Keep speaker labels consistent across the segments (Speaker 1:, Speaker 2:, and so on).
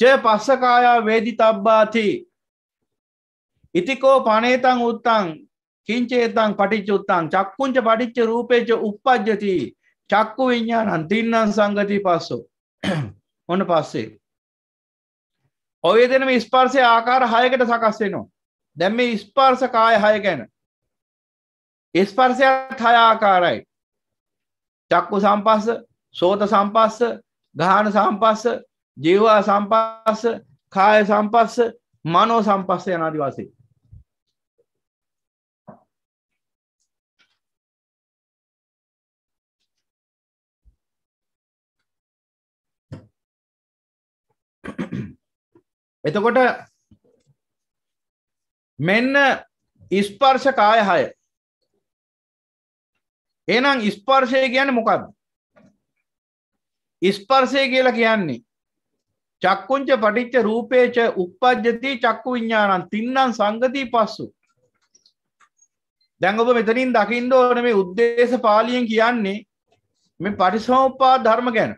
Speaker 1: ජය පස්සකායා වේදි තබ්බාති ඉතිකෝ පනේතං උත්තං කින්චේතං පටිච්ච උත්තං චක්කුංච පටිච්ච රූපේච උප්පජ්ජති චක්කු විඤ්ඥානන් තින්නන් සංගති පස්සෝ ඔන්න පස්සේ ඔය දෙනම ස්පර්සය ආකාර හයකට සකස්වෙනවා දැම් මේ ස්පර්ස කාය හය ගැන ස්පර්සයක් හය ආකාරයි චක්කු සම්පස්ස සෝත සම්පස්ස ගාන සම්පස්ස ජේවා සම්පස්ස කාය සම්පස්ස මනෝ සම්පස්ස යනාදිවාසේ එතකොට මෙන්න ඉස්පර්ෂ කාය හය එනම් ඉස්පර්ශය කියන්නේ මොකක්ද ඉස්පර්ශය කියලා කියන්නේ චක්කුංච පටිච්ච රූපේච උපද්ජති චක්කු විඤ්ඥානන් තින්නන් සංගතිී පස්සු. දැඟ ඔබ මෙතනින් දකිින්ඩ ඕන මේ උද්දේශ පාලියෙන් කියන්නේ මේ පටිසෝපා ධර්ම ගැන.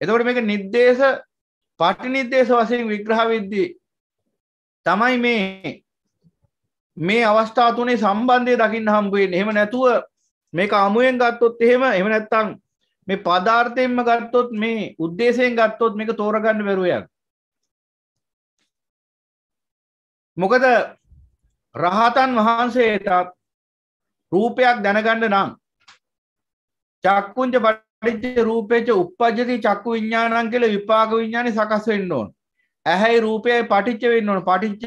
Speaker 1: එතකට මේක නිද්දේශ පටි නිද්දේශ වසයෙන් විග්‍රහවිද්දී තමයි මේ මේ අවස්ථා තුනේ සම්බන්ධය දකින්න හම්බුවෙන් එහෙම නැතුව මේක අමුවෙන් ගත්තොත් එහෙම එම නැත්තං මේ පදාර්ථයෙන්ම ගත්තොත් මේ උද්දේශයෙන් ගත්තොත් මේක තෝරගන්න බැරුවයක් මොකද රහතන් වහන්සේට රූපයක් දැනගන්න නම් චක්කුංච පටිච්ච රූපේච උප්පජ්ජති චක්කු විඥානං කියලා විපාක විඥානෙ සකස් වෙන්න ඕන. ඇහැයි රූපයයි පටිච්ච වෙන්න ඕන. පටිච්ච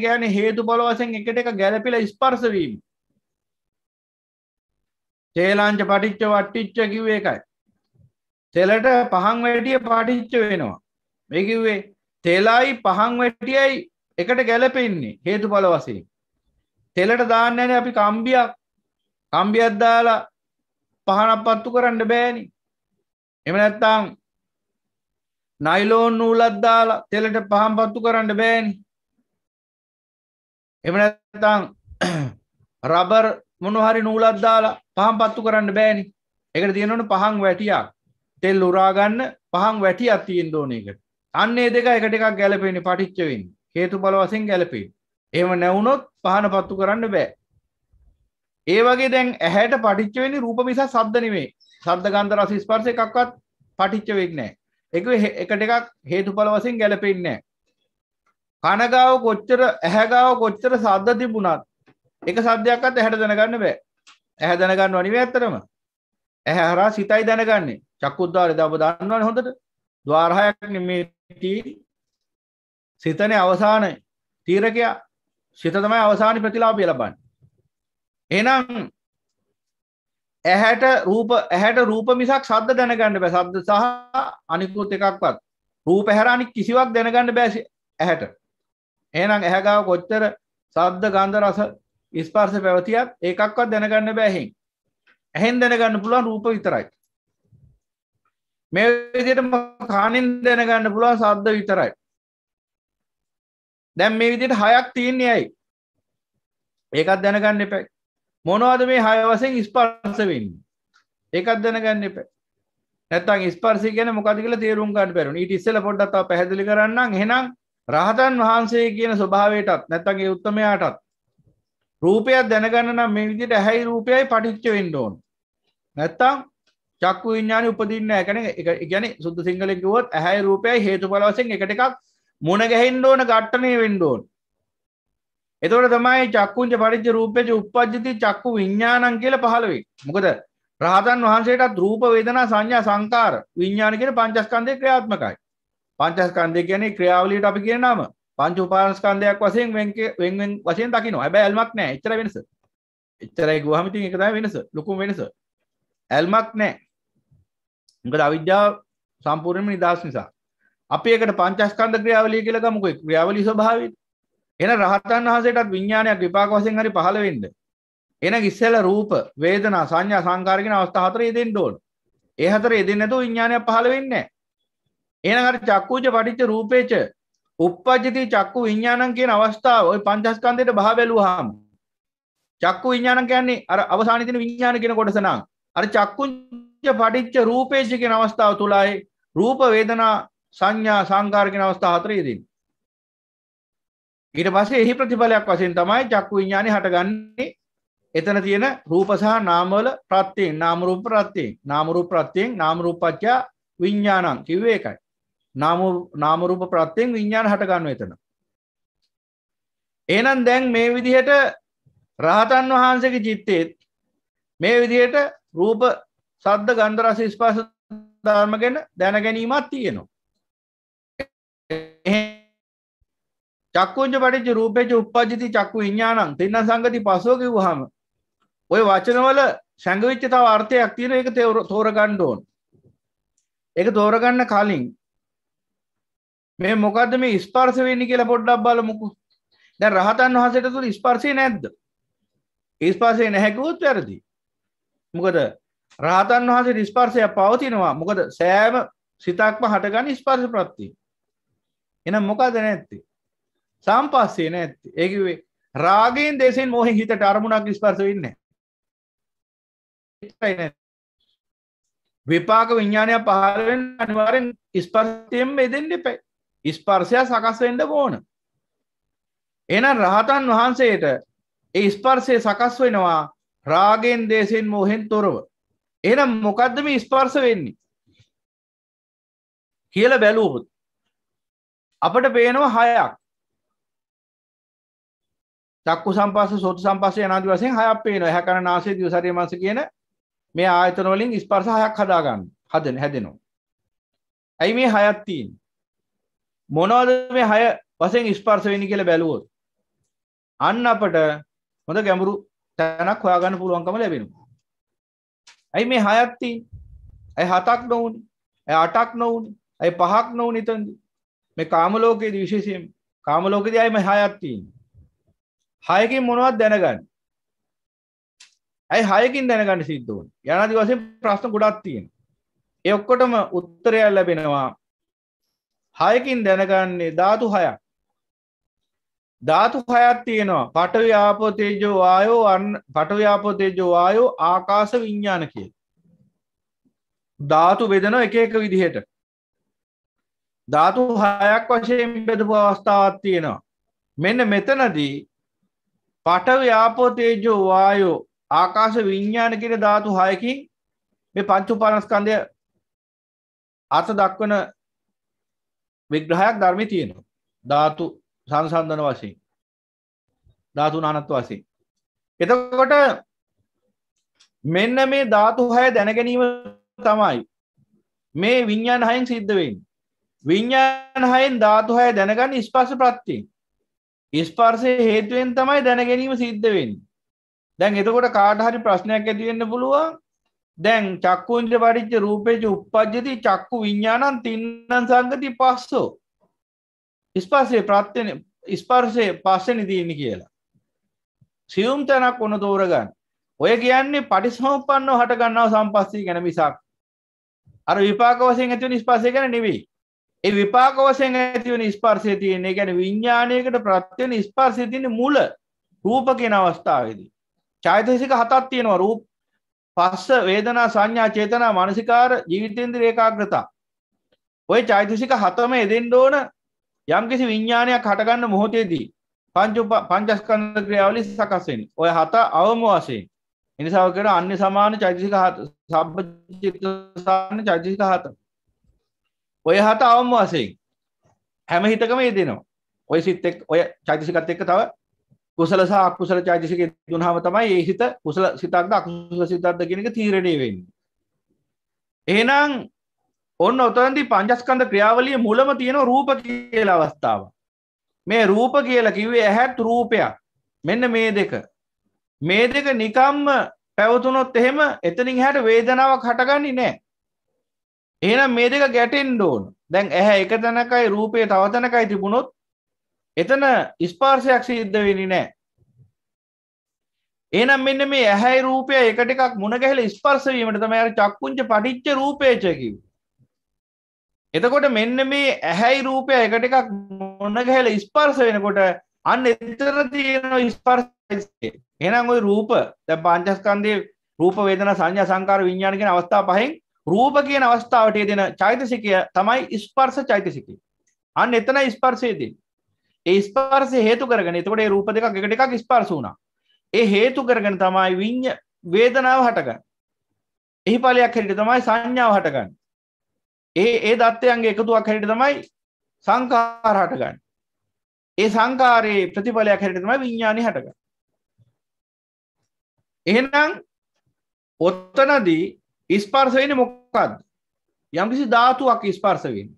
Speaker 1: කියන්නේ හේතුඵල වශයෙන් එකට එක ගැළපිලා ස්පර්ශ වීම. තේලාංච පටිච්ච වට්ටිච්ච කිව්වේ ඒකයි. තෙලට පහන් වැටිය පාටිච්ච වෙනවා මේකිව්වේ තෙලයි පහන් වැටියයි එකට ගැලපෙන්නේ හේතු බල වසේ තෙලට දාන්නන අපි කම්බියක් කම්බියක් දාලා පහනක් පත්තු කරන්න බෑනි එම නැත්තං නයිලෝන් නූලත් දාලා තෙලට පහන් පත්තු කරන්න බෑනි එම නැත්තං රබර් මොනහරි නූලත් දාලා පහන් පත්තු කරන්න බෑනි එකට තියෙනවන පහන් වැටියක් තෙල් උරාගන්න පහන් වැටි අතියෙන් දෝනයකට අන්නේ දෙක එකට එකක් ගැලපෙන පටිච්චවෙන් හේතු බල වසෙන් ගැලපී එම නැවුනොත් පහන පත්තු කරන්න බෑ ඒ වගේ දැන් ඇහැට පටිච්චවෙනි රූප මිසා සබ්ද නෙවේ සබ්ද ගන්ධ රස ස්පර්ශ එකක්වත් පටිච්චවෙක් නෑ එක එකට එකක් හේතු බල වසෙන් ගැලපෙන්නේ කනගාව කොච්චර ඇහැගාව කොච්චර සද්ද තිබුණත් එක සද්‍යයක්ත් ඇහැට දැනගන්න බෑ ඇහැ දැනගන්න වනිව ඇත්තරම ඇහැරා සිතයි දැනගන්නේ චක්කුද්වාර දබ දන්නවන හොඳට දවාරහයක් නිමේටී සිතනය අවසාන තීරකයා සිත තමයි අවසාන ප්‍රතිලාපය ලබන්න එනම් ඇහැට රූප ඇහැට රූප මිසක් සද්ද දැනගන්න බෑ සද්ද සහ අනිකුත් එකක්වත් රූප හැරානි කිසිවක් දැනගන්න බෑ ඇහැට එනම් ඇහැගාව කොච්චර සද්ද ගන්ධ රස ස්පර්ශ පැවතියත් ඒකක්වත් දැනගන්න බෑහින් ඇහෙන් දැනගන්න පුළුවන් රූප විතරයි මේ විදිටම කානෙන් දැනගන්න පුළුවන් සද්ධ විතරයි දැම් මේ විදිට හයක් තියන්නේ ඇයි ඒකත් දැනගන්න එපැයි මොනවද මේ හය වසෙන් ස්පර්සවෙන්න ඒකත් දැනගන්න එප නැතන් ස්පර්සි ගැන මොකදකල තේරුම් ගන්න පැරුණ ඊට ඉස්සල පොඩ්ඩත් පැහැදිලි කරන්න හෙනම් රහතන් වහන්සේ කියන ස්වභාවයටත් නැත්තගේ උත්තමයාටත් රූපයක් දැනගන්න නම් මේ විදිට ඇහැයි රූපයයි පටිච්ච වෙන්න ඕන නැත්තම් චක්කු විඤ්ඥාන උපදින්න එකන ගැන සුද්ද සිංහලෙකුවත් ඇහැයි රූපයයි හේතු පලවසෙන් එකට එකක් මොන ගැහෙන්ඩ ඕන ගට්ටනය වෙන්ඩෝන් එතවට තමයි චක්කුංච පරිච්ච රූපයච උපද්ජති චක්කු විඤ්ඥානන් කියල පහළවෙයි මොකද රහතන් වහන්සේටත් රූප වේදනා සංඥා සංකාර විඤ්ඥාන කියෙන පංචස්කන්දය ක්‍රියාත්මකයි පංචස්කන්දය කියන්නේ ක්‍රියාවලීට අපි කියනම පංච උපානස්කන්ධයක් වශයෙන් වෙන්වෙන් වශයෙන් දකිනවා හැබැයි ඇල්මක් නැහැ එච්චර වෙනස එච්චරයි ගුවහම ඉතින් ඒක තමයි වෙනස ලොකුම වෙනස ඇල්මක් නැහැ මොකද අවිද්‍යාව සම්පූර්ණයෙන්ම නිදාස් නිසා අපි ඒකට පංචස්කන්ධ ක්‍රියාවලිය කියලා ගමුකෝ ක්‍රියාවලිය ස්වභාවය එන රහතන් වහන්සේටත් විඥානයක් විපාක වශයෙන් හරි පහළ වෙන්න එන ඉස්සෙල්ලා රූප වේදනා සංඥා සංකාර කියන අවස්ථා හතරේ දෙන්න ඕන ඒ හතරේ දෙන්නේ නැතුව විඥානයක් පහළ වෙන්නේ නැහැ එහෙනම් හරි චක්කුච පටිච්ච රූපේච උපපජ්ජති චක්කු විඤ්ඥාණන් කියන අවස්ථාව ඔය පංචස්කන්දයට බහ බැලූහම් චක්කු විඤ්ඥාණ කියන්නේ අර අවසානිතින විඤ්ඥාණ කියෙන කොටසනම් අර චක්කුංච පටිච්ච රූපේශ කියෙන අවස්ථාව තුළයි රූප වේදනා සංඥා සංකාරකෙන අවස්ථා හතරයේදී. ඊට පස්සේ එහි ප්‍රතිඵලයක් වශයෙන් තමයි චක්කු විඤ්ඥාණය හටගන්නේ එතන තියෙන රූප සහ නාමවල ප්‍රත්තියෙන් නාමරූප ප්‍රත්තියෙන් නාමරූප ප්‍රත්තියෙන් නාමරූපච්චා විඤ්ඥාණන් කිව්වේ එකයි නාමරූප ප්‍රත්තියෙන් විඤ්ඥාන හටගන්න එතන. ඒනම් දැන් මේ විදිහට රහතන් වහන්සේගේ චිත්තේත් මේ විදියට රූප සද්ධ ගන්ධරස ස්පාස ධර්ම ගැන දැන ගැනීමත් තියෙනවා. චක්කුංජ පටිච්ච රූපේච උප්පජ්ජති චක්කු විඥානං තින්න සංගති පසෝ කිව්වහම ওই වචනවල සංගවිච්ච තව අර්ථයක් තියෙන එක තෝරගන්න ඕන. ඒක තෝරගන්න කලින් මේ මොකක්ද මේ ස්පර්ශ වෙන්නේ කියලා පොඩ්ඩක් බලමුකෝ දැන් රහතන් වහන්සේට තුල ස්පර්ශය නැද්ද ස්පර්ශය නැහැ කිව්වොත් වැරදි මොකද රහතන් වහන්සේ ස්පර්ශය පවතිනවා මොකද සෑම සිතක්ම හටගන්න ස්පර්ශ ප්‍රත්‍යය එහෙනම් මොකද නැත්තේ සම්පස්සේ නැත්තේ ඒ කිව්වේ රාගයෙන් දේශයෙන් මොහෙන් හිතට අරමුණක් ස්පර්ශ වෙන්නේ නැහැ විපාක විඥානය පහළ වෙන අනිවාර්යෙන් ස්පර්ශයෙන් බෙදෙන්න එපා ස්පර්ශය සකස් වෙන්න ඕන. එහෙනම් රහතන් වහන්සේට ඒ ස්පර්ශය සකස් වෙනවා රාගෙන් දේශෙන් මොහෙන් තොරව. එහෙනම් මොකද්ද මේ ස්පර්ශ වෙන්නේ? කියලා බැලුවොත් අපට පේනවා හයක්. චක්කු සම්පස්ස සෝත සම්පස්ස යනාදි වශයෙන් හයක් පේනවා. එහ කන නාසය දිව ශරීර මනස කියන මේ ආයතන වලින් ස්පර්ශ හයක් හදාගන්න. හදන හැදෙනවා. ඇයි මේ හයක් තියෙන්නේ? මොනවද මේ හය වසෙන් ස්පර්ස වෙනි කියල බැලුවොත් අන්න අපට හොඳ ගැඹුරු තැනක් හොයාගන්න පුළුවන්කම ලැබෙනවා ඇයි මේ හයත්ති ඇ හතක් නොවුන් ඇ අටක් නොවුන් ඇයි පහක් නොවු නිතන් මේ කාමලෝකයේ විශේෂයෙන් කාමලෝකෙද අයම හයත්තිීන් හයකින් මොනවත් දැනගන්න ඇයි හයකින් දැනගන්න සිද්ධුවන් යනදි වසෙන් ප්‍රශ්න ගොඩක් තියෙන එඔක්කොටම උත්තරයක් ලැබෙනවා හයකින් දැනගන්නේ ධාතු හයක් ධාතු හයත් තියෙනවා පටව්‍යාපතේජෝ වායෝ පටව්‍යාපතේජෝ වායෝ ආකාස විඤ්ඥාන කිය ධාතු බෙදන එක එක විදිහට ධාතු හයක් වශයෙන් බෙදපු අවස්ථාවත් තියෙනවා මෙන්න මෙතනදී පටව්‍යාපෝතේජෝ වායෝ ආකාශ විඤ්ඥාන කියෙන ධාතු හයකින් මේ පංචු පනස්කන්දය අත දක්වන විග්‍රහයක් ධර්මය තියෙනවා ධාතු සංසන්ධන වශයෙන් ධාතු නානත්ව වශයෙන් එතකොට මෙන්න මේ ධාතු හය දැනගැනීම තමයි මේ විඤ්ඥාන් හයෙන් සිද්ධවෙන් විඤ්ඥාන් හයෙන් ධාතු හය දැනගන්න ස්පර්ස ප්‍රත්ති ස්පර්සය හේතුවෙන් තමයි දැනගැනීම සිද්ධවෙන් දැන් එතකොට කාටහරි ප්‍රශ්නයක් ඇතිවෙන්න පුළුවන් දැන් චක්කුන්ද්‍ර පරිච්ච රූපේච උපද්ජති චක්කු විඤ්ඥාණන් තින්නන් සංගති පස්සෝ ඉස්පාසේ ප්‍රත්්‍යන ඉස්පර්සය පස්සන දීන කියලා. සියුම් තැනක් ඔොන තෝරගන්න ඔය කියන්නේ පටිස්හෝපන්න හටගන්නාව සම්පස්සී ගැන මිසක් අර විපාක වසෙන් ඇතිවන ස්පර්සය ගැන නෙවෙයි ඒ විපාක වසෙන් ඇතිවන ස්පර්සය තියන්නේ ගැන විඤ්ඥානයකට ප්‍රත්්‍යයන ස්පර්සය තියන මුල රූප කියෙන අවස්ථාවේදී චෛතසික හතත් තියෙනවා රූප පස්ස වේදනා සංඥා චේතනා මානසිකාර ජීවිතේන්ද්‍ර ඒකාග්‍රතා ඔය චෛතසික හතම එදෙන්න ඕන යම්කිසි විඤ්ඥානයක් හටගන්න මොහොතේදී පංචු පංචස්කන්ද ක්‍රියාවලි සකසෙන් ඔය හත අවම වසයෙන් එනිසාව කර අන්‍ය සමාන චෛතසික හත සබ්චිතසාන චෛතසික හත ඔය හත අවම වසයෙන් හැම හිතකම යෙදෙනවා ඔය සිත් ඔය චෛතසිකත් එක්ක තව කුසල සහ අකුසල චෛතසිකය දුනහම තමයි ඒ හිත කුසල සිතක්ද අකුසල සිතක්ද කියන එක තීරණය වෙන්නේ. එහෙනම් ඔන්න ඔතනදී පංචස්කන්ධ ක්‍රියාවලිය මුලම තියෙන රූප කියලා අවස්ථාව. මේ රූප කියලා කිව්වේ ඇහත් රූපයක්. මෙන්න මේ දෙක. මේ දෙක නිකම්ම පැවතුනොත් එහෙම එතනින් හැට වේදනාවක් හටගන්නේ නෑ. එහෙනම් මේ දෙක ගැටෙන්න ඕන. දැන් ඇහැ එක තැනකයි රූපය තව තැනකයි තිබුණොත් එතන ස්පාර්ශයක් සිද්ධ වෙනි නෑ. ඒනම් මෙන්න මේ ඇහැයි රූපය එක එකක් මුණ ගැහල ස්පර්ශවීමට තම අර චක්කුංච පටිච්ච රූපේචකිව. එතකොට මෙන්න මේ ඇහැයි රූපය එකට එකක් මොන ගැහල ස්පර්ශ වෙනකොට අන්න එතර තියෙන ස්පර්ශ එහෙනම් ওই රූප දැන් පංචස්කන්ධයේ රූප වේදනා සංඥා සංකාර විඥාන කියන අවස්ථා පහෙන් රූප කියන අවස්ථාවට යෙදෙන චෛතසිකය තමයි ස්පර්ශ චෛතසිකය. අන්න එතන ස්පර්ශයේදී ඒ ස්පාර්සය හේතු කරගෙන එතකොට රූප දෙක එකට එකක් ස්පාර්ස වුණා ඒ හේතු කරගෙන තමයි විඤ්ඤ වේදනාව හටගන්න එහි පලයක් හැරිට තමයි සංඥාව හටගන්න ඒ ඒ දත්තයන්ගේ එකතුවක් හැරිට තමයි සංකාර හටගන්න ඒ සංකාරයේ ප්‍රතිඵලයක් හැරිට තමයි විඤ්ඥානය හටගන්න එහෙනම් ඔත්තනදී ඉස්පාර්සවෙන මොකක්ද යම්කිසි ධාතුවක් ස්පාර්සවෙන්න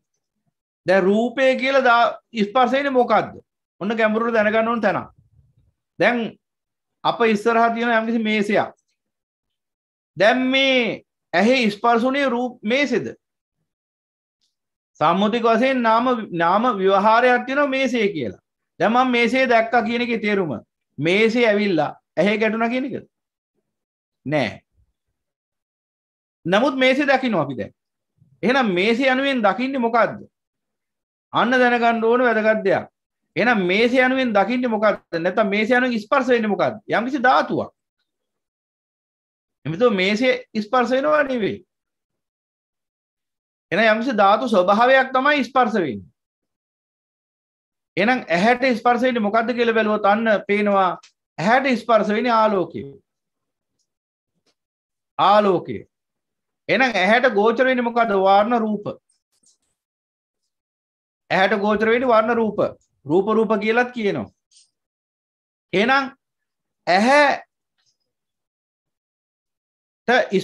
Speaker 1: දැ රූපය කියල දා ඉස්පර්සයන මොකක්ද ඔන්න ගැඹුරුට දැනගන්න ඕන තැන දැන් අප ඉස්සරහ තියෙන යම්කිසි මේසයක් දැම් මේ ඇහි ඉස්පර්සුනේ රූප මේසෙද සම්මුතික වසයෙන් නාම නාම විවහාරයක් තියෙන මේසේ කියලා දැමම් මේසේ දැක්ක කියන එක තේරුම මේසේ ඇවිල්ලා ඇහේ ගැටුන කියනක නෑ නමුත් මේසේ දකින අපි දැ එහෙනම් මේසේ යනුවෙන් දකින්න මොකක්ද අන්න දැනගන්න ඕන වැදගත් දෙයක්. එහෙනම් මේස යනුවෙන් දකින්නේ මොකක්ද? නැත්නම් මේස යනුවෙන් ස්පර්ශ වෙන්නේ මොකක්ද? යම්කිසි ධාතුවක්. එමෙතෝ මේසේ ස්පර්ශ වෙනවා නෙවෙයි. එහෙනම් යම්කිසි ධාතු ස්වභාවයක් තමයි ස්පර්ශ වෙන්නේ. එහෙනම් ඇහැට ස්පර්ශ වෙන්නේ මොකද්ද කියලා බැලුවොත් අන්න පේනවා ඇහැට ස්පර්ශ වෙන්නේ ආලෝකය. ආලෝකය. එහෙනම් ඇහැට ගෝචර වෙන්නේ මොකද්ද? වර්ණ රූප. ඇහැට ගෝචර වෙන වර්ණ රූප රූප රූප කියලත් කියනවා. එහෙනම් ඇහැ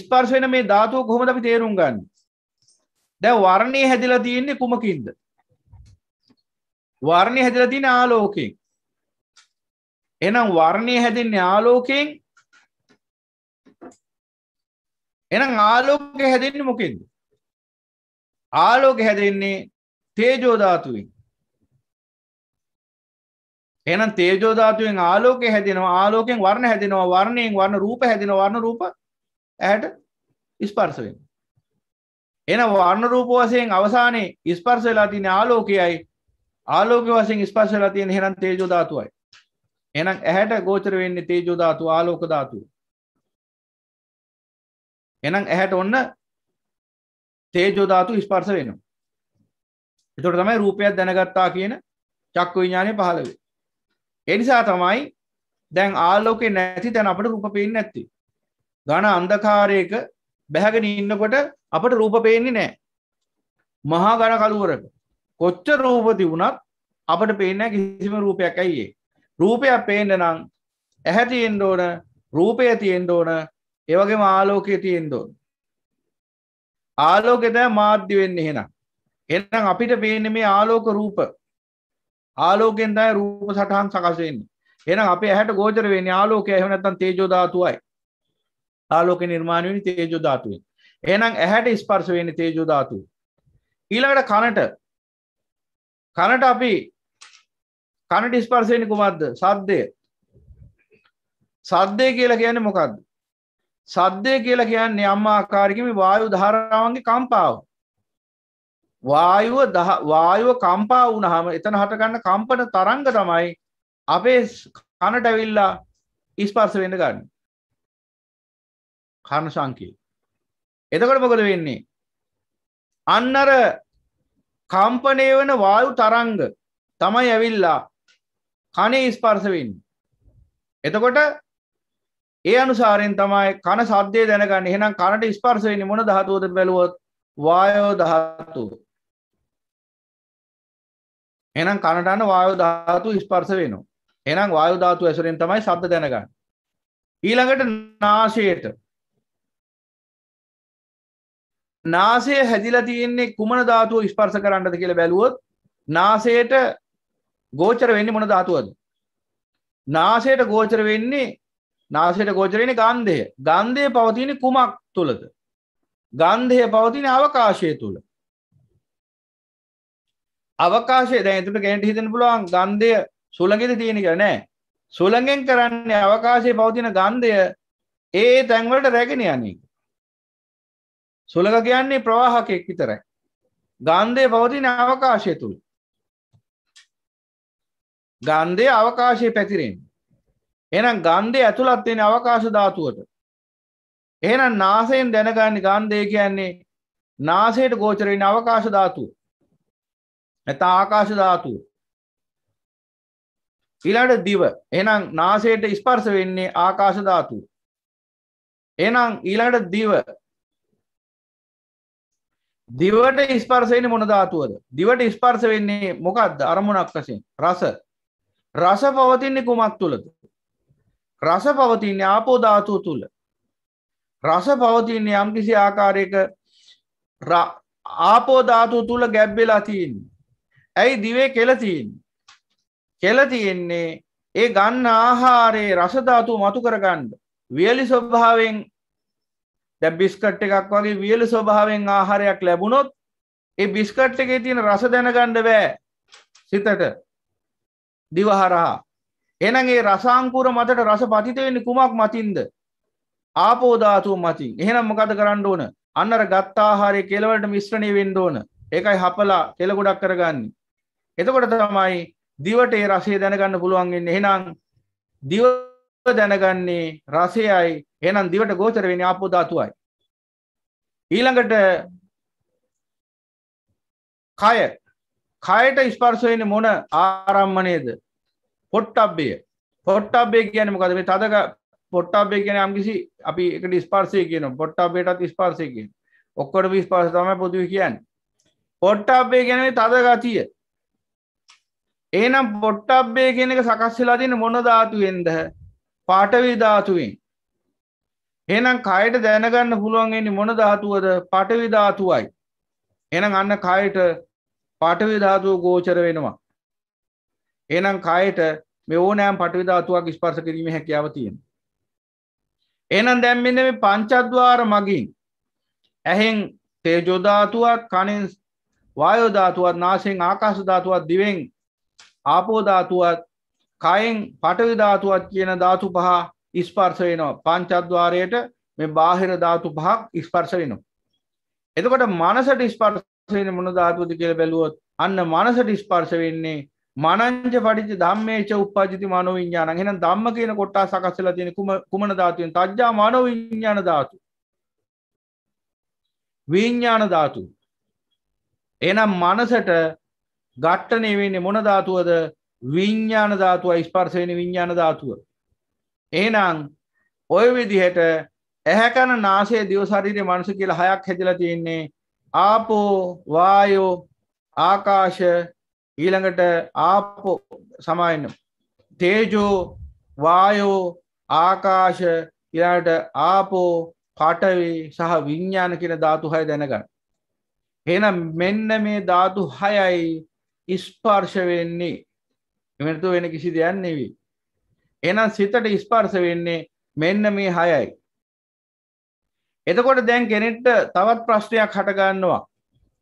Speaker 1: ස්පර්ශ වෙන මේ ධාතුව කොහොමද අපි තේරුම් ගන්න? දැන් වර්ණේ හැදිලා තියෙන්නේ කුමකින්ද? වර්ණේ හැදිලා තියෙන්නේ ආලෝකයෙන්. එහෙනම් වර්ණේ හැදෙන්නේ ආලෝකයෙන්. එහෙනම් ආලෝකය හැදෙන්නේ මොකෙන්ද? ආලෝකය හැදෙන්නේ තේජෝධාතුවෙන් එනම් තේජෝධාතුවෙන් ආලෝකය හැදෙනවා ආලෝකෙන් වර්ණ හැදෙනවා වර්ණයෙන් වර්ණ රූප හැදෙන වර්ණ රූප ඇයට ඉස්පර්සවෙන් එන වර්ණ රූප වසයෙන් අවසානයේ ස්පර්ස වෙලා තියෙන ආලෝකයයි ආලෝක වසයෙන් ස්පර්ස වෙලා තියෙන හෙනම් තේජෝධාතුවයි එනම් ඇහැට ගෝචර වෙන්නේ තේජෝධාතු ආලෝක ධාතුව එනම් ඇහැට ඔන්න තේජෝධාතු ස්පර්ස වෙනවා එතොට තමයි රූපයක් දැනගත්තා කියන චක්ක විඥානය පහළවේ එනිසා තමයි දැන් ආලෝකෙ නැති තැන අපට රූප පේෙන් නැත්ති ගන අන්දකාරයක බැහැගෙන ඉන්නකොට අපට රූප පේන්නේ නෑ මහා ගණ කළුවරට කොච්ච රූපති වුණත් අපට පේන කිසිම රූපයක් ඇයියේ රූපයක් පේන්න නම් ඇහැතියෙන්ඩ ඕන රූපය තියෙන්ඩ ඕන ඒවගේ ආලෝකය තියෙන්ඩ ඕන ආලෝකෙත මාධ්‍ය වෙන්න එහෙනම් එනම් අපිට පේන මේ ආලෝක රූප ආලෝකෙන් තමයි රූප සටහන් සකස් වෙන්නේ එහෙනම් අපේ ඇහැට ගෝචර වෙන්නේ ආලෝකය එහෙම නැත්නම් තේජෝ ධාතුවයි ආලෝක නිර්මාණය වෙන්නේ තේජෝ ධාතුවෙන් එහෙනම් ඇහැට ස්පර්ශ වෙන්නේ තේජෝ ධාතුව ඊළඟට කනට කනට අපි කනට ස්පර්ශ වෙන්නේ කුමක්ද සද්දය සද්දය කියලා කියන්නේ මොකක්ද සද්දය කියලා කියන්නේ අම්මා ආකාරයකින් මේ වායු ධාරාවන්ගේ කම්පාව වායුව වායුව කම්පා වුණහම එතන හටගන්න කම්පන තරංග තමයි අපේ කනට ඇවිල්ලා ඉස්පර්ස වෙන්න ගන්න කර්ණ සංකී එතකට මොකද වෙන්නේ අන්නර කම්පනය වන වායු තරංග තමයි ඇවිල්ලා කනේ ස්පර්සවෙන් එතකොට ඒ අනුසාරෙන් තමයි කන සද්‍යය දැනගන්න එහෙනම් කනට ස්පර්සවෙන්නේ මොන දහතුවද බැලුවොත් වායෝ දහත්තුූ එහෙනම් කනට අන වායු ධාතු ස්පර්ශ වෙනවා. එහෙනම් වායු ධාතු ඇසුරෙන් තමයි ශබ්ද දැනගන්නේ. ඊළඟට නාසයට නාසය හැදිලා තියෙන්නේ කුමන ධාතුව ස්පර්ශ කරන්නද කියලා බැලුවොත් නාසයට ගෝචර වෙන්නේ මොන ධාතුවද? නාසයට ගෝචර වෙන්නේ නාසයට ගෝචර වෙන්නේ ගන්ධය. ගන්ධය පවතින කුමක් තුලද? ගන්ධය පවතින අවකාශය තුල. අවකාශය දැන් එතකොට කෙනෙට හිතෙන්න පුළුවන් ගන්ධය සුළඟෙද තියෙන කියලා නෑ. සුළඟෙන් කරන්නේ අවකාශයේ පවතින ගන්ධය ඒ තැන් වලට රැගෙන යන්නේ. සුළඟ කියන්නේ ප්‍රවාහකයක් විතරයි. ගන්ධය පවතින අවකාශය තුල. ගන්ධය අවකාශයේ පැතිරෙන්නේ. එහෙනම් ගන්ධය ඇතුළත් වෙන අවකාශ ධාතුවට. එහෙනම් නාසයෙන් දැනගන්නේ ගන්ධය කියන්නේ නාසයට ගෝචර වෙන අවකාශ ධාතුව. නැත්නම් ආකාශ ධාතුව ඊළඟට දිව එහෙනම් නාසයට ස්පර්ශ වෙන්නේ ආකාශ ධාතුව එහෙනම් ඊළඟට දිව දිවට ස්පර්ශ වෙන්නේ මොන ධාතුවද දිවට ස්පර්ශ වෙන්නේ මොකද්ද අරමුණක් වශයෙන් රස රස පවතින්නේ කුමක් තුලද රස පවතින්නේ ආපෝ ධාතුව තුල රස පවතින්නේ යම්කිසි ආකාරයක ආපෝ ධාතුව තුල ගැබ් වෙලා තියෙන්නේ ඇයි දිවේ කෙලතින් කෙල තියෙන්නේ ඒ ගන්න ආහාරයේ රසධාතු මතු කරගන්න වියලි ස්වභාවෙන් දැ බිස්කට් එකක් වගේ වියලි ස්වභාවෙන් ආහාරයක් ලැබුණොත් ඒ බිස්කට් එකේ තියෙන රස දැනගණ්ඩ බෑ සිතට දිවහරහා එනගේ රසංකුර මතට රස පතිතවෙන්නේ කුමක් මතින්ද ආපෝධාතුව මතින් එහෙනම් මොකද කරන්න ඕන අන්නර ගත්තාහාරය කෙලවලට මිශ්‍රණය වෙන්ඩ ඕන එකයි හපලා කෙලගොඩක් කරගන්නේ එතකොට තමයි දිවට ඒ රසේ දැනගන්න පුළුවන්ගෙන් එහෙනම් දිව දැනගන්නේ රසයයි එහෙනම් දිවට ගෝචර වෙන ආපෝධාතුවයි. ඊළඟට කය කයට ස්පර්ශවෙන මොන ආරම්මණයද පොට්ටබ්බය පොට්ටබ්බේ කියන මොකද මේ තද පොට්ටබ්බේ කියන යම්කිසි අපි එකට ස්පර්ශය කියනවා පොට්ටබ්බේටත් ස්පර්ශය කියන ඔක්කොටම ස්පර්ශය තමයි පොදුවේ කියන්නේ පොට්ටබ්බේ කියන්නේ තද ගතිය ඒනම් පොට්ටබ්බේ කියන එක සකස්සලා තින මොන ධාතුවෙන්ද පාටවී ධාතුවෙන් එනම් කයට දැනගන්න පුළුවන්ගනි මොන ධාතුවද පටවි ධාතුවයි එනම් අන්න කයට පටවි ධාතුව ගෝචර වෙනවා එනම් කයට මෙෝනෑම් පටවිධාතුවක් ස්පර්ස කිරීම හැකියාව තියෙන. එනම් දැම්මෙන මේ පංචද්වාර මගින් ඇහෙන් තේජෝධාතුවත් කනින් වායෝධාතුවත් නාසිෙන් ආකාශධාතුවත් දිවෙන් ආපෝධාතුවත් කයෙන් පටවිධාතුවත් කියන ධාතු පහ ඉස්පර්ස වෙනවා පංචද්වාරයට මේ බාහිර ධාතු පහක් ඉස්පර්ස වෙනවා. එතකොට මනසට ඉස්පර්සන මොන ධාතුවද කියල බැලුවොත් අන්න මනසට ඉස්පර්ස වෙන්නේ මනංච පටිච ධම්මේච උපජති මනෝ විඤ්ඥාන හෙන දම්ම කියන කොට්ටා සකස්සලා තියෙන කුමන ධාතුවෙන් තජ්ජා මනෝ විඤ්ඥාන ධාතු. විඤ්ඥාන ධාතු. එනම් මනසට ගට්ටනය වෙන්නේ මොන ධාතුවද විඤ්ඥාන ධාතුව ස්පර්සයන විඤ්ඥාන ධාතුව. ඒනං ඔය විදිහට ඇහැකන නාසේ දියවසරිරය මනුස කියල හයක් හැදිල තියෙන්නේ ආපෝ වායෝ ආකාශ ඊළඟට ආපෝ සමයින්න තේජෝ වායෝ ආකාශ ඉලාට ආපෝ පටවේ සහ විඤ්ඥාන කියෙන ධාතු හය දැනගන්න. එනම් මෙන්න මේ ධාතු හයයි ස්පර්ශ වෙන්නේ එමතු වෙන කිසි දෙයක් නෙවී එනම් සිතට ස්පර්ශ වෙන්නේ මෙන්න මේ හයයි එතකොට දැන් කෙනෙට්ට තවත් ප්‍රශ්නයක් හටගන්නවා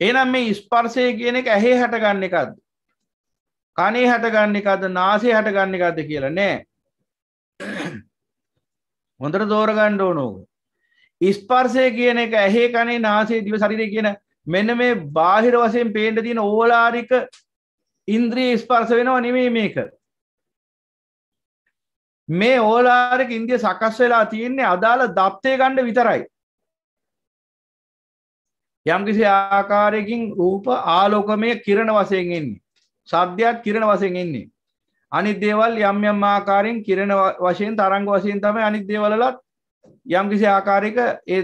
Speaker 1: එනම් මේ ස්පර්සය කියන එක ඇහේ හටගන්න එකක්ද කනේ හටගන්න එකද නාසේ හටගන්න එකද කියලා නෑ හොඳට දෝරගණ්ඩ ඕනෝක ස්පර්සය කියන එක ඇහේ කනේ නාසේ දිව සරිරය කියන මෙන්න මේ බාහිර වසයෙන් පේන්ට තියෙන ඕලාරික ඉන්ද්‍රී ස්පර්ස වෙනවා නෙමේ මේක මේ ඕලාරක ඉන්දිය සකස් වෙලා තියෙන්නේ අදාළ දප්තය ගණ්ඩ විතරයි යම්කිසි ආකාරයකින් රූප ආලෝකමය කිරණ වසයෙන් එන්නේ සද්‍යයක් කිරණ වසයෙන් එන්නේ අනිත් දේවල් යම් යම් ආකාරයෙන් කිරණ වශයෙන් තරංග වශයෙන් තමයි අනිත් දේවලලත් යම් කිසි ආකාරයක ඒ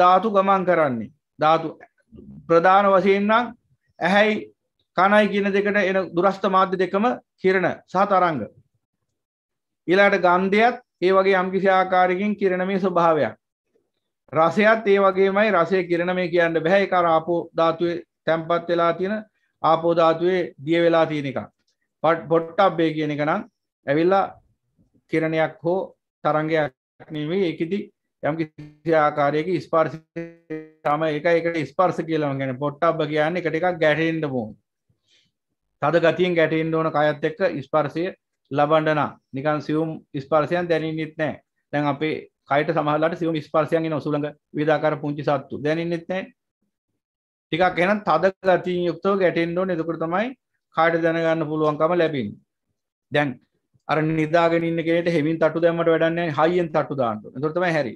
Speaker 1: ධාතු ගමන් කරන්නේ ධාතු ප්‍රධාන වශයෙන් නම් ඇහැයි කණයි කියන දෙකට එන දුරස්ත මාධ්‍ය දෙකම කිරණ සහ තරංග. ඊළඟට ගන්ධයත් ඒ වගේ යම්කිසි ආකාරයකින් කිරණමය ස්වභාවයක්. රසයත් ඒ වගේමයි රසය කිරණමය කියන්න බෑ ඒක අර ආපෝ ධාතුවේ තැම්පත් වෙලා තියෙන ආපෝ ධාතුවේ දිය වෙලා තියෙන එකක්. පොට්ටබ්බේ කියන එක නම් ඇවිල්ලා කිරණයක් හෝ තරංගයක් නෙවෙයි ඒකෙදි යම්කිසි ආකාරයක ස්පර්ශ තමයි ඒක ඒකට ස්පර්ශ කියලා මම කියන්නේ පොට්ටබ්බ කියන්නේ එකට එකක් ගැටෙන්න ඕනේ. තද ගතියෙන් ගැටෙන්න්න ඕන කයත් එක්ක ස්පර්සය ලබන්ඩනා නිකන් සියුම් ස්පර්සයන් දැනන්නෙත් නෑ තැන් අපේ කයිට සමහලට සියුම් ස්පර්සයන්ගෙන ඔසුළඟ විදාකර පුංචි සත්තු දැනන්නෙත් නෑ ටිකක් එනම් තද ගතින් යුක්තව ගැටෙන්ඩෝ නදකර තමයි කාට දැනගන්න පුළුවන්කම ලැබින් දැන් අර නිදාගෙනන්න කෙට හෙමින් තටු දැමට වැඩන්න හයියෙන් තටු දාන්නට තොරතම හැරි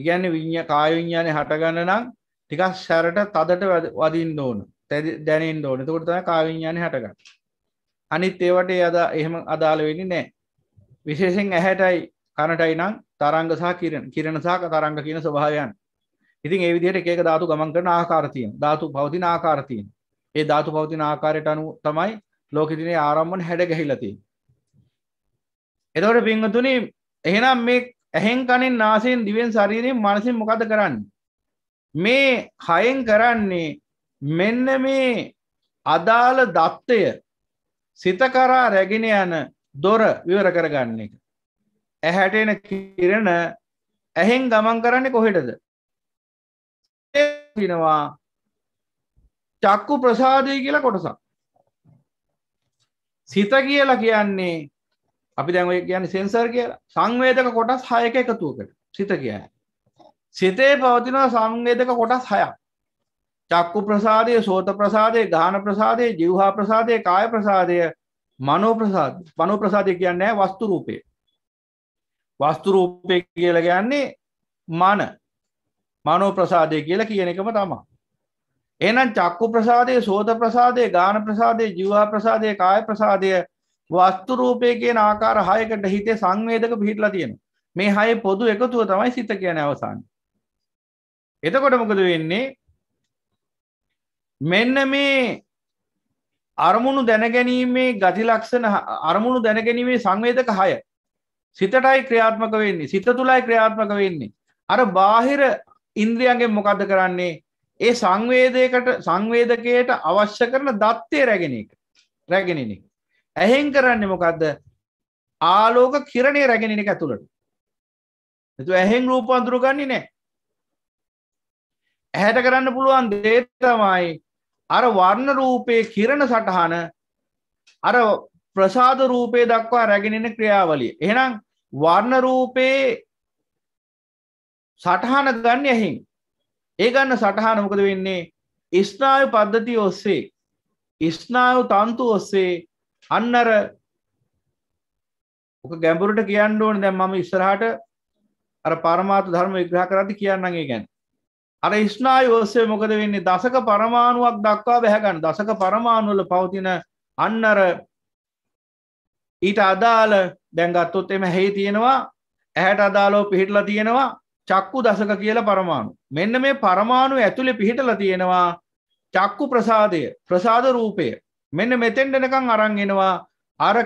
Speaker 1: ඉගැන්න විඤ්ඥ කායවිඤ්ඥානය හටගන්න නම් ටිකක් සැරට තදට වදින්න ඕන දැනෙන් ඕන තකොටතා කාවිඥාන හටගන්න අනිත් ඒවට අද එහෙම අදාළ වෙනි නෑ විශේෂෙන් ඇහැටයි කණටයි නම් තරංග සහ කිරෙන කිරණසාක තරංග කියන ස්වභාවයන් ඉතින් ඒ විදිහට එක එක ධාතු ගමන් කරන ආකාරතියෙන් ධාතු පවතින ආකාරතියෙන් ඒ ධාතු පවතින ආකාරයට අනුව තමයි ලෝකෙදිනේ ආරම්භන හැඩ ගැහිලා තියෙන්නේ එතකොට පින්වතුනි එහෙනම් මේ ඇහෙන් කනින් නාසයෙන් දිවෙන් ශරීරයෙන් මනසින් මොකද කරන්නේ මේ හයෙන් කරන්නේ මෙන්න මේ අදාළ දත්තය සිතකරා රැගෙන යන දොර විවර කරගන්න එක. ඇහැටෙන කිරණ ඇහෙන් ගමන් කරන්නේ කොහෙටද. වෙනවා චක්කු ප්‍රසාදය කියලා කොටසක්. සිත කියලා කියන්නේ අපි දැන් කියන්නේ සෙන්සර් කියලා සංවේදක කොටස් හයක එකතුවකට සිත කිය. සිතේ පවතිනවා සංවේදක කොටස් හයක්. චක්කු ප්‍රසාදය සෝත ප්‍රසාදය ගාන ප්‍රසාදය ජිවහා ප්‍රසාදය කාය ප්‍රසාදය මනෝ ප්‍රසාද මනෝ ප්‍රසාදය කියන්නේ වස්තු රූපය වස්තු රූපය කියල ගැන්නේ මන මනෝ ප්‍රසාදය කියලා කියන එකම තමා එනම් චක්කු ප්‍රසාදය සෝත ප්‍රසාදය ගාන ප්‍රසාදය ජිවහා ප්‍රසාදය කාය ප්‍රසාදය වස්තු රූපය කියන ආකාර හයකට හිතේ සංවේදක පිහිටලා තියෙන මේ හය පොදු එකතුව තමයි සිත කියන අවසාන් එතකොට මොකද වෙන්නේ මෙන්න මේ අරමුණු දැනගැනීමේ ගති ලක්ෂණ අරමුණු දැනගැනීමේ සංවේදක හය සිතටයි ක්‍රියාත්මක වෙන්නේ සිත තුළයි ක්‍රියාත්මක වෙන්නේ අර බාහිර ඉන්ද්‍රියන්ගෙන් මොකද කරන්නේ ඒ සංවේදයකට සංවේදකයට අවශ්‍ය කරන දත්තය රැගෙන එක රැගෙන එක ඇහෙන් කරන්නේ මොකක්ද ආලෝක කිරණය රැගෙන එක ඇතුළට එතු ඇහෙන් රූප අඳුරගන්නේ නෑ ඇහැට කරන්න පුළුවන් දේ තමයි අර වර්ණ රූපයේ කිරණ සටහන අර ප්‍රසාද රූපය දක්වා රැගෙනෙන ක්‍රියාවලිය. එහෙනම් වර්ණ රූපයේ සටහන ගන්න ඇහින් ඒ ගන්න සටහන මොකද වෙන්නේ ස්නායු පද්ධති ඔස්සේ ස්නායු තන්තු ඔස්සේ අන්නර ඕක ගැඹුරට කියන්න ඕන දැන් මම ඉස්සරහට අර පරමාර්ථ ධර්ම විග්‍රහ කරද්දි කියන්නම් ඒ ගැන. අර ස්නායු ඔස්සේ මොකද වෙන්නේ දසක පරමාණුවක් දක්වා බැහැගන්න දසක පරමාණුවල පවතින අන්නර ඊට අදාළ දැන්ගත්තොත් එම හෙහි තියෙනවා ඇහැට අදාලෝ පිහිටලා තියෙනවා චක්කු දසක කියල පරමාණු මෙන්න මේ පරමාණු ඇතුළෙ පිහිටලා තියෙනවා චක්කු ප්‍රසාදය ප්‍රසාද රූපය මෙන්න මෙතෙන්ටනකං අරංගෙනවා අර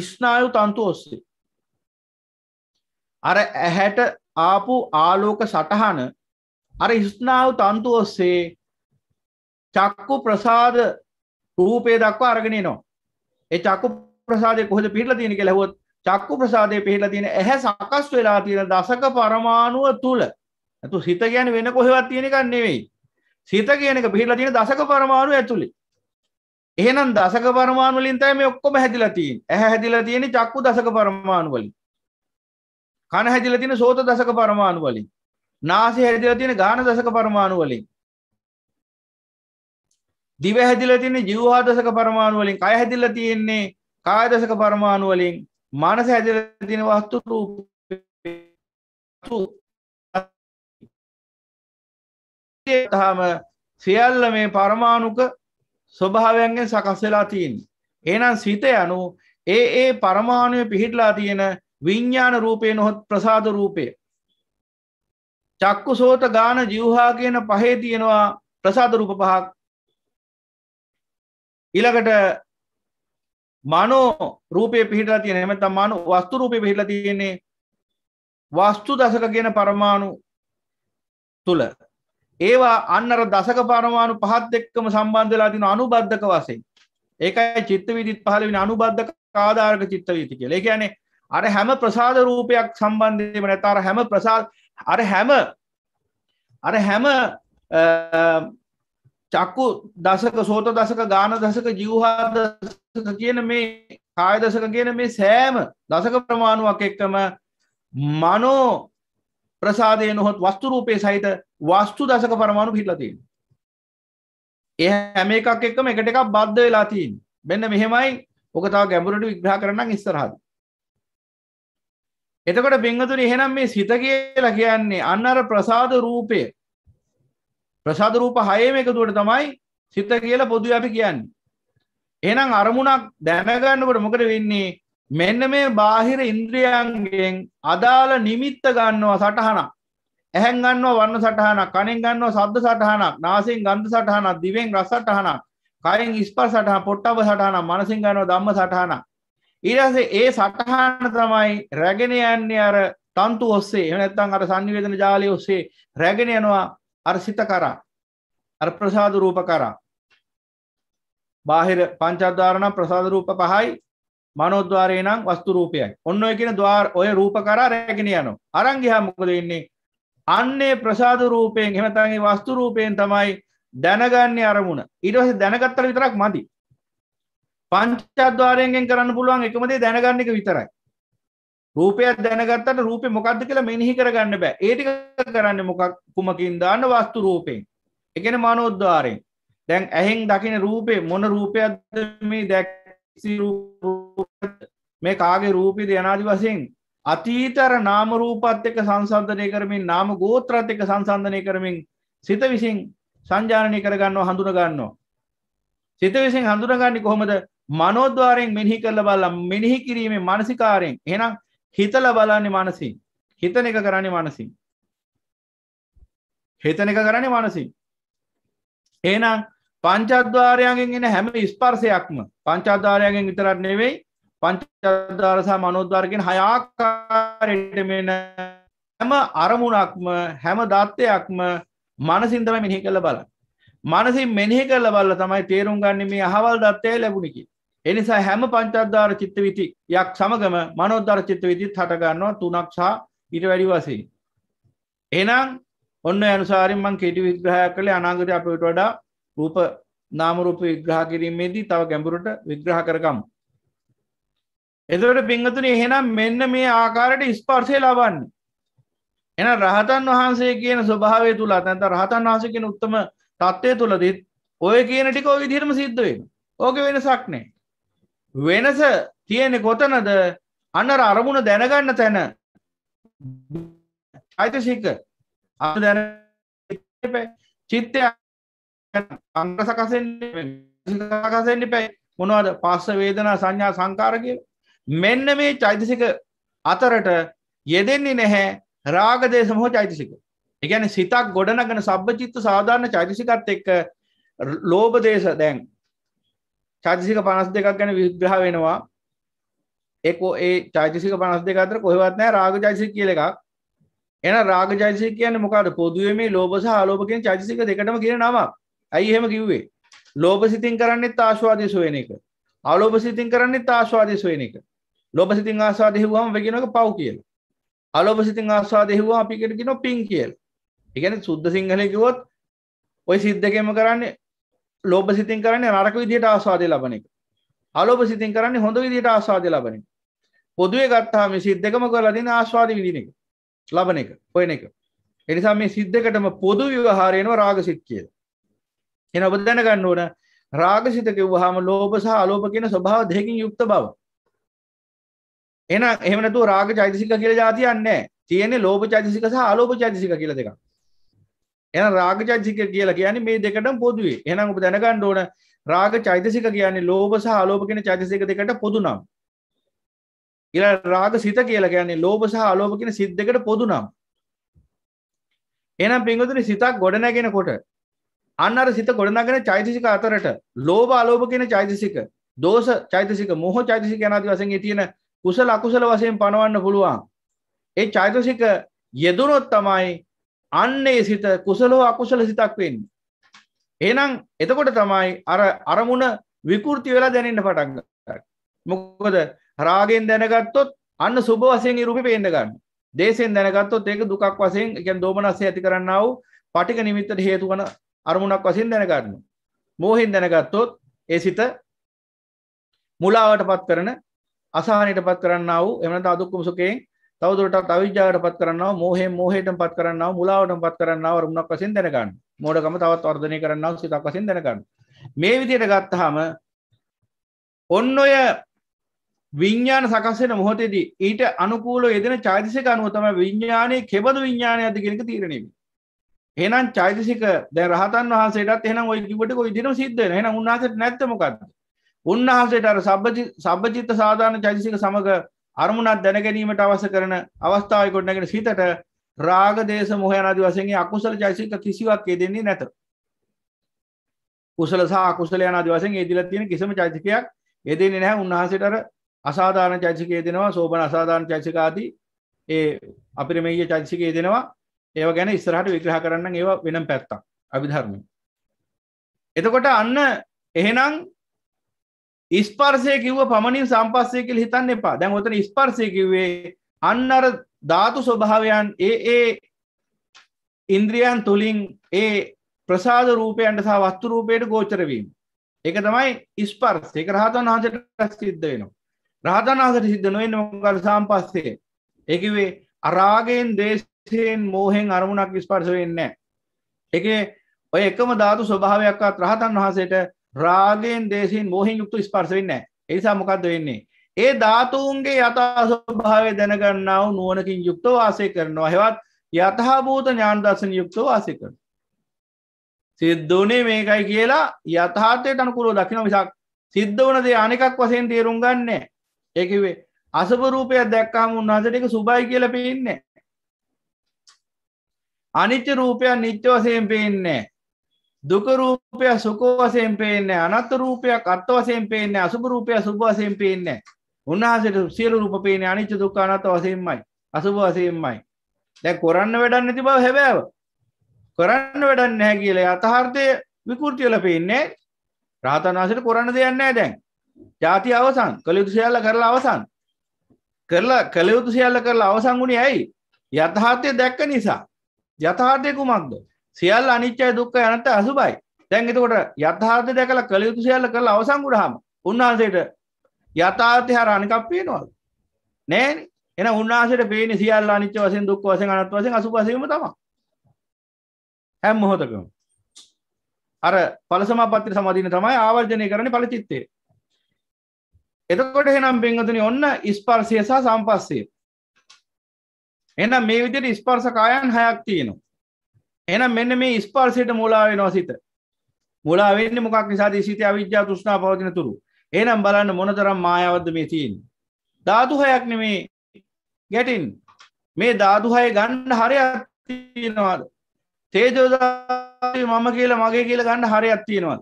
Speaker 1: ඉස්නායු තන්තු ඔස්සේ අර ඇහැට ආපු ආලෝක සටහන අර ස්නාව තන්තු ඔස්සේ චක්කු ප්‍රසාද රූපය දක්වා අරගෙන නවා ඒ චක්කු ප්‍රසාදය කොහොද පිටල තියෙන කියලා හොත් චක්කු ප්‍රසාදය පිටලා තියෙන ඇහැ සකස් වෙලා තියෙන දසක පරමාණුව තුල නැතු සිත කියන්නේ වෙන කොහෙවත් තියෙන එකක් නෙවෙයි සිත කියන එක පිටලා තියෙන දසක පරමාණු ඇතුලේ එහෙනම් දසක පරමාණු වලින් තමයි මේ ඔක්කොම හැදිලා තියෙන්නේ ඇහැ හැදිලා තියෙන්නේ චක්කු දසක පරමාණු වලින් කන හැදිලා තියෙන සෝත දසක පරමාණු වලින් නාසය හැදිලා තියෙන ගාන දශක පරමාණු වලින් දිව හැදිලා තියෙන්නේ ජීවහා දශක පරමාණු වලින් කය හැදිලා තියෙන්නේ කාය දශක පරමාණු වලින් මනස හැදිලා තියෙන වස්තු රූප තහම සියල්ල මේ පරමාණුක ස්වභාවයන්ගෙන් සකස් වෙලා තියෙන්. ඒනම් සිත යනු ඒ ඒ පරමාණුව පිහිටලා තියෙන විඤ්ඥාන රූපය නොහොත් ප්‍රසාද රූපය චක්කු සෝත ගාන ජිව්හා කියන පහේ තියෙනවා ප්‍රසාද රූප පහක් ඉළඟට මනෝ රූපය පිහිටලා තියෙන එම තමාන වස්තු රූපය පිහිටලා තියෙන්නේ වස්තු දසක කියන පරමාණු තුළ ඒවා අන්නර දසක පරමාණු පහත් එක්කම සම්බන්ධ වෙලා තින අනුබද්ධක වසෙන් ඒකයි චිත්ත විදිත් පහල වෙන අනුබද්ධක ආධාරක චිත්ත වීති කියල ඒ කියන්නේ අර හැම ප්‍රසාද රූපයක් සම්බන්ධයම නැතාර හැම ප්‍රසාද අර හැම අර හැම චක්කු දසක සෝත දසක ගාන දසක ජිවහාද කියන මේ කාය දසක කියන මේ සෑම දසක ප්‍රමාණුවක් එක්කම මනෝ ප්‍රසාදය නොහොත් වස්තුරූපය සහිත වස්තු දසක පරමාණු පිටලතින්. ඒ හැම එකක් එක්කම එකට එකක් බද්ධ වෙලාතින් බැන්න මෙහෙමයි ඔකතාව ගැඹුරට විග්‍රහ කරන්න ඉස්තරහද. එතකොට පිංහතුර එහෙනම් මේ සිත කියලා කියන්නේ අන්න අර ප්‍රසාද රූපය ප්‍රසාද රූප හයම එකතුවට තමයි සිත කියලා පොදු අපි කියන්නේ. එහෙනම් අරමුණක් දැනගන්නකොට මොකද වෙන්නේ මෙන්න මේ බාහිර ඉන්ද්‍රියන්ගෙන් අදාළ නිමිත්ත ගන්නවා සටහනක්. ඇහැන් ගන්නවා වර්ණ සටහනක්, කනෙන් ගන්නවා ශබ්ද සටහනක්, නාසයෙන් ගන්ධ සටහනක්, දිවෙන් රස සටහනක්, කයෙන් ස්පර්ශ සටහන, පොට්ටබ්බ සටහනක්, මනසෙන් ගන්නවා ධම්ම සටහනක්. ඊටසේ ඒ සටහන තමයි රැගෙන යන්නේ අර තන්තු ඔස්සේ එහෙම නැත්නම් අර සංනිවේදන ජාලය ඔස්සේ රැගෙන යනවා අර සිත කරා අර ප්‍රසාද රූප කරා බාහිර පංචද්වාර නම් ප්‍රසාද රූප පහයි මනෝද්වාරේ නම් වස්තු රූපයයි ඔන්න ඔය කියන ద్వාර ඔය රූප කරා රැගෙන යනවා අරන් ගියා මොකද වෙන්නේ අන්නේ ප්‍රසාද රූපයෙන් එහෙම නැත්නම් වස්තු රූපයෙන් තමයි දැනගන්නේ අරමුණ ඊට පස්සේ දැනගත්තට විතරක් මදි පංචද්වාරයෙන් කරන්න පුළුවන් එකම දේ දැනගන්න එක විතරයි. රූපයක් දැනගත්තට රූපේ මොකද්ද කියලා මෙනෙහි කරගන්න බෑ. ඒ ටික කරන්නේ මොකක් කුමකින් දාන්න වස්තු රූපයෙන්. ඒ කියන්නේ මනෝද්වාරයෙන්. දැන් ඇහෙන් දකින රූපේ මොන රූපයක්ද මේ දැක්සි රූප මේ කාගේ රූපේද යනාදි වශයෙන් අතීතර නාම රූපත් එක්ක සංසන්දනය කරමින් නාම ගෝත්‍රත් එක්ක සංසන්දනය කරමින් සිත විසින් සංජානනය කරගන්නවා හඳුනා ගන්නවා. සිත විසින් හඳුනාගන්නේ කොහොමද? මනෝද්වාරයෙන් මෙිහි කරල බල්ලා මෙිනිහි කිරීමේ මනසිකාරයෙන් එනම් හිතල බලන්න මනසින් හිතන එක කරන්න මනසින් හිතන එක කරන්න මනසින් ඒනම් පංචද්වාරයන්ගෙන් එන හැම ස්පර්සයක්ම පංචාධාරයගෙන් විතරත් නෙවෙයි පංචදධාරසා මනෝද්වාර්ගෙන් හයාකාරටමෙන හැම අරමුණක්ම හැම දත්තයක්ම මනසින්දම මෙිහි කළ බල මනසින් මෙිහි කළ බල්ල තමයි තේරුම් ගන්න මේ අහවල් දත්තය ලැබුණකි එනිසා හැම පංචද්දාර චිත්තවිතියක් සමගම මනෝද්දාර චිත්තවිතිත් හටගන්නවා තුනක් සහ ඊට වැඩි වසී. එනම් ඔන්න අනුසාරින් මං කෙටි විග්‍රහයක් කළේ අනාගත අපට වඩා රූප නාමරූප විග්‍රහ කිරීමේදී තව ගැඹුරට විග්‍රහ කරකම්. එදවට පිංහතුන එහෙනම් මෙන්න මේ ආකාරයට ස්පර්සය ලබන්නේ. එන රහතන් වහන්සේ කියන ස්වභාවය තුළ නැත රහතන් වහන්සේ කියෙන උත්තම තත්ත්වය තුළදත් ඔය කියන ටික ඔය විදිරම සිද්ධ වෙන ඕක වෙනසක් නෑ වෙනස තියෙන කොතනද අන්නර අරමුණ දැනගන්න තැන චෛතසික අර දැන චිත්තය අංග සකසෙන්න පැයි මොනවද පස්ස වේදනා සංඥා සංකාර කියලා මෙන්න මේ චෛතසික අතරට යෙදෙන්නේ නැහැ රාග දේශ මොහ චෛතසික. ඒ කියන්නේ සිතක් ගොඩනගෙන සබ්බචිත්ත සාධාරණ චෛතසිකත් එක්ක ලෝභ දේශ දැන් චාතිසික පනස් දෙකක් ගැන විග්‍රහ වෙනවා ඒකෝ ඒ චාතිසික පනස් දෙක අතර කොහෙවත් නෑ රාග චෛසික කියල එකක් එන රාග චෛසික කියන්නේ මොකද පොදුවේ මේ ලෝභ සහ අලෝභ කියන චෛසික දෙකටම කියන නමක් ඇයි එහෙම කිව්වේ ලෝභ සිතින් කරන්නෙත් ආස්වාදී සොයන එක අලෝභ සිතින් කරන්නෙත් ආස්වාදී සොයන එක ලෝභ සිතින් ආස්වාදේ හෙව්වම වෙකිනක පව් කියලා අලෝභ සිතින් ආස්වාදේ හෙව්වම අපි කියන පිං කියලා ඒ කියන්නේ සුද්ධ සිංහලෙන් කිව්වොත් ওই සිද්දකෙම කරන්නේ ලෝභ සිතින් කරන්නේ නරක විදිහට ආස්වාදය ලබන එක. අලෝභ සිතින් කරන්නේ හොඳ විදිහට ආස්වාදය ලබන එක. පොදුවේ ගත්තාම මේ සිත් දෙකම කරලා දෙන ආස්වාද විඳින එක. ලබන එක, හොයන එක. ඒ නිසා මේ සිත් දෙකටම පොදු විවහාරය වෙනවා රාග සිත් කියලා. එහෙනම් ඔබ දැනගන්න ඕන රාග සිත කිව්වහම ලෝභ සහ අලෝභ කියන ස්වභාව දෙකකින් යුක්ත බව. එහෙනම් එහෙම නැතුව රාග චෛතසික කියලා જાතියක් නැහැ. තියෙන්නේ ලෝභ චෛතසික සහ අලෝභ චෛතසික කියලා දෙකක්. එහෙනම් රාග චෛතසික කියලා කියන්නේ මේ දෙකටම පොදුයි. එහෙනම් ඔබ දැනගන්න ඕන රාග චෛතසික කියන්නේ ලෝභ සහ අලෝභ කියන චෛතසික දෙකට පොදු නම. ඊළඟ රාග සිත කියලා කියන්නේ ලෝභ සහ අලෝභ කියන සිත් දෙකට පොදු නම. එහෙනම් පින්වතුනි සිතක් ගොඩ නැගෙනකොට අන්න අර සිත ගොඩ නැගෙන චෛතසික අතරට ලෝභ අලෝභ කියන චෛතසික, දෝෂ චෛතසික, මෝහ චෛතසික යන ආදී වශයෙන් තියෙන කුසල අකුසල වශයෙන් පනවන්න පුළුවන්. ඒ චෛතසික යෙදුනොත් තමයි අන්නේ සිත කුසලෝ අකුසල සිතක් වෙන්න. එනම් එතකොට තමයි අර අරමුණ විකෘති වෙලා දැනෙන්ට පටන්ග. මොකද රාගෙන් දැනගත්තොත් අන්න සුභ වසයෙන් රූපි පේන්න ගන්න දේශෙන් දැනගත්තොත් ඒක දුකක් වසයෙන් එකැන් දෝමනස්සේ ඇති කරන්නාව පටික නිමිත්තට හේතු වන අරමුණක් වසින් දැනගන්න. මෝහෙන් දැනගත්තොත් ඒ සිත මුලාවට පත් කරන අසාහනයට පත් කරන්න වූ එමනට අදුක්කුම සුකයෙන් තවදුරටත් අවිජ්ජාවට පත් කරන්නවා මෝහයෙන් මෝහයටම පත් කරන්නවා මුලාවටම පත් කරන්නවා වරුණක් වශයෙන් දැනගන්න. මෝඩකම තවත් වර්ධනය කරන්නවා සිතක් වශයෙන් දැනගන්න. මේ විදිහට ගත්තාම ඔන්න ඔය විඤ්ඥාන සකස් වෙන මොහොතේදී ඊට අනුකූලව යෙදෙන චෛතසික අනුව තමයි විඤ්ඥානයේ කෙබඳු විඤ්ඥානයක්ද කියන එක තීරණය වෙන්නේ. එහෙනම් චෛතසික දැන් රහතන් වහන්සේටත් එහෙනම් ওই කිව්වට කොයි දිනම සිද්ධ වෙනවා. එහෙනම් උන්වහන්සේට නැත්ද මොකද්ද? උන්වහන්සේට අර සබ්බචිත්ත සාධාරණ චෛතසික සමග අරමුණක් දැනගැනීමට අවස කරන අවස්ථාවයි ගොඩනගෙන සිතට රාග දේශ මොහයන ආදී වශයෙන් අකුසල චෛසික කිසිවක් යෙදෙන්නේ නැත. කුසල සහ අකුසල යන ආදී වශයෙන් යෙදিলা තියෙන කිසිම චෛසිකයක් යෙදෙන්නේ නැහැ. උන්වහන්සේට අර අසාධාරණ චෛසික යෙදෙනවා, සෝබන අසාධාරණ චෛසික ආදී ඒ අපරිමේය චෛසික යෙදෙනවා. ඒව ගැන ඉස්සරහට විග්‍රහ කරන්න ඒව වෙනම් පැත්තක් අභිධර්මයේ. එතකොට අන්න එහෙනම් ඉස්පර්සය කිව්ව පමණින් සම්පස්සය කළ හිතන්න එපා දැන් ොතන ස්පර්සය කිවේ අන්න අර ධාතු ස්වභාවයන් ඒ ඒ ඉන්ද්‍රියන් තුළින් ඒ ප්‍රසාද රූපයන්ට සහ වස්තු රූපයට ගෝචරවීම එක තමයි ඉස්පර්ස එක රහතන් වහන්සට සිද්ධ වෙනවා රහතන් වහසට සිද්ධ නොවෙන්න මොකල් සම්පස්සේ එකවේ අරාගෙන් දේශයෙන් මෝහෙන් අරමුණක් ස්පර්ස වෙන්න එක ඔය එකම ධාතු ස්වභාවයක්වත් රහතන් වහසට රාගයෙන් දේශයෙන් මෝහින් යුක්තු ස්පර්ශ වෙන්නේ නැහැ. ඒ නිසා මොකද්ද වෙන්නේ? ඒ ධාතුන්ගේ යථා ස්වභාවය දැනගන්නා වූ නුවණකින් යුක්තව වාසය කරනවා. හෙවත් යථාභූත ඥාන දර්ශන යුක්තව වාසය කරනවා. සිද්ධුනේ මේකයි කියලා යථාර්ථයට අනුකූලව දකින්න මිසක් සිද්ධ වුණ දේ අනෙකක් වශයෙන් තේරුම් ගන්න නැහැ. ඒ කිව්වේ අසබ රූපයක් දැක්කම උන්වහන්සේට ඒක සුභයි කියලා පේන්නේ නැහැ. අනිත්‍ය රූපය නිත්‍ය වශයෙන් පේන්නේ නැහැ. දුකරූපය සුකෝවසයෙන් පේන්නේ අනත්ත රූපයක් අත්ත වසයෙන් පේන්නේ අසුභ රූපය සුභවසයෙන් පේන්නේ උන්වහන්සේට සියලු රූප පේන්නේ අනිච්ච දුක්ඛ අනාත්ම වශයෙන්මයි අසුභ වශයෙන්මයි දැන් කරන්න වැඩක් නැති බව හැබෑව කරන්න වැඩක් නැහැ කියලා යථාර්ථය විකෘති වෙලා පේන්නේ රහතන් වහන්සේට කරන්න දෙයක් නැහැ දැන් ಜಾති අවසන් කලියුතු සියල්ල කරලා අවසන් කරලා කලියුතු සියල්ල කරලා අවසන් වුණේ ඇයි යථාර්ථය දැක්ක නිසා යථාර්ථය කුමක්ද සියල් අනිච්චය දුක්ක යනත අසුබයි දැන් එතකොට යථාර්ථ දැකල කළයුතු සියල්ල කළ අවසංගුරහම උන්වහන්සේට යථාර්ථය හර අනිකක් පේනවද නෑන එන උන්වහන්සේට පේන සියල් අනිච්ච වසෙන් දුක් වසෙන් අනත් වසෙන් අසුබ වසීම තමයි හැම මොහොතකම අර පලසමාපත්‍ර සමාධීන තමයි ආවර්ජනය කරන පලචිත්තේ එතකොට එනම් පෙන්ගතුනි ඔන්න ස්පර්ශය සහ සම්පස්සේ එනම් මේ විදිහට ස්පර්ශ කායන් හයක් තියෙනවා එනම් මෙන්න මේ ස්පර්සයට මුලා වෙනවා සිත මුලා වෙන්න මොකක් නිසාද සිත අවිද්‍යා තෘෂ්ණා පවතින තුරු එනම් බලන්න මොනතරම් මායාවද්ද මේ තියෙන් ධාතු හයක් නෙමේ ගැටින් මේ ධාතු හය ගන්න හරයක් තියෙනවාද තේජෝධාතු මම කියලා මගේ කියලා ගන්න හරයක් තියෙනවාද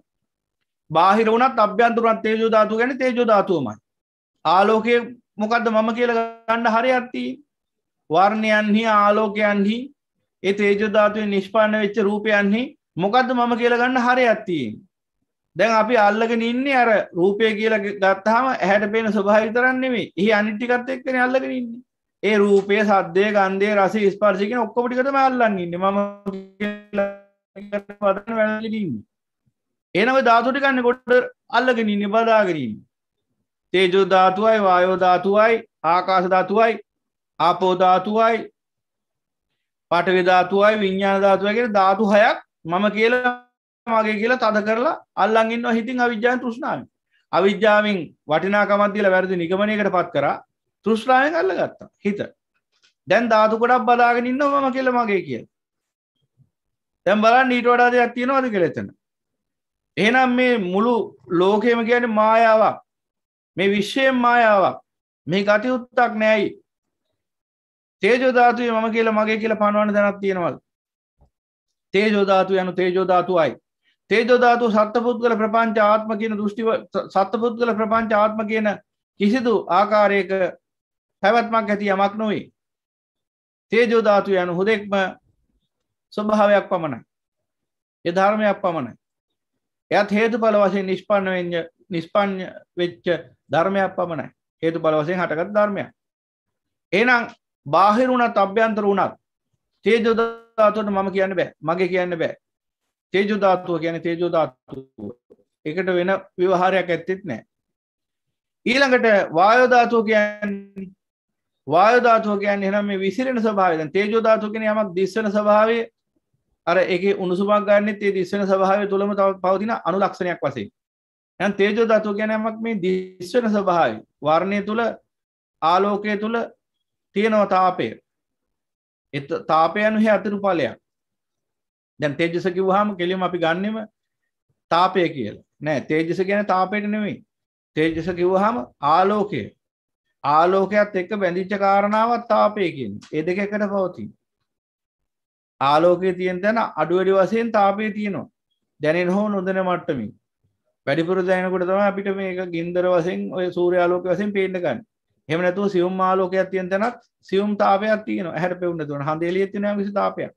Speaker 1: බාහිර වුණත් අභ්‍යන්තුරත් තේජෝධාතු ගැන තේජෝධාතුවමයි ආලෝකය මොකක්ද මම කියලා ගන්න හරයක් තියෙන වර්ණයන්හි ආලෝකයන්හි ඒ තේජධාතුවෙන් නිෂ්පාන වෙච්ච රූපයන්හි මොකක්ද මම කියලගන්න හරි ඇත්තිීන්. දැන් අපි අල්ලගෙන ඉන්නේ අර රූපය කියල ගත්තාම ඇහැට පේන ස්වභාවි තරන්නෙමේ ඒ අනිට්ටිකත් එක්කන අල්ලගෙන ඉන්න. ඒ රූපය සද්දය ගන්දේ රස ස්පර්ශයකෙන ඔක්කොපටිකතම අල්ලන්න ඉන්න ම පදන වැලගටන්න. එනව ධාතුටිකන්න ගොඩ අල්ලගෙන ඉන්න බදාගරීම. තේජෝ ධාතුවයි වායෝ ධාතුවයි ආකාශ ධාතුවයි ආපෝධාතුවයි පටවි ධාතුවයි විඤ්ඥාන ධාතුවය කියෙන ධාතු හයක් මම කියලා මගේ කියලා තද කරලා අල්ලංගින්න හිතින් අවිද්‍යාන් තෘෂ්ණාව අවිද්‍යාවෙන් වටිනාකමත්දිල වැරදි නිගමනයකට පත් කර තෘෂ්ණායෙන් අල්ල ගත්තා හිත දැන් ධාතු කොඩක් බලාගෙන ඉන්න මම කියල මගේ කිය තැම් බලා නීට වඩා දෙයක් තියෙනවාද කෙළෙතන එහනම් මේ මුළු ලෝකයම කියන මායාවක් මේ විශ්වයෙන් මායාවක් මේ කටයුත්තක් නෑයි තේජෝධාතුය මම කියලා මගේ කියලා පණවන දැනක් තියෙනවල් තේජෝධාතු යනු තේජෝධාතුවයි තේජෝධාතු සත්තපුද් කළ ප්‍රපංච ආත්ම කියන දෘෂ්ටි සත්තපුද් කළ ප්‍රපංච ආත්ම කියන කිසිදු ආකාරයක පැවැත්මක් ඇති යමක් නොවේ තේජෝධාතු යනු හුදෙක්ම ස්වභාවයක් පමණයි යධර්මයක් පමණයි එයත් හේතු පල වශයෙන් නිෂ්පන්නවෙෙන්ජ නිස්්පන්්‍ය වෙච්ච ධර්මයක් පමණයි හේතු පල වසයෙන් හටකත් ධර්මයක් ඒනම් බාහිර වුණත් අභ්‍යන්තර වුණත් තේජෝධාතුවට මම කියන්න බෑ මගේ කියන්න බෑ තේජෝධාතුව කියන තේජෝධාතුව එකට වෙන විවහාරයක් ඇත්තෙත් නෑ ඊළඟට වායෝධාතුව කියන්නේ වායෝධාතුව කියන්නේ එහෙනම් මේ විසිරෙන ස්වභාවය දැන් තේජෝධාතුව කියන්නේ යමක් දිස්වෙන ස්වභාවය අර ඒකේ උණුසුමක් ගන්නෙත් ඒ දිස්වෙන ස්වභාවය තුළම පවතින අනුලක්ෂණයක් වශයෙන් එහෙනම් තේජෝධාතුව කියන්නේ යමක් මේ දිස්වෙන ස්වභාවය වර්ණය තුල ආලෝකය තුල තියෙනවා තාපය එ තාපයන් හ අතුරු පලයක් දැන් තේජස කිව්හම කෙලිම අපි ගන්නම තාපය කියලා නෑ තේජස ගැන තාපයට නෙවෙයි තේජස කිව්හම ආලෝකය ආලෝකයක් එක්ක බැඳිච්ච කාරණාවත් තාපයකින් එ දෙක එකට පවතින් ආලෝකය තියෙන් දැන අඩුවැඩි වසයෙන් තාපය තියෙනවා දැනෙන් හෝ නොදන මට්ටමින් වැඩිපුර දැනකට තම අපිට මේක ගින්දර වසෙන් ඔය සූරයාලෝක වසෙන් පේන්නගන්න එම නැතුව සියුම් ආලෝකයක් තියෙන තැනත් සියුම් තාපයක් තියෙනවා ඇහැට පෙවුන්න තුන හඳේලිය තියෙනවා කිසි තාපයක්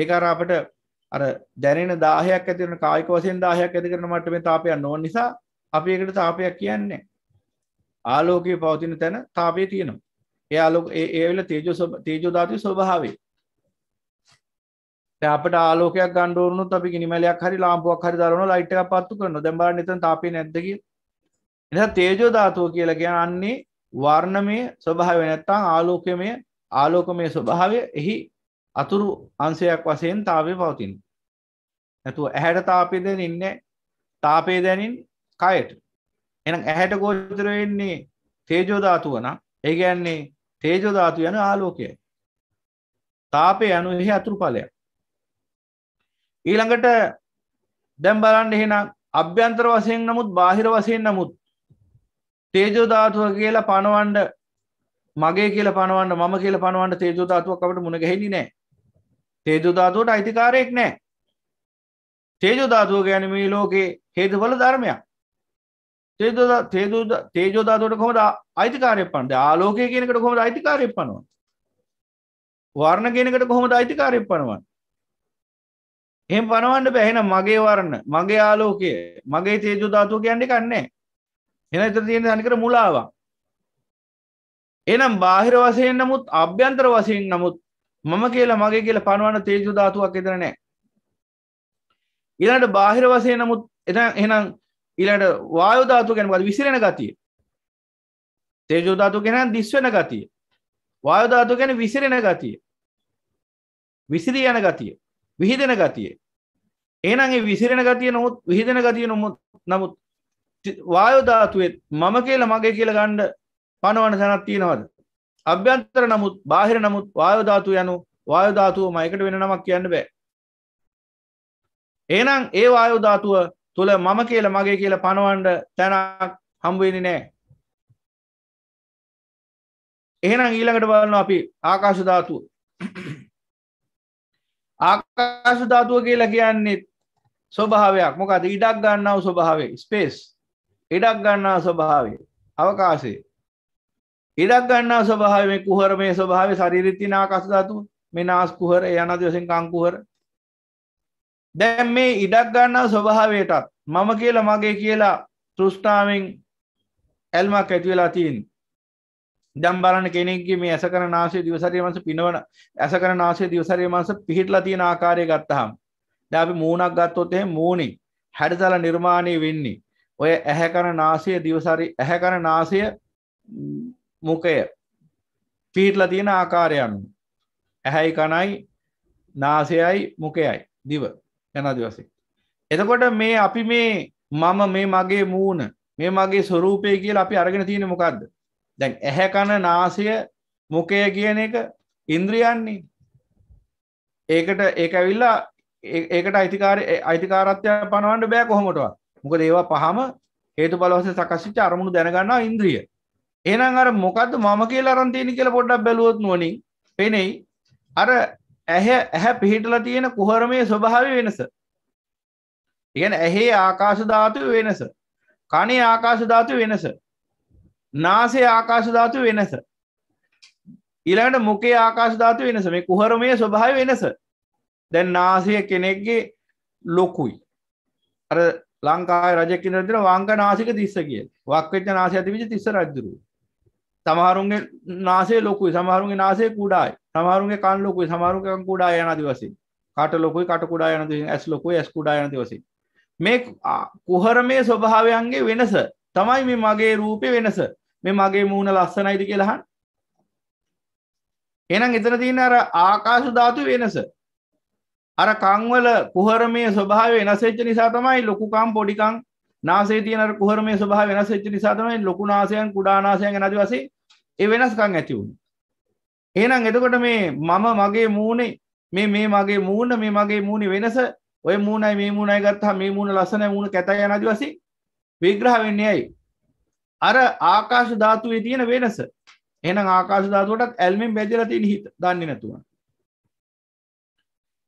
Speaker 1: ඒක අර අපිට අර දැනෙන 10ක් ඇති වෙන කායික වශයෙන් 10ක් ඇති කරන මට්ටමේ තාපයක් නොවන නිසා අපි ඒකට තාපයක් කියන්නේ ආලෝකයේ පවතින තැන තාපය තියෙනවා ඒ ආලෝක ඒ ඒ වෙල තේජෝ තේජෝ ධාතුවේ ස්වභාවය දැන් අපිට ආලෝකයක් ගන්න ඕනුනොත් අපි ගිනිමැලයක් හරි ලාම්පුවක් හරි දාලා ලයිට් එකක් පත්තු කරනවා දැන් බලන්න එතන තාපය නැද්ද කියලා එනිසා තේජෝ ධාතුව කියලා කියන්නේ වර්ණමය ස්වභාවය නැත්තං ආලෝකමය ආලෝකමය ස්වභාවය එහි අතුරු අන්සයක් වසයෙන් තාවය පවතින් නැතුව ඇහැට තාපයද ඉන්න තාපේ දැනින් කයට එන ඇහැට ගෝචරවෙන්නේ තේජෝධාතුව නම් ඒගැන්නේ තේජෝධාතු යන ආලෝකය තාපය යනු එහි අතුරු පලයක් ඊළඟට දැම් බලන්න එහෙනම් අභ්‍යන්තර වසයෙන් නමුත් බාහිර වසයෙන් නමුත් තේජෝධාතුව කියලා පණවන්ඩ මගේ කියල පනවන්න මම කියල පනවන්න තේජෝධාතුවක් අපට මුණ ගැහෙනි නෑ තේජෝධාතුවට අයිතිකාරයෙක් නෑ තේජෝධාතුව ගැන මේ ලෝකේ හේතුඵල ධර්මයක් තේජෝධාතුවට කොමද අයිතිකාරය පන්ට ආලෝකය කියනකට කොමද අයිතිකාරය පනව වර්ණ කෙනකට කොහොමද අයිතිකාරය පනවන් එම පනවන්න බැහෙන මගේ වරණ මගේ ආලෝකය මගේ තේජෝධාතුව කියන්නේ කන්නේ එන එතර තියෙන අනිකර මුලාවක් එනම් බාහිර වසයෙන් නමුත් අභ්‍යන්තර වසයෙන් නමුත් මම කියලා මගේ කියල පණුවන තේජු ධාතුවක් එතර නෑ ඉලාට බාහිර වසය නමුත් එ එනම් ඉලාට වායෝධාතු ගැනකත් විසිරෙන ගතිය තේජෝධාතු ගැෙන දිස්වෙන ගතිය වායෝධාතු ගැන විසිරෙන ගතිය විසිරී යන ගතිය විහිදෙන ගතිය ඒනගේ විසිරෙන ගතිය නොමුත් විහිදෙන ගතිය නොමුත් නමුත් වායෝධාතුවත් මම කියලා මගේ කියල ගණ්ඩ පණවන සැනත් තියෙනවද අභ්‍යන්තර නමුත් බාහිර නමුත් වායෝධාතු යනු වායෝධාතුව මයකට වෙන නමක් කියන්න බෑ ඒනම් ඒ වායෝධාතුව තුළ මම කියල මගේ කියල පණවන්ඩ තැනක් හම්බුවෙනි නෑ එහෙනම් ඊළඟට බලන අපි ආකාශධාතුව ආකාශධාතුව කියලා කියන්නේ ස්වභාවයක් මොකද ඉඩක් ගන්නව ස්වභාවේ ස්පේස් ඉඩක් ගන්නා ස්වභාවය අවකාශය ඉඩක් ගන්නා ස්වභාව මේ කුහර මේ ස්වභාවය ශරීරතින ආකාශධාතුව මේ නාස් කුහර යනද වශයෙන් කංකුහර දැන් මේ ඉඩක් ගන්නා ස්වභාවයටත් මම කියලා මගේ කියලා තෘෂ්ඨාවෙන් ඇල්මක් ඇති වෙලා තියෙන්නේ දැන් බලන්න කෙනෙක්ගේ මේ ඇස කරන නාසය දිව ශරීරය මාංශ පිනවන ඇස කරන නාසය දිව ශරීරය මාංශ පිහිටලා තියෙන ආකාරය ගත්තාම දැන් අපි මූණක් ගත්තොත් එහෙනම් මූණේ හැඩතල නිර්මාණය වෙන්නේ ඔය ඇහැකර නාසය දිවසරි ඇහැකර නාසය මොකය පිහිටල තියෙන ආකාරයන් ඇහැයි කණයි නාසයයි මොකයයි දිව යන දිවසේ. එතකොට මේ අපි මේ මම මේ මගේ මූුණ මේ මගේ ස්වරූපය කියල අපි අරගෙන තියෙන මොකක්ද දැන් ඇහැකණ නාසය මොකය කියන එක ඉන්ද්‍රියන්නේ ඒකට ඒක ඇවිල්ලා ඒකට අයිතිකාර අයිතිකාරත්වය පනවන්ට බෑ කොහොමටවා මොකද ඒවා පහම හේතු බලවස සකස්විච්ච අරමුණු දැනගන්නා ඉන්ද්‍රිය. එහෙනම් අර මොකද්ද මම කියලා අරන් තියෙන කියලා පොඩ්ඩක් බැලුවොත් නුවණින් පෙනෙයි අර ඇහැ ඇහැ පිහිටලා තියෙන කුහරමේ ස්වභාවය වෙනස. ඉගෙන ඇහි ආකාශ ධාතු වෙනස. කනේ ආකාශ ධාතු වෙනස. නාසයේ ආකාශ ධාතු වෙනස. ඊළඟට මොකේ ආකාශ ධාතු වෙනස. මේ කුහරමේ ස්වභාවය වෙනස. දැන් නාසය කෙනෙක්ගේ ලොකුයි. අර ලංකාවේ රජෙක් ඉඳලා තියෙන වංග නාසික 30 කියලා. වක් වෙච්ච නාසය ඇතිවිච්ච 30 රජුරු. සමහරුන්ගේ නාසය ලොකුයි, සමහරුන්ගේ නාසය කුඩායි. සමහරුන්ගේ කන් ලොකුයි, සමහරුන්ගේ කන් කුඩායි යන දිවසින්. කට ලොකුයි, කට කුඩායි යන දිවසින්, ඇස් ලොකුයි, ඇස් කුඩායි යන දිවසින්. මේ කුහරමේ ස්වභාවයන්ගේ වෙනස තමයි මේ මගේ රූපේ වෙනස. මේ මගේ මූණ ලස්සනයිද කියලා අහන්න. එහෙනම් එතන තියෙන අර ආකාශ ධාතු වෙනස. අර කංවල කුහරමය ස්වභාව වෙනසෙච්ච නිසා තමයි ලොකුකම් පොඩිකං නාසේ තියන කුහරමය ස්වභාව වෙනසෙච්ච නිසා තමයි ලොකු නාසයන් කුඩානාසයන් නැති වසේ ඒ වෙනස්කං ඇති වුණ එහෙනම් එතකොට මේ මම මගේ මූුණේ මේ මේ මගේ මූුණ මේ මගේ මූුණ වෙනස ඔය මූුණයි මේ මූුණයි ගත්හ මේ මූුණ ලස්සන මූුණ කැතයි නැති වසේ විග්‍රහ වෙන්නේ ඇයි අර ආකාශ ධාතුවේ තියෙන වෙනස එහෙනම් ආකාශ ධාතුවටත් ඇල්මෙන් බැඳලා තියෙන හිත දන්නේ නැතුව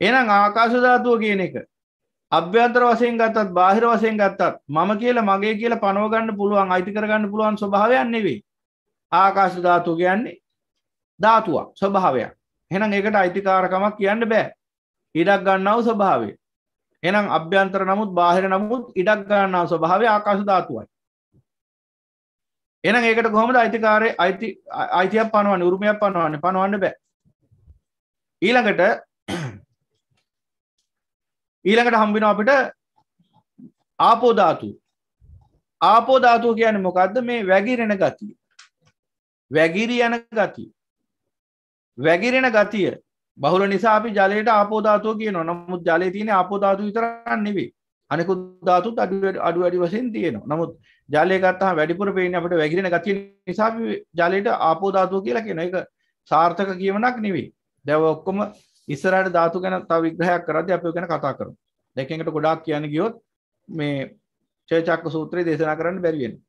Speaker 1: එනම් ආකාශධාතුව කියන එක අභ්‍යන්තර වසයෙන් ගත්තත් බාහිර වසයෙන් ගත්තත් මම කියල මගේ කියල පනෝගන්න පුළුවන් අයිති කරගන්න පුළුවන් ස්වභාවයන් නෙවෙයි ආකාශ ධාතුව කියන්නේ ධාතුවක් ස්වභාවයක් හෙනම් ඒකට අයිතිකාරකමක් කියන්න බෑ ඉඩක් ගන්නාව ස්වභාවය එනම් අභ්‍යන්තර නමුත් බාහිර නමුත් ඉඩක් ගන්නාව ස්වභාවය ආකාශ ධාතුවයි එනම් ඒකට කොහොමද අයිතිකාරය අයිති අයිතියක් පනුවන්න උරුමයක් පනුවන්න පනුවන්න බෑ ඊළඟට ඊළඟට හම්බින අපිට ආපෝධාතු ආපෝධාතුව කියන මොකක්ද මේ වැගිරෙන ගතිය වැගිරි යන ගති වැගිරෙන ගතිය බහුල නිසා අපි ජලයට ආපෝධාතුව කියන නමුත් ජලය තියෙන ආපෝධාතු විතරන්න නෙවේ අනෙකුත් ධාතුත් අඩු වැඩි වශයෙන් තියෙනවා නමුත් ජලය ගත්තහම වැඩිපුර පේන්නේ අපිට වැගිරෙන ගතිය නිසා අපි ජලයට ආපෝධාතුව කියලා කියන එක සාර්ථක කියවනක් නෙවෙයි දැන් ඔක්කොම ඉස්සරහට ධාතු ගැන තව විග්‍රහයක් කරද්දී අපි ගැන කතා කරමු. දැන් එකට ගොඩාක් කියන්න ගියොත් මේ චේචක්ක සූත්‍රය දේශනා කරන්න බැරි වෙනවා.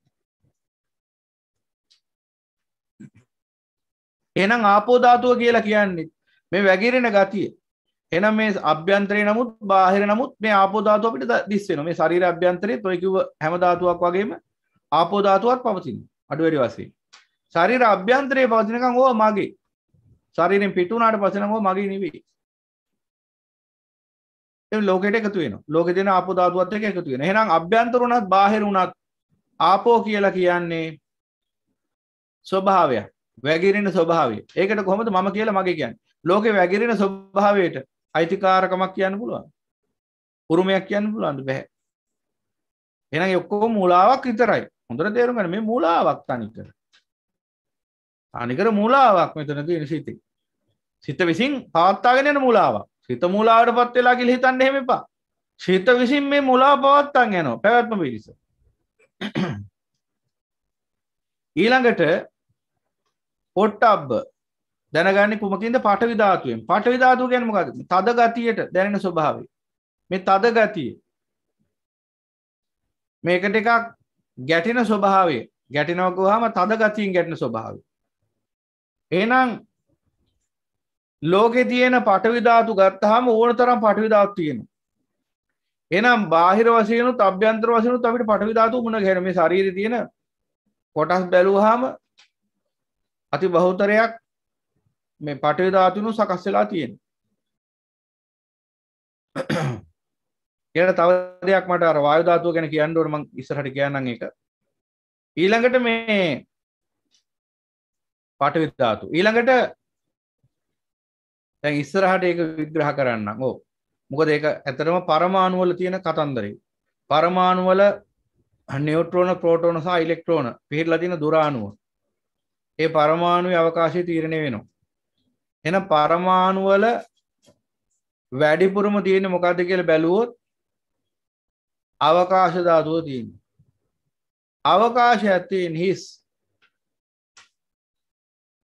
Speaker 1: එහෙනම් ආපෝ ධාතුව කියලා කියන්නේ මේ වැగిරෙන ගතිය. එහෙනම් මේ අභ්‍යන්තරේ නමුත් බාහිර නමුත් මේ ආපෝ ධාතුව අපිට දිස් වෙනවා. මේ ශරීර අභ්‍යන්තරේ toy කිව්ව හැම ධාතුවක් වගේම ආපෝ ධාතුවක් පවතිනවා. අඩු වැඩි වශයෙන්. ශරීර අභ්‍යන්තරේ පවතිනකම් ඕවා මගේ. ශරීරෙන් පිටුනාට පසනමෝ මගේ නෙවෙයි ලෝකෙට එකතු වෙන ලෝක දෙන අප ධාතුවත් එක එකතු වෙන හෙනම් අභ්‍යන්තරුණත් බාහිරුණත් ආපෝ කියලා කියන්නේ ස්වභාවය වැගිරෙන ස්වභාවය ඒකට කොහොමද මම කියලා මගේ කියන්න ලෝකෙ වැගිරෙන ස්වභාවයට අයිතිකාරකමක් කියන්න පුළුවන් උරුමයක් කියන්න පුළුවන් බැහැ එන ඔක්කෝ මුලාවක් විතරයි හොඳට තේරුම් ගන්න මේ මුලාවක් තනිකර අනිකර මූලාවක් මෙතන තියෙන සිතේ. සිත විසින් පවත්තාගෙන යන මූලාවක්. සිත මූලාවට පත් වෙලා කියලා හිතන්න එහෙම එපා. සිත විසින් මේ මුලාව පවත්තන් යනවා පැවැත්ම පිණිස. ඊළඟට පොට්ටබ්බ දැනගන්නේ කුමකින්ද පටවි ධාතුවෙන්. පටවි ධාතුව කියන්නේ මොකද්ද? තද ගතියට දැනෙන ස්වභාවය. මේ තද ගතිය. මේකට එකක් ගැටෙන ස්වභාවය. ගැටෙනවා කියවහම තද ගතියෙන් ගැටෙන ස්වභාවය. ඒනම් ලෝකෙ තියෙන පටවිධාතු ගත්තහම ඕන තරම් පටවිධාත් තියෙන එනම් බාහිර වසයනු තබ්‍යන්ත්‍ර වසනු අපිට පටවිධාතු මුණ ගැනීම ශරීර තියෙන කොටස් බැලූහාම අති බහුතරයක් මේ පටවිධාතුනු සකස් වෙලා තියෙන එයට තව දෙයක් මට අර වායුධාතුව ගැන කියන්න ඕන මං ඉස්සරහට කියන්න එක ඊළඟට මේ පටවි ධාතු ඊළඟට දැන් ඉස්සරහට ඒක විග්‍රහ කරන්න ඕ මොකද ඒක ඇතරම පරමාණුවල තියෙන කතන්දරේ පරමාණුවල නියුට්‍රෝන ප්‍රෝටෝන සහ ඉලෙක්ට්‍රෝන පිහිටලා තියෙන දුරාණුව ඒ පරමාණුවේ අවකාශය තීරණය වෙනවා එහෙනම් පරමාණුවල වැඩිපුරම තියෙන්නේ මොකද්ද කියලා බැලුවොත් අවකාශ ධාතුව තියෙනවා අවකාශය ඇත්තේ හිස්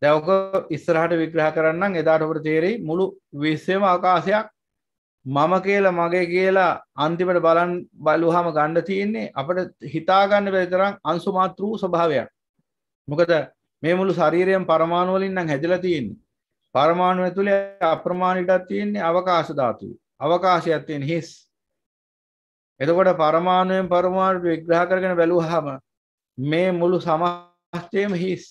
Speaker 1: දැවක ඉස්සරහට විග්‍රහ කරන්න එදාට ඔබට තේරෙයි මුළු විශ්වම අවකාශයක් මම කියලා මගේ කියලා අන්තිමට බලන් බලුහම ගණ්ඩ තියෙන්නේ අපට හිතාගන්න බැරි තරම් අංශු මාත්‍ර වූ ස්වභාවයක් මොකද මේ මුළු ශරීරයෙන් පරමාණු වලින් නම් හැදිලා තියෙන්නේ පරමාණු ඇතුලේ අප්‍රමාණිකක් තියෙන්නේ අවකාශ ධාතුව අවකාශයක් තියෙන හිස් එතකොට පරමාණුවෙන් පරමාණුට විග්‍රහ කරගෙන බැලුවාම මේ මුළු සමස්තයම හිස්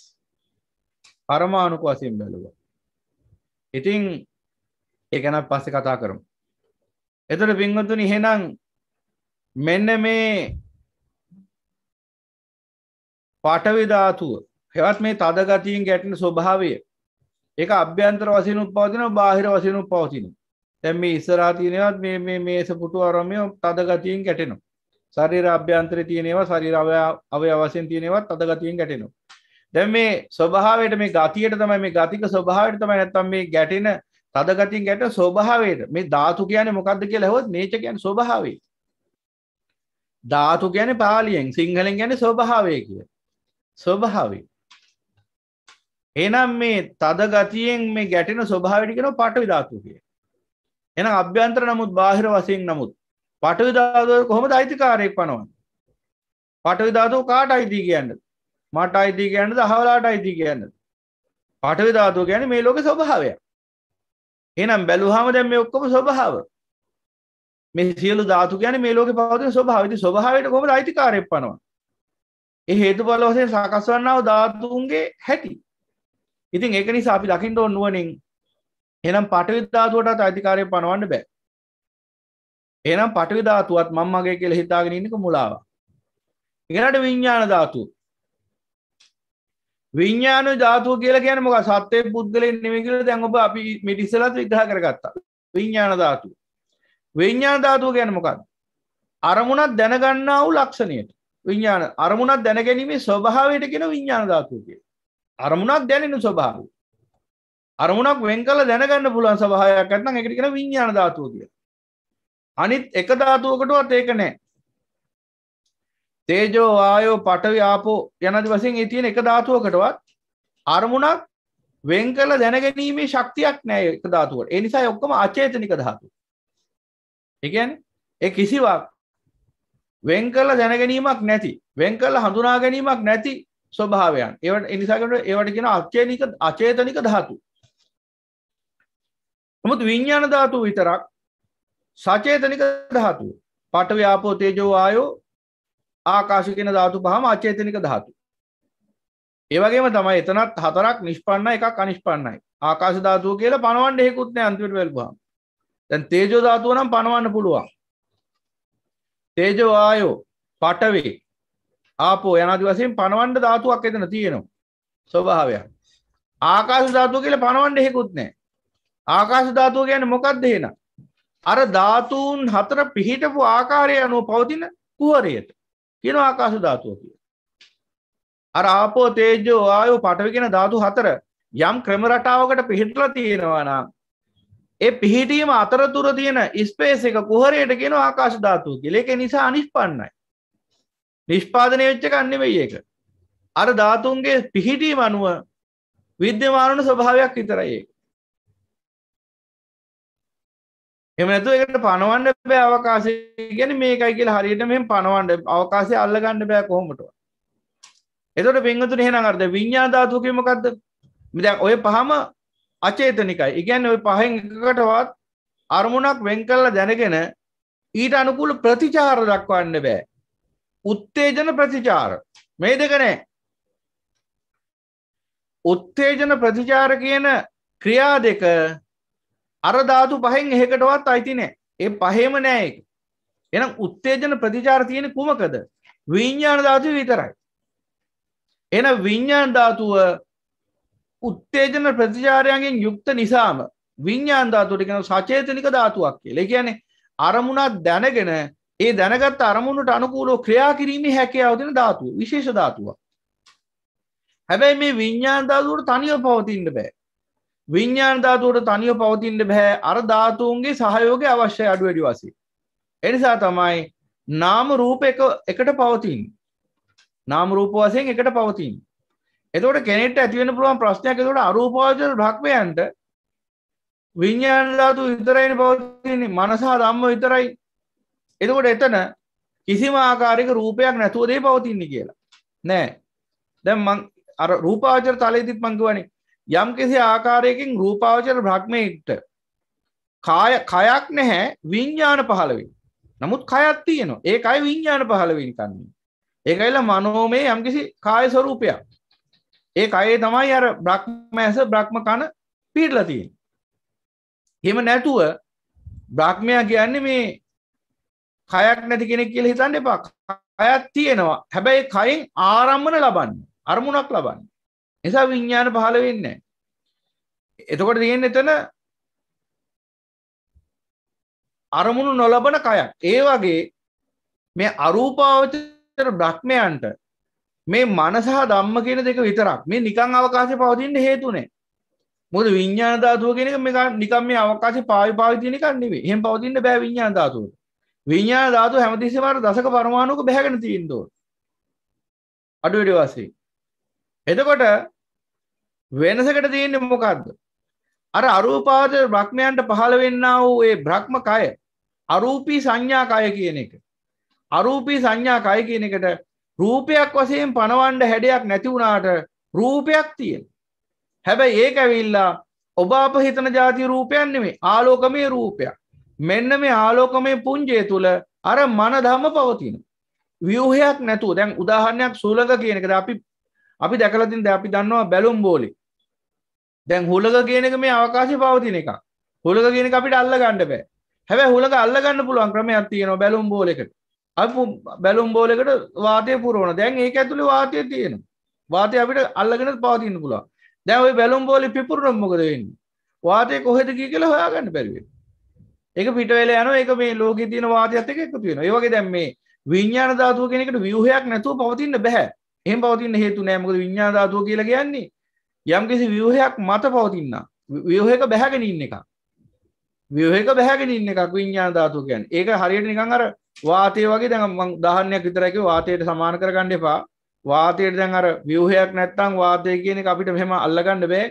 Speaker 1: පරමාණුක වසින් බැලුව ඉතිං ඒගැනත් පස්සෙ කතා කරමු එතට පින්වතුනි හෙනම් මෙන්න මේ පටවිධාතුව හෙවත් මේ තද ගතියෙන් ගැටන ස්වභාවය එක අභ්‍යන්තර වසිනු පවතින බාහිර වසිනු පවතින තැම මේ ඉස්සරාතිනවත් මේ මේස පුටු අරමය තද ගතියෙන් ගැටෙනවා සරිර අභ්‍යන්ත්‍ර තියනෙවා සරිර අවය අවසෙන් තියනෙවත් තද ගතියෙන් ගැටෙනවා දැ මේ ස්වභාවයට මේ ගතියට තමයි මේ ගතික ස්වභාවයට තමයි ඇත්තම් මේ ගැටෙන තදගතින් ගැට ස්වභාවයට මේ ධාතු කියන මොකක්ද කියලා හොත් නේච ගැන ස්වභාවේ ධාතු ගැන පාලියෙන් සිංහලෙන් ගැන ස්වභාවය කිය ස්වභාවේ එනම් මේ තදගතියෙන් මේ ගැටෙන ස්වභාවිටිකෙන පටවි ධාතු කිය එන අභ්‍යන්තර නමුත් බාහිර වසයෙන් නමුත් පටවිධාව කොහොම දයිතිකාරයෙක් පනවන් පටවිධාතු කාට අයිදී කියන්නද මට අයිති කියන්න දහවලාට අයිති කියන්න පටවි ධාතුව ගැන මේ ලෝක ස්වභාවය එනම් බැලුහම දැම් මේ ඔක්කොම ස්වභාව මේ සියලු ධාතු ගැන මේ ලෝක පවතින ස්වභාවිති ස්වභාවයට කොමද අයිතිකාරයක් පනවා ඒ හේතු බල වසය සකස් වන්නාව ධාතුන්ගේ හැටි ඉතින් ඒක නිසා අපි දකිින්ට ඔන්නුවනින් එනම් පටවිධාතුවටත් අයිතිකාරය පනවන්න බෑ එනම් පටවිධාතුවත් මංමගේ කියල හිතාගෙන ඉන්නක මුලාව එගෙනට විඤ්ඥාන ධාතුූ විඤ්ඥාන ජාතුව කියලා කියන මොක සත්‍යය පුද්ගල නිමකිල දැඟඔබ අපි මිටිස්සලත් විග්‍රහ කරගත්තා විඤ්ඥාන ධාතුව විඤ්ඥාන ධාතුව ගැන මොකක්ද අරමුණත් දැනගන්නා වූ ලක්ෂණයට විඤ්ඥාන අරමුණත් දැනගැනීමේ ස්වභාවයට කෙන විඤ්ඥාන ධාතුව කිය අරමුණක් දැනෙනු ස්වභාව අරමුණක් වෙන් කල දැනගන්න පුළුවන් සභහයක් කටන එකට කෙන විඤ්ඥාන ධාතුව කිය අනිත් එක ධාතුවකටුවත් ඒක නෑ තේජෝ ආයෝ පටවි ආපෝ යනදි වසින් ඒ තියෙන එක ධාතුවකටවත් අරමුණක් වෙන් කළ දැනගැනීමේ ශක්තියක් නෑ එක ධාතුවට. ඒ නිසා ඔක්කොම අචේතනික ධාතු. ඒ කියන්නේ ඒ කිසිවක් වෙන් කළ දැනගැනීමක් නැති, වෙන් කළ හඳුනා ගැනීමක් නැති ස්වභාවයන්. ඒවට ඒ නිසා කියනවා ඒවට කියන අචේනික අචේතනික ධාතු. නමුත් විඥාන ධාතු විතරක් සචේතනික ධාතුව. පඨවි ආපෝ තේජෝ ආයෝ ආකාශ කියන ධාතු පහම අචේතනික ධාතු. ඒවගේම තමයි එතනත් හතරක් නිෂ්පන්න එකක් අනිෂ්පන්නයි ආකාශ ධාතුව කියලා පනවන්න එහෙකුත් නෑ අන්තිමට වැළපුවාම. දැන් තේජෝ ධාතුව නම් පනවන්න පුළුවන්. තේජෝ ආයෝ පඨවි ආපෝ යන ආදි වශයෙන් පනවන්න ධාතුවක් එතන තියෙනවා. ස්වභාවයක්. ආකාශ ධාතුව කියලා පනවන්න එහෙකුත් නෑ. ආකාශ ධාතුව කියන්නේ මොකක්ද එහෙනම්? අර ධාතුන් හතර පිහිටපු ආකාරය අනුව පවතින කුහරයට කියන ආකාශ ධාතුව කිය. අර ආපෝ තේජෝ ආයු පටවිගෙන ධාතු හතර යම් ක්‍රම රටාවකට පිහිටල තියෙනවනම් ඒ පිහිටීම අතරතුර තියෙන ස්පේස් එක කුහරයට කියෙන ආකාශ ධාතුව කියල එක නිසා අනිෂ්පන්නයි. නිෂ්පාදනය වෙච්ච කන්නෙවෙයි ඒක. අර ධාතුන්ගේ පිහිටීම අනුව විද්‍යමානන ස්වභාවයක් විතරයි ඒක. එම නැතු එකට පනවන්න බෑ අවකාශය ගැන මේකයි කියලා හරියට මෙම පනවන්ඩ අවකාශය අල්ලගන්න බෑ කොහොමට එතට පෙන්ගතුන හෙනගරද විඤ්ඥාධාතුකමකක්ද මිදැන් ඔය පහම අචේතනිකයි ඉගැන් ඔය පහෙන් එකකටවත් අරමුණක් වෙන් කරලා දැනගෙන ඊට අනුකූල ප්‍රතිචාර දක්වන්න බෑ උත්තේජන ප්‍රතිචාර මේ දෙකනෑ උත්තේජන ප්‍රතිචාර කියන ක්‍රියා දෙක අරධාතු පහෙන් එහෙකටවත් අයිති නෑ ඒ පහේම නෑ එක එනම් උත්තේජන ප්‍රතිචාර තියෙන කුමකද විඤ්ඥාන ධාතුව විතරයි එන විඤ්ඥාන ධාතුව උත්තේජන ප්‍රතිචාරයන්ගෙන් යුක්ත නිසාම විඤ්ඥාන් ධාතුවටිකෙන සචේතනික ධාතුවක් කියල කියන්නේ අරමුණක් දැනගෙන ඒ දැනගත් අරමුණට අනුකූලෝ ක්‍රියා කිරීමේ හැකයාවතින ධාතුව විශේෂ ධාතුවක් හැබැයි මේ විඤ්ඥාන් ධාතුවට තනිව පවතින්න බෑ විඤ්ඥාන ධාතුවට තනිව පවතින්ට බැහැ අර ධාතුන්ගේ සහයෝග අවශ්‍ය අඩු වැඩි වසේ. එනිසා තමයි නාම රූප එකට පවතින් නාම රූප වසයෙන් එකට පවතින් එතකොට කෙනෙට ඇතිවෙන පුළුවන් ප්‍රශ්නයක් තොට අරූපාචර භක්මයන්ට විඤ්ඥාන ධාතු විතරයින පවතින්නේ මනසා දම්ම විතරයි එතකොට එතන කිසිම ආකාරක රූපයක් නැතුවදේ පවතින්නේ කියලා නෑ දැම් අර රූපාචර තලයතිත් මංගවනේ යම් කිසි ආකාරයකින් රූපාවචර භ්‍රක්්මයෙක්ට කාය කයක් නැහැ විඤ්ඥාන පහළවෙන් නමුත් කයත් තියනවා ඒ අයි විඤ්ඥාන පහළවෙන් කන්නේ ඒකයිලා මනෝමේ යම්කිසි කාය ස්වරූපයක් ඒ අයේ තමයි අර බ්‍රහ්ම ඇස බ්‍රහ්ම කණ පිටලතියෙන් හෙම නැතුව බ්‍රහ්මයා කියන්නේ මේ කයක් නැති කෙනෙක් කියල හිතන්න එපා අයත් තියෙනවා හැබැයි කයින් ආරම්මන ලබන්න අරමුණක් ලබන්න නිසා විඤ්ඥාන පහළ වෙන්න එතකොට තියෙන් එතන අරමුණු නොලබන කයක් ඒ වගේ මේ අරූපාවචර බ්‍රහ්මයන්ට මේ මනසහ දම්ම කියෙන දෙක විතරක් මේ නිකං අවකාශය පවතින්න හේතුනේ මුද විඤ්ඥාන ධාතුව කෙනෙක මේ නිකම් මේ අවකාශය පාවි පාවිතිනක නෙවේ හෙම පවතින්න බෑ විඤ්ඥාන ධාතුවට විඤ්ඥා ධාතු හැමතිසිමට දසක පරමාණුක බැහැගෙන තිීන්දෝ අඩුවැඩි වසේ එතකොට වෙනසකට තියෙන්නේ මොකක්ද අර අරූපාද බ්‍රහ්මයන්ට පහළ වෙන්න වූ ඒ බ්‍රහ්ම කය අරූපී සංඥා කය කියන එක අරූපී සංඥා කය කියන එකට රූපයක් වශයෙන් පනවන්න හැඩයක් නැති වුණාට රූපයක් තියෙන හැබැයි ඒක ඇවිල්ලා ඔබ අප හිතන ජාති රූපයන් නෙමේ ආලෝකමය රූපයක් මෙන්න මේ ආලෝකමය පුංජය තුළ අර මන ධම්ම පවතින ව්‍යවහයක් නැතුව දැන් උදාහරණයක් සූලක කියනකද අපි අපි දැකලතින් ද අපි දන්නවා බැලුම් බෝලි දැන් හුලක කියනක මේ අවකාශය පවතින එක හොලක කියනක අපිට අල්ල ගණඩ බෑ හැබැ හොලක අල්ලගන්න පුළුවන් ක්‍රමයක් තියෙනවා බැලුම් බෝලෙකට බැලුම් බෝලකට වාතය පුරුවන දැන් ඒක ඇතුළි වාතය තියෙන වාතය අපිට අල්ලගෙන පාතින්න පුලා දැවයි බැලුම් බෝලි පිපුරනම්මකද වෙන්න වාතය කොහෙදකි කියලා හොයාගන්න පැල්වේ එක පිටවල යන එක මේ ලෝක තින වාතයත්තක එකතු වෙන ඒවගේ දැම් මේ විඤ්ඥාන ධාතුව කෙනෙකට වියහයක් නැතුව පවතින්න බැහැ එහෙම පවතින්න හේතු නෑ මොකද විඤ්ඤාණ ධාතුව කියලා කියන්නේ යම්කිසි ව්‍යුහයක් මත පවතින ව්‍යුහයක බැහැගෙන ඉන්න එකක් ව්‍යුහයක බැහැගෙන ඉන්න එකක් විඤ්ඤාණ ධාතුව කියන්නේ ඒක හරියට නිකන් අර වාතය වගේ දැන් මම උදාහරණයක් විතරයි කිව්වේ වාතයට සමාන කරගන්න එපා වාතයට දැන් අර ව්‍යුහයක් නැත්තම් වාතය කියන එක අපිට මෙහෙම අල්ලගන්න බෑ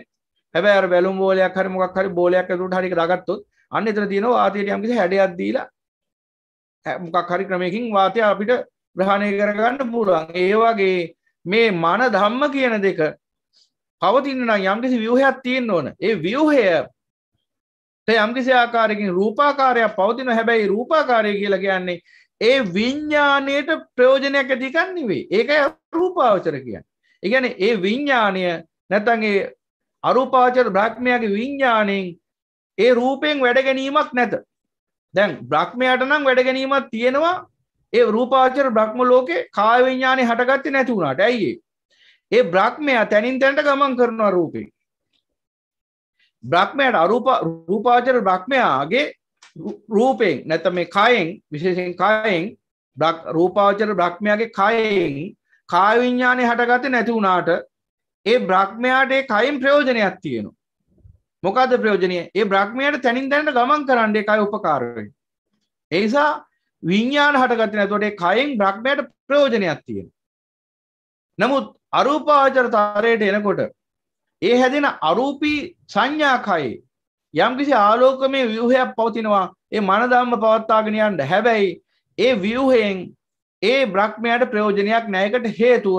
Speaker 1: හැබැයි අර බැලුම් බෝලයක් හරි මොකක් හරි බෝලයක් ඇතුළට හරි දාගත්තොත් අන්න එතන තියෙනවා වාතයට යම්කිසි හැඩයක් දීලා මොකක් හරි ක්‍රමයකින් වාතය අපිට ග්‍රහණය කරගන්න පුළුවන් ඒ වගේ මේ මන ධම්ම කියන දෙක පවතින්න නම් යම්කිසි ව්‍යුහයක් තියෙන්න ඕන. ඒ ව්‍යුහය යම්කිසි ආකාරයකින් රූපාකාරයක් පවතින හැබැයි රූපාකාරය කියලා කියන්නේ ඒ විඤ්ඥානයට ප්‍රයෝජනයක් ඇතිකන් නෙවේ ඒක රූපාවචර කියන්න. ඉගැන ඒ විඤ්ඥානය නැතන්ගේ අරුපාචර බ්‍රක්්මයගේ විඤ්ඥානයෙන් ඒ රූපයෙන් වැඩගැනීමක් නැත. දැන් බ්‍රක්්මයට නම් වැඩගැනීමක් තියෙනවා ඒ රූපාචර බ්‍රහ්ම ලෝකේ කාය විඥානේ හටගත්තේ නැති වුණාට ඇයි ඒ බ්‍රහ්මයා තනින් තැනට ගමන් කරනවා රූපේ බ්‍රහ්මයාට අරූප රූපාචර බ්‍රහ්මයාගේ රූපයෙන් නැත්නම් මේ කායෙන් විශේෂයෙන් කායෙන් රූපාචර බ්‍රහ්මයාගේ කායෙන් කාය විඥානේ හටගත්තේ නැති වුණාට ඒ බ්‍රහ්මයාට ඒ කයින් ප්‍රයෝජනයක් තියෙනවා මොකද ප්‍රයෝජනය ඒ බ්‍රහ්මයට තැනින් දැනට ගමන් කරන්නේ කය උපකාරවෙන් ඒසා විඤ්ඥාන හටගත්තින තොටේ කයින් බ්‍රක්්ණයට ප්‍රයෝජනයක් තියෙන. නමුත් අරූපාචර තරයට එනකොට ඒ හැදෙන අරූපී සංඥාකයි යම්කිසි ආලෝක මේ වියහයක් පවතිනවා ඒ මනදම්ම පවත්තාගෙනයන්ට හැබැයි ඒ වියහයෙන් ඒ බ්‍රක්්මයට ප්‍රයෝජනයක් නෑකට හේතුව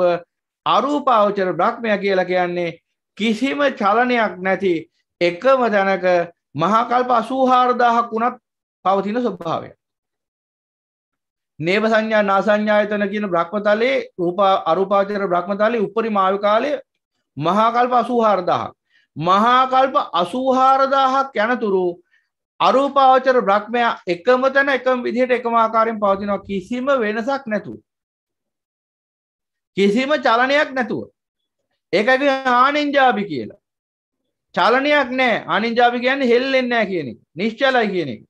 Speaker 1: අරූපාවචර බ්‍රක්්මය කියලා කියන්නේ කිසිම චලනයක් නැති එකම දැනක මහාකල්ප අසූහාරදාහක් වුණත් පවතින ස්වභාවය නේව සංඥා නාසංඥායතන කියන බ්‍රහ්මතලයේ රූප අරූපාවචර බ්‍රහ්මතලයේ උපරිම ආයු කාලය මහා කල්ප 84000ක් මහා කල්ප 84000ක් යනතුරු අරූපාවචර බ්‍රහ්මයා එකම තැන එකම විදිහට එකම ආකාරයෙන් පවතිනවා කිසිම වෙනසක් නැතුව කිසිම චලනයක් නැතුව ඒකයි ආනින්ජාබි කියලා චලනයක් නැහැ ආනින්ජාබි කියන්නේ හෙල්ලෙන්නේ නැහැ කියන එක නිශ්චලයි කියන එක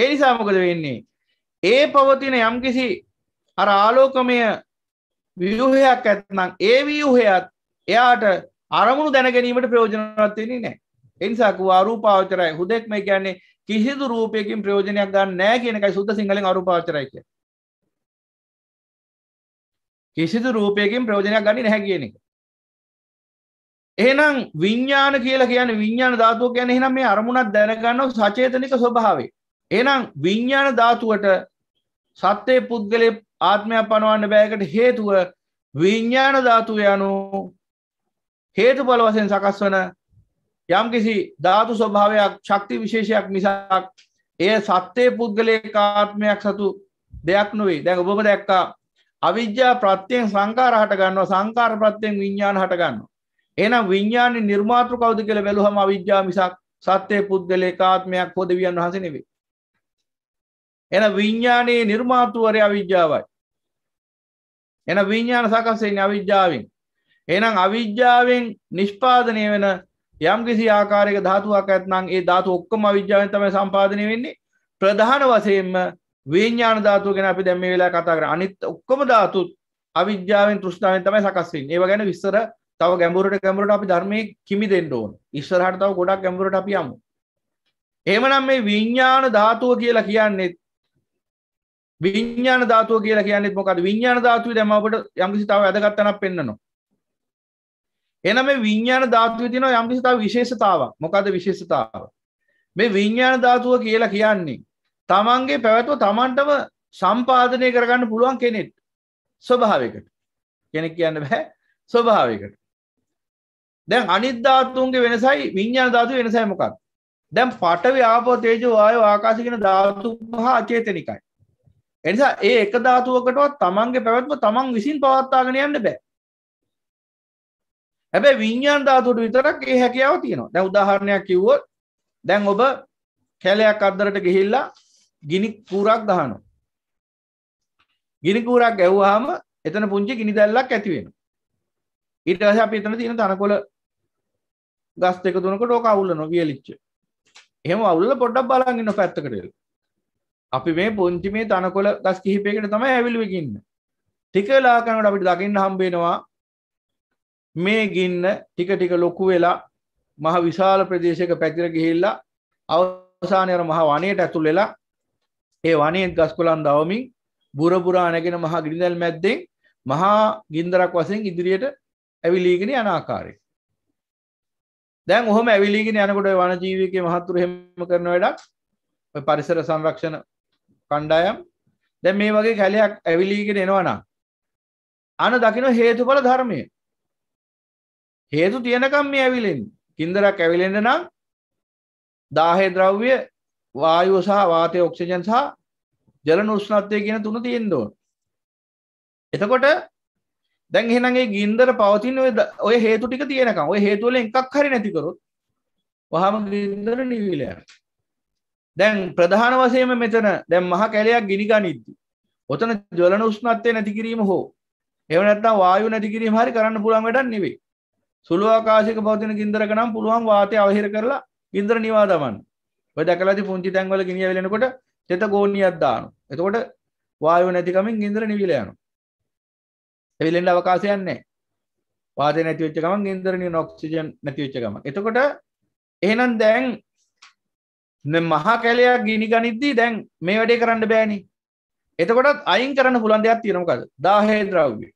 Speaker 1: ඒ නිසා මොකද වෙන්නේ ඒ පවතින යම්කිසි අර ආලෝකමය වියහයක් ඇත්නම් ඒ වියහයත් එයාට අරමුණු දැනගැනීමට ප්‍රයෝජනවත්වෙන්නේ නෑ එනිසාකු අරූපාවචරයි හුදෙක්ම කියන්නේ කිසිදු රූපයකින් ප්‍රයෝජනයක් ගන්න නෑ කියනකයි සුද්ද සිංහලෙන් අරුපාචරයි කිය කිසිදු රූපයකින් ප්‍රයෝජනයක් ගන්න නැහැ කියන එක එහෙනම් විඤ්ඥාන කියලා කියන විඤ්ඥාන ධාතුව ගැන එහෙනම් මේ අරමුණක් දැනගන්නව සචේතනික ස්වභාවේ එනම් විඤ්ඥාන ධාතුවට සත්‍යය පුද්ගලය ආත්මයක් පනවන්න බෑකට හේතුව විඤ්ඥාන ධාතුව යනු හේතු බල වසයෙන් සකස් වන යම්කිසි ධාතු ස්වභාවයක් ශක්ති විශේෂයක් මිසාක් එය සත්‍යය පුද්ගලය කාත්මයක් සතු දෙයක් නොවේ දැන් ඔබම දැක්කා අවිද්‍යා ප්‍රත්තියෙන් සංකාර හට ගන්නවා සංකාර ප්‍රත්තියෙන් විඤ්ඥාන හට ගන්න එනම් විඤ්ඥාන නිර්මාතෘ කෞද කියල බැලුහම අවිද්‍යා මිසක් සත්‍යය පුද්ගලය කාත්මයක් හොදවියන් වහසනෙවේ එන විඤ්ඥානයේ නිර්මාතුවරය අවිද්‍යාවයි. එන විඤ්ඥාන සකස්සෙන් අවිද්‍යාවෙන්. එනම් අවිද්‍යාවෙන් නිෂ්පාදනය වෙන යම් කිසි ආකාරයක ධාතුවක් ඇත්නම් ඒ ධාතු ඔක්කොම අවිද්‍යාවෙන් තමයි සම්පාදනය වෙන්නේ ප්‍රධාන වශයෙන්ම විඤ්ඥාන ධාතුව ගැන අපි දැම්ම වෙලා කතා කර අනිත් ඔක්කොම ධාතුත් අවිද්‍යාවෙන් තෘෂ්ණාවෙන් තමයි සකස්වෙන් ඒ ගැන විස්සර තව ගැඹුරට ගැඹුරට අපි ධර්මය කිමි දෙන්න ඕන ඉස්සරහට තව ගොඩක් ගැඹුරට අපි යමු. එහෙමනම් මේ විඤ්ඥාන ධාතුව කියලා කියන්නෙත් විඤ්ඥාන ධාතුව කියලා කියන්නෙත් මොකද විඤ්ඥාන ධාතුව දැම අපට යම්කිසි තාව ඇදගත්තනක් පෙන්න්නනවා. එනම විඤ්ඥාන ධාතුව තින යම්කිසි තාව විශේෂතාවක් මොකද විශේෂතාව. මේ විඤ්ඥාන ධාතුව කියලා කියන්නේ. තමන්ගේ පැවැත්ව තමන්ටම සම්පාධනය කරගන්න පුළුවන් කෙනෙට් ස්වභාවකට කෙනෙක් කියන්න බැහැ ස්වභාවකට. දැන් අනිධාතුන්ගේ වෙනසයි විඤ්ඥාන ධාතුව වෙනසයි මොකක්. දැම් පට ව්‍යාපෝ තේජ වාය ආකාසිකෙන ධාතු පහ අචේතනිකයි. එනිසා ඒ එක ධාතුවකටවත් තමන්ගේ පැවැත්ම තමන් විසින් පවත්තාගෙන යන්න බෑ හැබැ විඤ්ඥාන් ධාතුට විතරක් ඒ හැකියාව තියෙනවා දැ උදාහරණයක් කිව්වොත් දැන් ඔබ කැලයක් අද්දරට ගිහිල්ලා ගිනි කූරක් ගහනු ගිනිකූරක් ගැව්වාම එතන පුංචි ගිනි දැල්ලක් ඇතිවෙන ඉටස අප එතන තියෙන තනකොළ ගස් දෙක තුනකට ඕක අවුල්ල නොවියලිච්ච එහෙම අවුල්ල පොඩ්ඩක් බලාගන්න පැත්තකටෙල් අපි මේ පුංචි මේ තනකොළ ගස් කිහිපයකට තමයි ඇවිලුවකින්න ටික ලාකනට අපිට දකින්න හම්බෙනවා මේ ගින්න ටික ටික ලොකු වෙලා මහ විශාල ප්‍රදේශයක පැතිර ගිහිල්ලා අවසානයර මහ වනයට ඇතුල් වෙලා ඒ වනයත් ගස්කොලන් දවමින් බුරපුරා නැගෙන මහා ගිරිදැල් මැද්දෙන් මහා ගින්දරක් වසයෙන් ඉදිරියට ඇවිලීගෙන යන ආකාරය දැන් ඔහොම ඇවිලීගෙන යනකොට වනජීවිකය මහත්තුර හෙම කරන වැඩක් පරිසර සංරක්ෂණ කණ්ඩායම් දැන් මේ වගේ කැලයක් ඇවිලීගෙන එනවනම් අන දකින්න හේතුඵල ධර්මය හේතු තියෙනකම් මේ ඇවිලෙන්නේ කින්දරක් ඇවිලෙන්න නම් දාහේ ද්‍රව්‍ය වායුව සහ වාතය ඔක්සිජන් සහ ජලන උෂ්ණත්වය කියන තුන තියෙන්න ඕන. එතකොට දැන් එහෙනම් ඒ ගින්දර පවතින ඔය ඔය හේතු ටික තියෙනකම් ඔය හේතු වලින් එකක් හරි නැති කරොත් වහම ගින්දර නිවිලා යනවා. දැන් ප්‍රධාන වශයෙන්ම මෙතන දැන් මහ කැලයක් ගිනි ගනිද්දි ඔතන ජලන උෂ්ණත්වය නැති කිරීම හෝ එහෙම නැත්නම් වායු නැති කිරීම හරි කරන්න පුළුවන් වැඩක් නෙවෙයි. සුළු ආකාශයක පවතින ගින්දරක නම් පුළුවන් වාතය අවහිර කරලා ගින්දර නිවා දමන්න. ඔය දැකලාති පුංචි තැන්වල ගිනි ඇවිලෙනකොට තෙත ගෝණියක් දානවා. එතකොට වායුව නැතිකමින් ගින්දර නිවිලා යනවා. ඇවිලෙන්න අවකාශයක් නැහැ. වාතය නැති වෙච්ච ගමන් ගින්දර නිවන ඔක්සිජන් නැති වෙච්ච ගමන්. එතකොට එහෙනම් දැන් මහා කැලයක් ගිනි ගනිද්දී දැන් මේ වැඩේ කරන්න බෑනි එතකොටත් අයින් කරන්න පුළන් දෙයක් තියෙනමකද දාහේ ද්‍රව්‍ය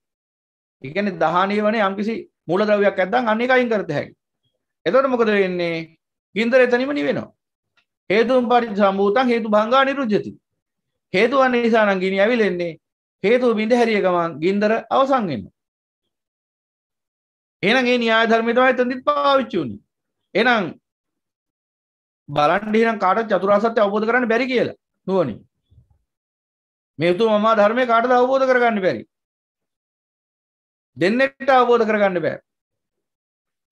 Speaker 1: ඉගැන දහනී වනේ යම්කිසි මුල ද්‍රවයක් ඇත්තන් අන්නේ අයින් කරත හැකි එතොට මොකද වෙන්නේ ගින්දර එතනිම නිවෙනවා හේතුම් පරි සම්බූතන් හේතු භංගා නිරුජ්ජති හේතුවන් නිසානං ගිනි ඇවිලෙන්නේ හේතුව බිඳ හැරිය ගමන් ගින්දර අවසන්වෙන්න එනගේ න්‍යාය ධර්මයට ඇතදිත් පාවිච්චුණි එනම් බලන්ඩිනම් කාට චතුරාසත්‍ය අවබෝධ කරන්න බැරි කියලා නුවනි මේතු මමා ධර්මය කාටද අවබෝධ කරගන්න බැරි දෙන්නෙට අවබෝධ කරගන්න බෑ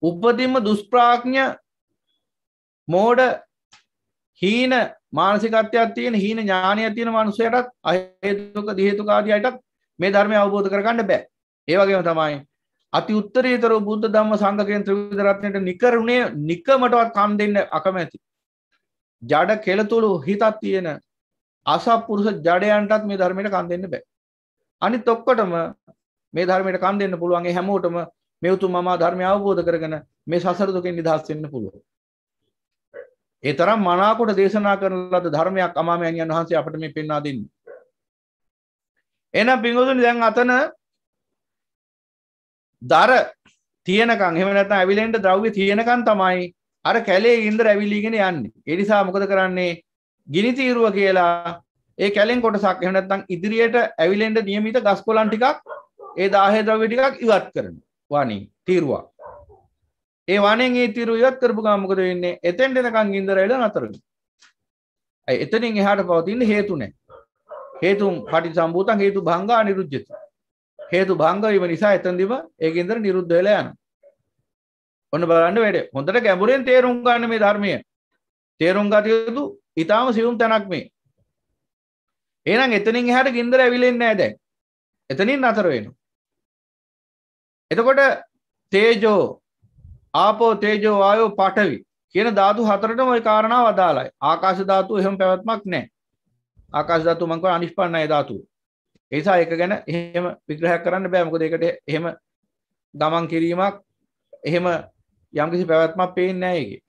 Speaker 1: උපතින්ම දුස්ප්‍රාඥ මෝඩ හීන මානසිකත්වයක් තියෙන හීන ඥානය තියෙන මනුසයටත් අහේතුක දිහේතුකාදයටත් මේ ධර්මය අවබෝධ කරගන්න බෑ ඒවගේම තමයි අති උත්තරීතර බුද්ධ ධම්ම සංගකයෙන් ත්‍රවිධරත්නයට නිකරුණේ නිකමටවත් කම් දෙන්න අකමැති ජඩ කෙළතුළු හිතත් තියෙන අසපුරුෂ ජඩයන්ටත් මේ ධර්මයට කන් දෙන්න බෑ. අනිත් ඔක්කොටම මේ ධර්මයට කන් දෙන්න පුළුවන් ඒ හැමෝටම මේ උතුම් මම ධර්මය අවබෝධ කරගෙන මේ සසර දුකෙන් නිදහස් වෙන්න පුළුවන්. ඒ තරම් මනාකොට දේශනා කරන ලද ධර්මයක් අමාමයන්යන් වහන්සේ අපට මේ පෙන්වා දෙන්නේ. එහෙනම් පින්වතුනි දැන් අතන දර තියනකන් එහෙම නැත්නම් ඇවිලෙන්න ද්‍රව්‍ය තියනකන් තමයි අර කැලේ ඉන්ද රැවිලීගෙන යන්නේ එනිසා මොකද කරන්නේ ගිනිතීරුව කියලා ඒ කැලෙන් කොටසක් එහනත්තං ඉදිරියට ඇවිලෙන්ට නියමිත ගස් කොලන් ටිකක් ඒ දාහේදව ටිකක් ඉවත් කරන වනී තීරුවා ඒ වනේ ඒ තීරු ඉවත් කරපු ගාමකද වෙන්නේ එතෙන්ට එනකං ඉන්දරයිල නතරග ඇයි එතනින් එහාට පවතින්න හේතුනෑ හේතුම් පටි සම්බූතන් හේතු භංගා නිරුද්ජති හේතු භංගවීම නිසා එතන්දිම ඒ ඉදර නිරුද්ධවෙලා යන ඔන්න බලන්න වැඩ හොඳට ගැඹුරෙන් තේරුම් ගන්න මේ ධර්මය තේරුම් ගත යුතු ඉතාම සියුම් තැනක් මේ ඒනම් එතනින් එහට ගින්දර ඇවිලෙන්නේ නෑ දැන් එතනින් අතර වෙනවා එතකොට තේජෝ ආපෝ තේජෝ ආයෝ පටවි කියන ධාතු හතරටම ওই කාරණාව අදාළයි. ආකාශ ධාතුව එහෙම පැවැත්මක් නැහැ. ආකාශ ධාතුව මං කියන අනිෂ්පන්නයි ධාතුව. ඒ නිසා ඒක ගැන එහෙම විග්‍රහයක් කරන්න බෑ. මොකද ඒකට එහෙම ගමන් කිරීමක් එහෙම යම්කිසි පැවැත්මක් පේන්නේ නැහැ ඒකේ.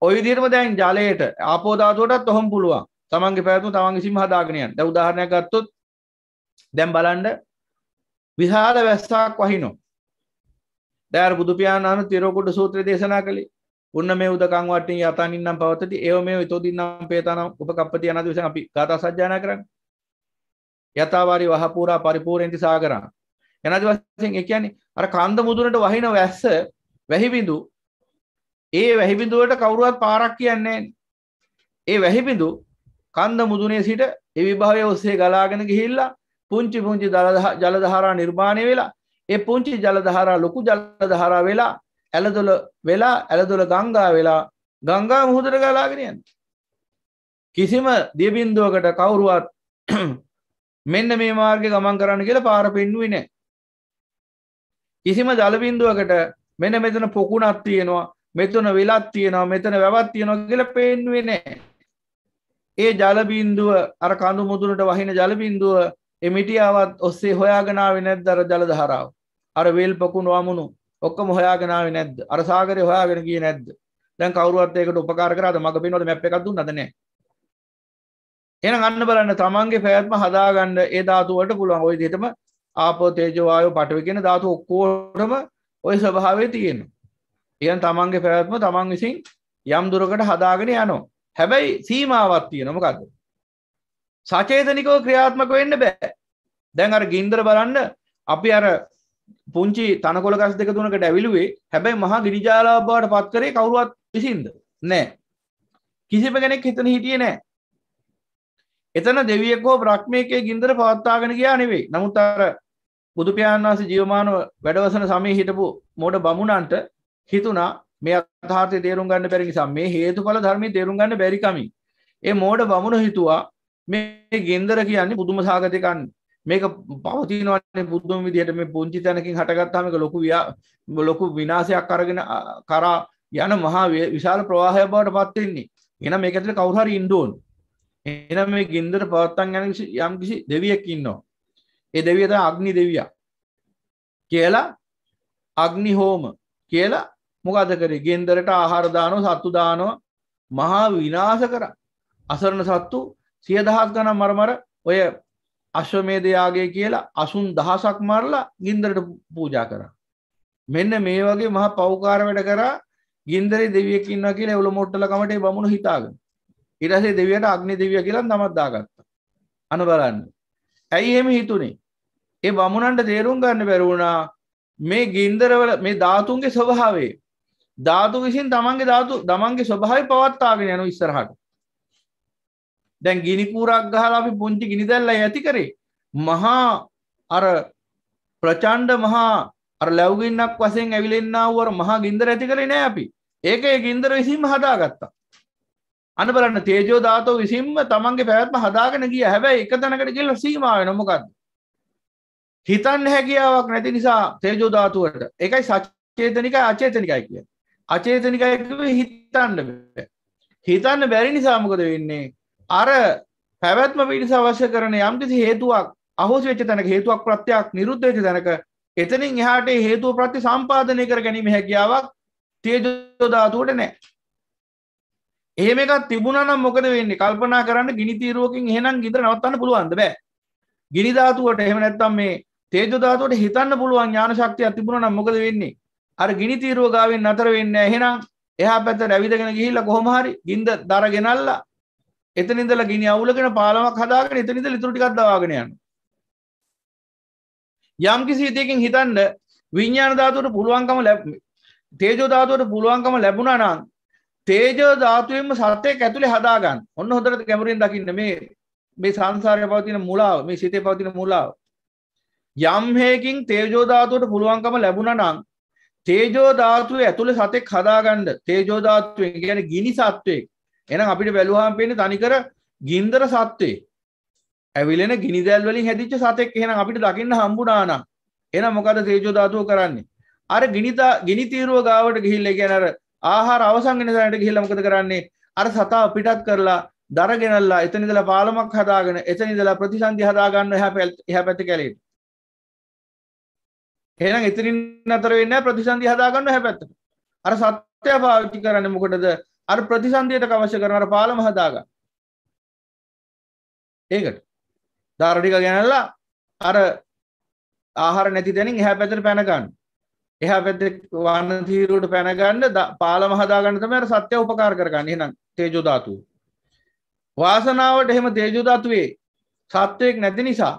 Speaker 1: ওই විදිහටම දැන් ජලයට ආපෝ ධාතුවටත් ඔහොම පුළුවන්. තමන්ගේ පැවැත්ම තමන් විසින්ම හදාගෙන යන්න. දැන් උදාහරණයක් ගත්තොත් දැන් බලන්න විශාල වැස්සක් වහිනවා. දැන් අර බුදු පියාණන් අනු තිරෝකුඩ සූත්‍රය දේශනා කළේ උන්න මේ උදකං වටින් යතනින්නම් පවතති ඒව මේ ඉතෝදින්නම් පේතනම් උපකප්පති අනදි විසින් අපි ගාථා සජ්ජායනා කරන්නේ යතාවාරි වහපූරා පරිපූර්ණේති සාගරං යනාදි වශයෙන් ඒ කියන්නේ අර කන්ද මුදුනට වහින වැස්ස වැහිබිඳු ඒ වැහිබිඳුවට කවුරුවත් පාරක් කියන්නේ ඒ වැහිබිඳු කන්ද මුදුනේ සිට ඒ විභාවය ඔස්සේ ගලාගෙන ගිහිල්ලා පුංචි පුංචි ජලධාරා නිර්මාණය වෙලා ඒ පුංචි ජලධාරා ලොකු ජලධාරා වෙලා ඇලදොල වෙලා ඇලදොල ගංගා වෙලා ගංගා මුහුදට ගලාගෙන යන කිසිම දියබින්දුවකට කවුරුවත් මෙන්න මේ මාර්ගය ගමන් කරන්න කියලා පාර පෙන්වුවේ නැහැ කිසිම ජලබින්දුවකට මෙන මෙතන පොකුණක් තියෙනවා මෙතන වෙලත් තියෙනවා මෙතන වැවත් තියෙනවා කියල පෙන්ුවේ නෑ. ඒ ජලබින්දුව අර කඳු මුදුනට වහින ජලබින්දුව එමිටියාවත් ඔස්සේ හොයාගෙනාව නැද දර ජල දහරාව. අර වෙල් පකුණු අමුණු ඔක්කම හොයාගෙනාව නැද්ද අර සාගරය හොයාගෙන කිය නැද්ද දැන් කවරුවත්යකට උපකාර කරද මඟ පිනොට මැප් එකක් දුන්න නෑ එන ගන්න බලන්න තමන්ගේ පැත්ම හදාගන්න ඒ ධාතුවට පුළුවන් ඔය දෙටම ආපෝ තේජවායෝ පටවිගෙන ධාතු ඔක්කෝටම ඔය ස්වභාවේ තියෙන. එයන් තමන්ගේ පැවැත්ම තමන් විසින් යම් දුරකට හදාගෙන යනෝ හැබැයි සීමාවත් තියෙනමකක්ද. සචේතනිකෝ ක්‍රියාත්මක වෙන්න බෑ දැන් අර ගින්දර බලන්න අපි අර පුංචි තනකොළ ගස් දෙක තුනකට ඇවිලුවේ හැබැයි මහා ගිරිජාලාව බවට පත් කරේ කවුරුවත් විසින්ද නෑ කිසිම කෙනෙක් හිතන හිටියේ නෑ එතන දෙවියෙක් හෝ බ්‍රහ්මයෙක්ගේ ගින්දර පවත්වාගෙන ගියා නෙවෙයි නමුත් අර බුදුපියාණන් වහන්සේ ජීවමානව වැඩවසන සමයේ හිටපු මෝඩ බමුණන්ට හිතුණා මේ අර්ථාර්ථය තේරුම් ගන්න බැරි නිසා මේ හේතුඵල ධර්මයේ තේරුම් ගන්න බැරි කමින් ඒ මෝඩ බමුණ හිතුවා මේ ගෙන්දර කියන්නේ පුදුම සාගත එකක් මේක පවතිනවන්නේ පුදුම විදිහට මේ පුංචි තැනකින් හටගත්තාම ඒක ලොකු ලොකු විනාශයක් අරගෙන කරා යන මහා විශාල ප්‍රවාහයක් බවට පත් වෙන්නේ. එහෙනම් මේක ඇතුලේ කවුරු හරි ඉන්න ඕන. එහෙනම් මේ ගින්දර පවත්තන් යන යම්කිසි දෙවියෙක් ඉන්නවා. ඒ දෙවියත අග්නි දෙවියා කියලා අග්නි හෝම කියලා මොකද කරේ ගෙන්දරට ආහාරදානො සත්තු දානව මහා විනාස කර අසරණ සත්තු සියදහස් ගනම් මරමර ඔය අශ්වමේදයාගේ කියලා අසුන් දහසක් මරලා ගින්දරට පූජා කර මෙන්න මේ වගේ මහ පෞකාර වැඩ කරා ගින්දරේ දෙවියකින්න කියලා එවල මොට්ටල කමටේ බමුණු හිතාගෙන ඉරසේ දෙවියට අග්නි දෙවිය කියලා නමත්දාගත්ත අන බලන්න ඇයි එහෙම හිතුනේ ඒ බමුණන්ට තේරුම් ගන්න බැරවුණා මේ ගින්දරවල මේ ධාතුන්ගේ ස්වභාවේ ධාතු විසින් තමන්ගේ ධාතු දමන්ගේ ස්වභාවය පවත්තාගෙන යනු ඉස්සරහට දැන් ගිනිකූරක් ගහලා අපි පුංචි ගිනි දැල්ලයි ඇති කරේ මහා අර ප්‍රචන්්ඩ මහා අර ලැවගින්නක් වසෙන් ඇවිලෙන්න්නවුවර මහා ගින්දර ඇති කරේ නෑ අපි ඒක ඒ ගින්දර විසින්ම හදා ගත්තා අන බලන්න තේජෝ ධාතෝ විසින්ම තමන්ගේ පැවැත්ම හදාගෙන ගිය හැබැයි එක තැනකට කියල සීමාව නොමකක්ද හිතන්න හැකියාවක් නැති නිසා තේජෝ ධාතුවට. ඒකයි සචේතනිකයි අචේතනිකයි කියන්නේ. අචේතනිකයි කිව්වේ හිතන්න බෑ. හිතන්න බැරි නිසා මොකද වෙන්නේ? අර පැවැත්ම පිණිස අවශ්‍ය කරන යම්කිසි හේතුවක් අහෝසි වෙච්ච තැනක හේතුවක් ප්‍රත්‍යක් නිරුද්ධ වෙච්ච තැනක එතනින් එහාට හේතුව ප්‍රත්‍ය සම්පාදනය කර ගැනීම හැකියාවක් තේජෝ ධාතුවට නැහැ. එහෙම එකක් තිබුණා නම් මොකද වෙන්නේ? කල්පනා කරන්න ගිනි තීරුවකින් එහෙනම් ගින්දර නවත්තන්න පුළුවන්ද? බෑ. ගිනි ධාතුවට එහෙම නැත්නම් මේ තේජධාතුවට හිතන්න පුළුවන් ඥාන ශක්තිය තිබුණන මොකද වෙන්නේ අර ගිනි තීරුව ගාවෙන් අතර වෙන්න එහෙනම් එහා පැත්ත රැවිදගෙන ගිහිල්ල කොහොමහරි ගින්ද දර ගෙනල්ලා එතනිදල ගිනි අවුලගෙන පාලමක් හදාගෙන එතනිද ලිතුරටිකක් දවාගෙන යන්න යම් කිසිීතයකින් හිතන්න විඤ්ඥාන ධාතුවට පුළුවන්කම ලැබ තේජෝධාතුවට පුළුවන්කම ලැබුණ නම් තේජධාතුවෙන්ම සත්‍යය ඇතුළේ හදාගන්න ඔන්න හොදරට කැමරින් දකින්න මේ මේ සංසාරය පවතින මුලාව මේ සිතේ පවතින මුලාව යම්හයකින් තේජෝධාතුවට පුළුවන්කම ලැබුණ නං තේජෝධාතුව ඇතුළ සතෙක් හදාගණ්ඩ තේජෝධාත්තුවෙන් ගැන ගිනි සත්වයෙක් එන අපිට බැලුහම් පෙන තනිකර ගින්දර සත්වේ ඇවිලෙන ගිනිදැල්වලින් හැදිච්ච සතෙක් එහෙන අපිට දකින්න හම්බුනානම් එන මොකද තේජෝධාතුව කරන්නේ අර ගිනිතා ගිනිතීරුව ගාවට ගිහිල්ල ගැනර ආහාර අවසංගෙන සට ගිහිල්ලමකද කරන්නේ අර සතා පිටත් කරලා දරගෙනල්ලා එතනිදල පාලමක් හදාගෙන එතනිදලා ප්‍රතිසන්ධි හදාගන්න එහ පැත් කැලෙට එහෙනම් එතනින් නතර වෙන්නේ නැහැ ප්‍රතිසන්දි හදාගන්න හැ පැත්තට. අර සත්‍ය පාවිච්චි කරන්නේ මොකටද? අර ප්‍රතිසන්දියට අවශ්‍ය කරන අර පාලම හදාගන්න. ඒකට. දාර ටික ගෙනල්ලා අර ආහාර නැති තැනින් එහා පැත්තට පැන ගන්න. එහා පැත්තේ වාන තීරුවට පැන ගන්න පාලම හදාගන්න තමයි අර සත්‍ය උපකාර කරගන්නේ. එහෙනම් තේජෝ ධාතුව. වාසනාවට එහෙම තේජෝ ධාතුවේ සත්වයක් නැති නිසා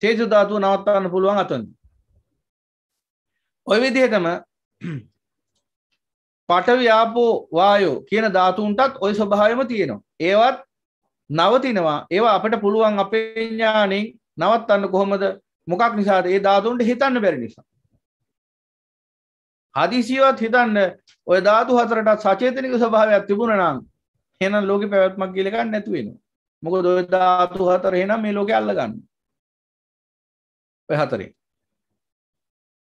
Speaker 1: තේජෝ ධාතුව නවත්තන්න පුළුවන් අතනදී. ඔය විදිහටම පටව්‍යාපෝ වායෝ කියන ධාතුන්ටත් ඔය ස්වභාවම තියෙනවා. ඒවත් නවතිනවා ඒවා අපට පුළුවන් අපේ ඥානෙන් නවත්තන්න කොහොමද මොකක් නිසාද ඒ ධාතුන්ට හිතන්න බැරි නිසා. හදිසියවත් හිතන්න ඔය ධාතු හතරටත් සචේතනික ස්වභාවයක් තිබුණනම් එහෙනම් ලෝකෙ පැවැත්මක් කියලා ගන්න නැතු වෙනවා. මොකද ඔය ධාතු හතර එහෙනම් මේ ලෝකෙ අල්ලගන්න. ඔය හතරේ.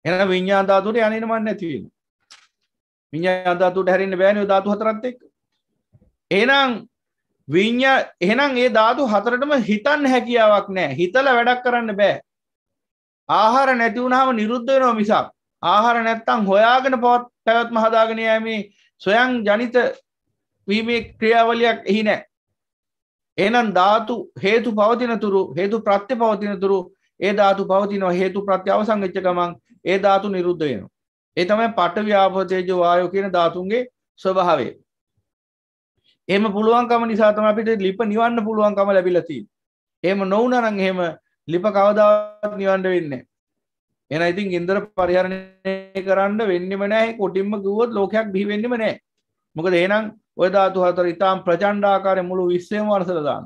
Speaker 1: එන විඤ්ඥා ධාතුට යන මන් නැතිවෙන විඤ්ඥා ධාතුට හැරන්න බෑනය ධාතු හතරත් එක් එනම් විඤ්ඥා එහෙනම් ඒ ධාතු හතරටම හිතන්න හැකියාවක් නෑ හිතල වැඩක් කරන්න බෑ ආහාර නැති වුණාම නිරුද්ධ වෙනවා මිසක් ආහාර නැත්තං හොයාගෙන පවත් පැවත්ම හදාගෙන යෑමේ සොයන් ජනිත වීමේ ක්‍රියාවලයක් එහි නෑ එනම් ධාතු හේතු පවතිනතුරු හේතු ප්‍රත්‍ය පවතිනතුරු ඒ ධාතු පවතිනවා හේතු ප්‍රත්‍ය අවසංගච්ච ගමන් ඒ ධාතු නිරුද්ධ වෙනවා. ඒ තමයි පට ව්‍යාපතේජ වායෝ කියන ධාතුන්ගේ ස්වභාවය. එම පුළුවන්කම නිසා තම අපිට ලිප නිවන්න පුළුවන්කම ලැබිලතිී. එම නොවනනං එහෙම ලිප කවදාවත් නිවන්ඩ වෙන්න. එන ඉතින් ඉන්දර පරිහරණය කරන්න වෙන්නම නෑ කොටින්ම ගුවත් ලෝකයක් බිහිවෙන්නම නෑ. මොකද ඒනම් ඔය ධාතු හතර ඉතාම් ප්‍රචණ්ඩාකාරය මුළු විස්සේම වර්සලදාන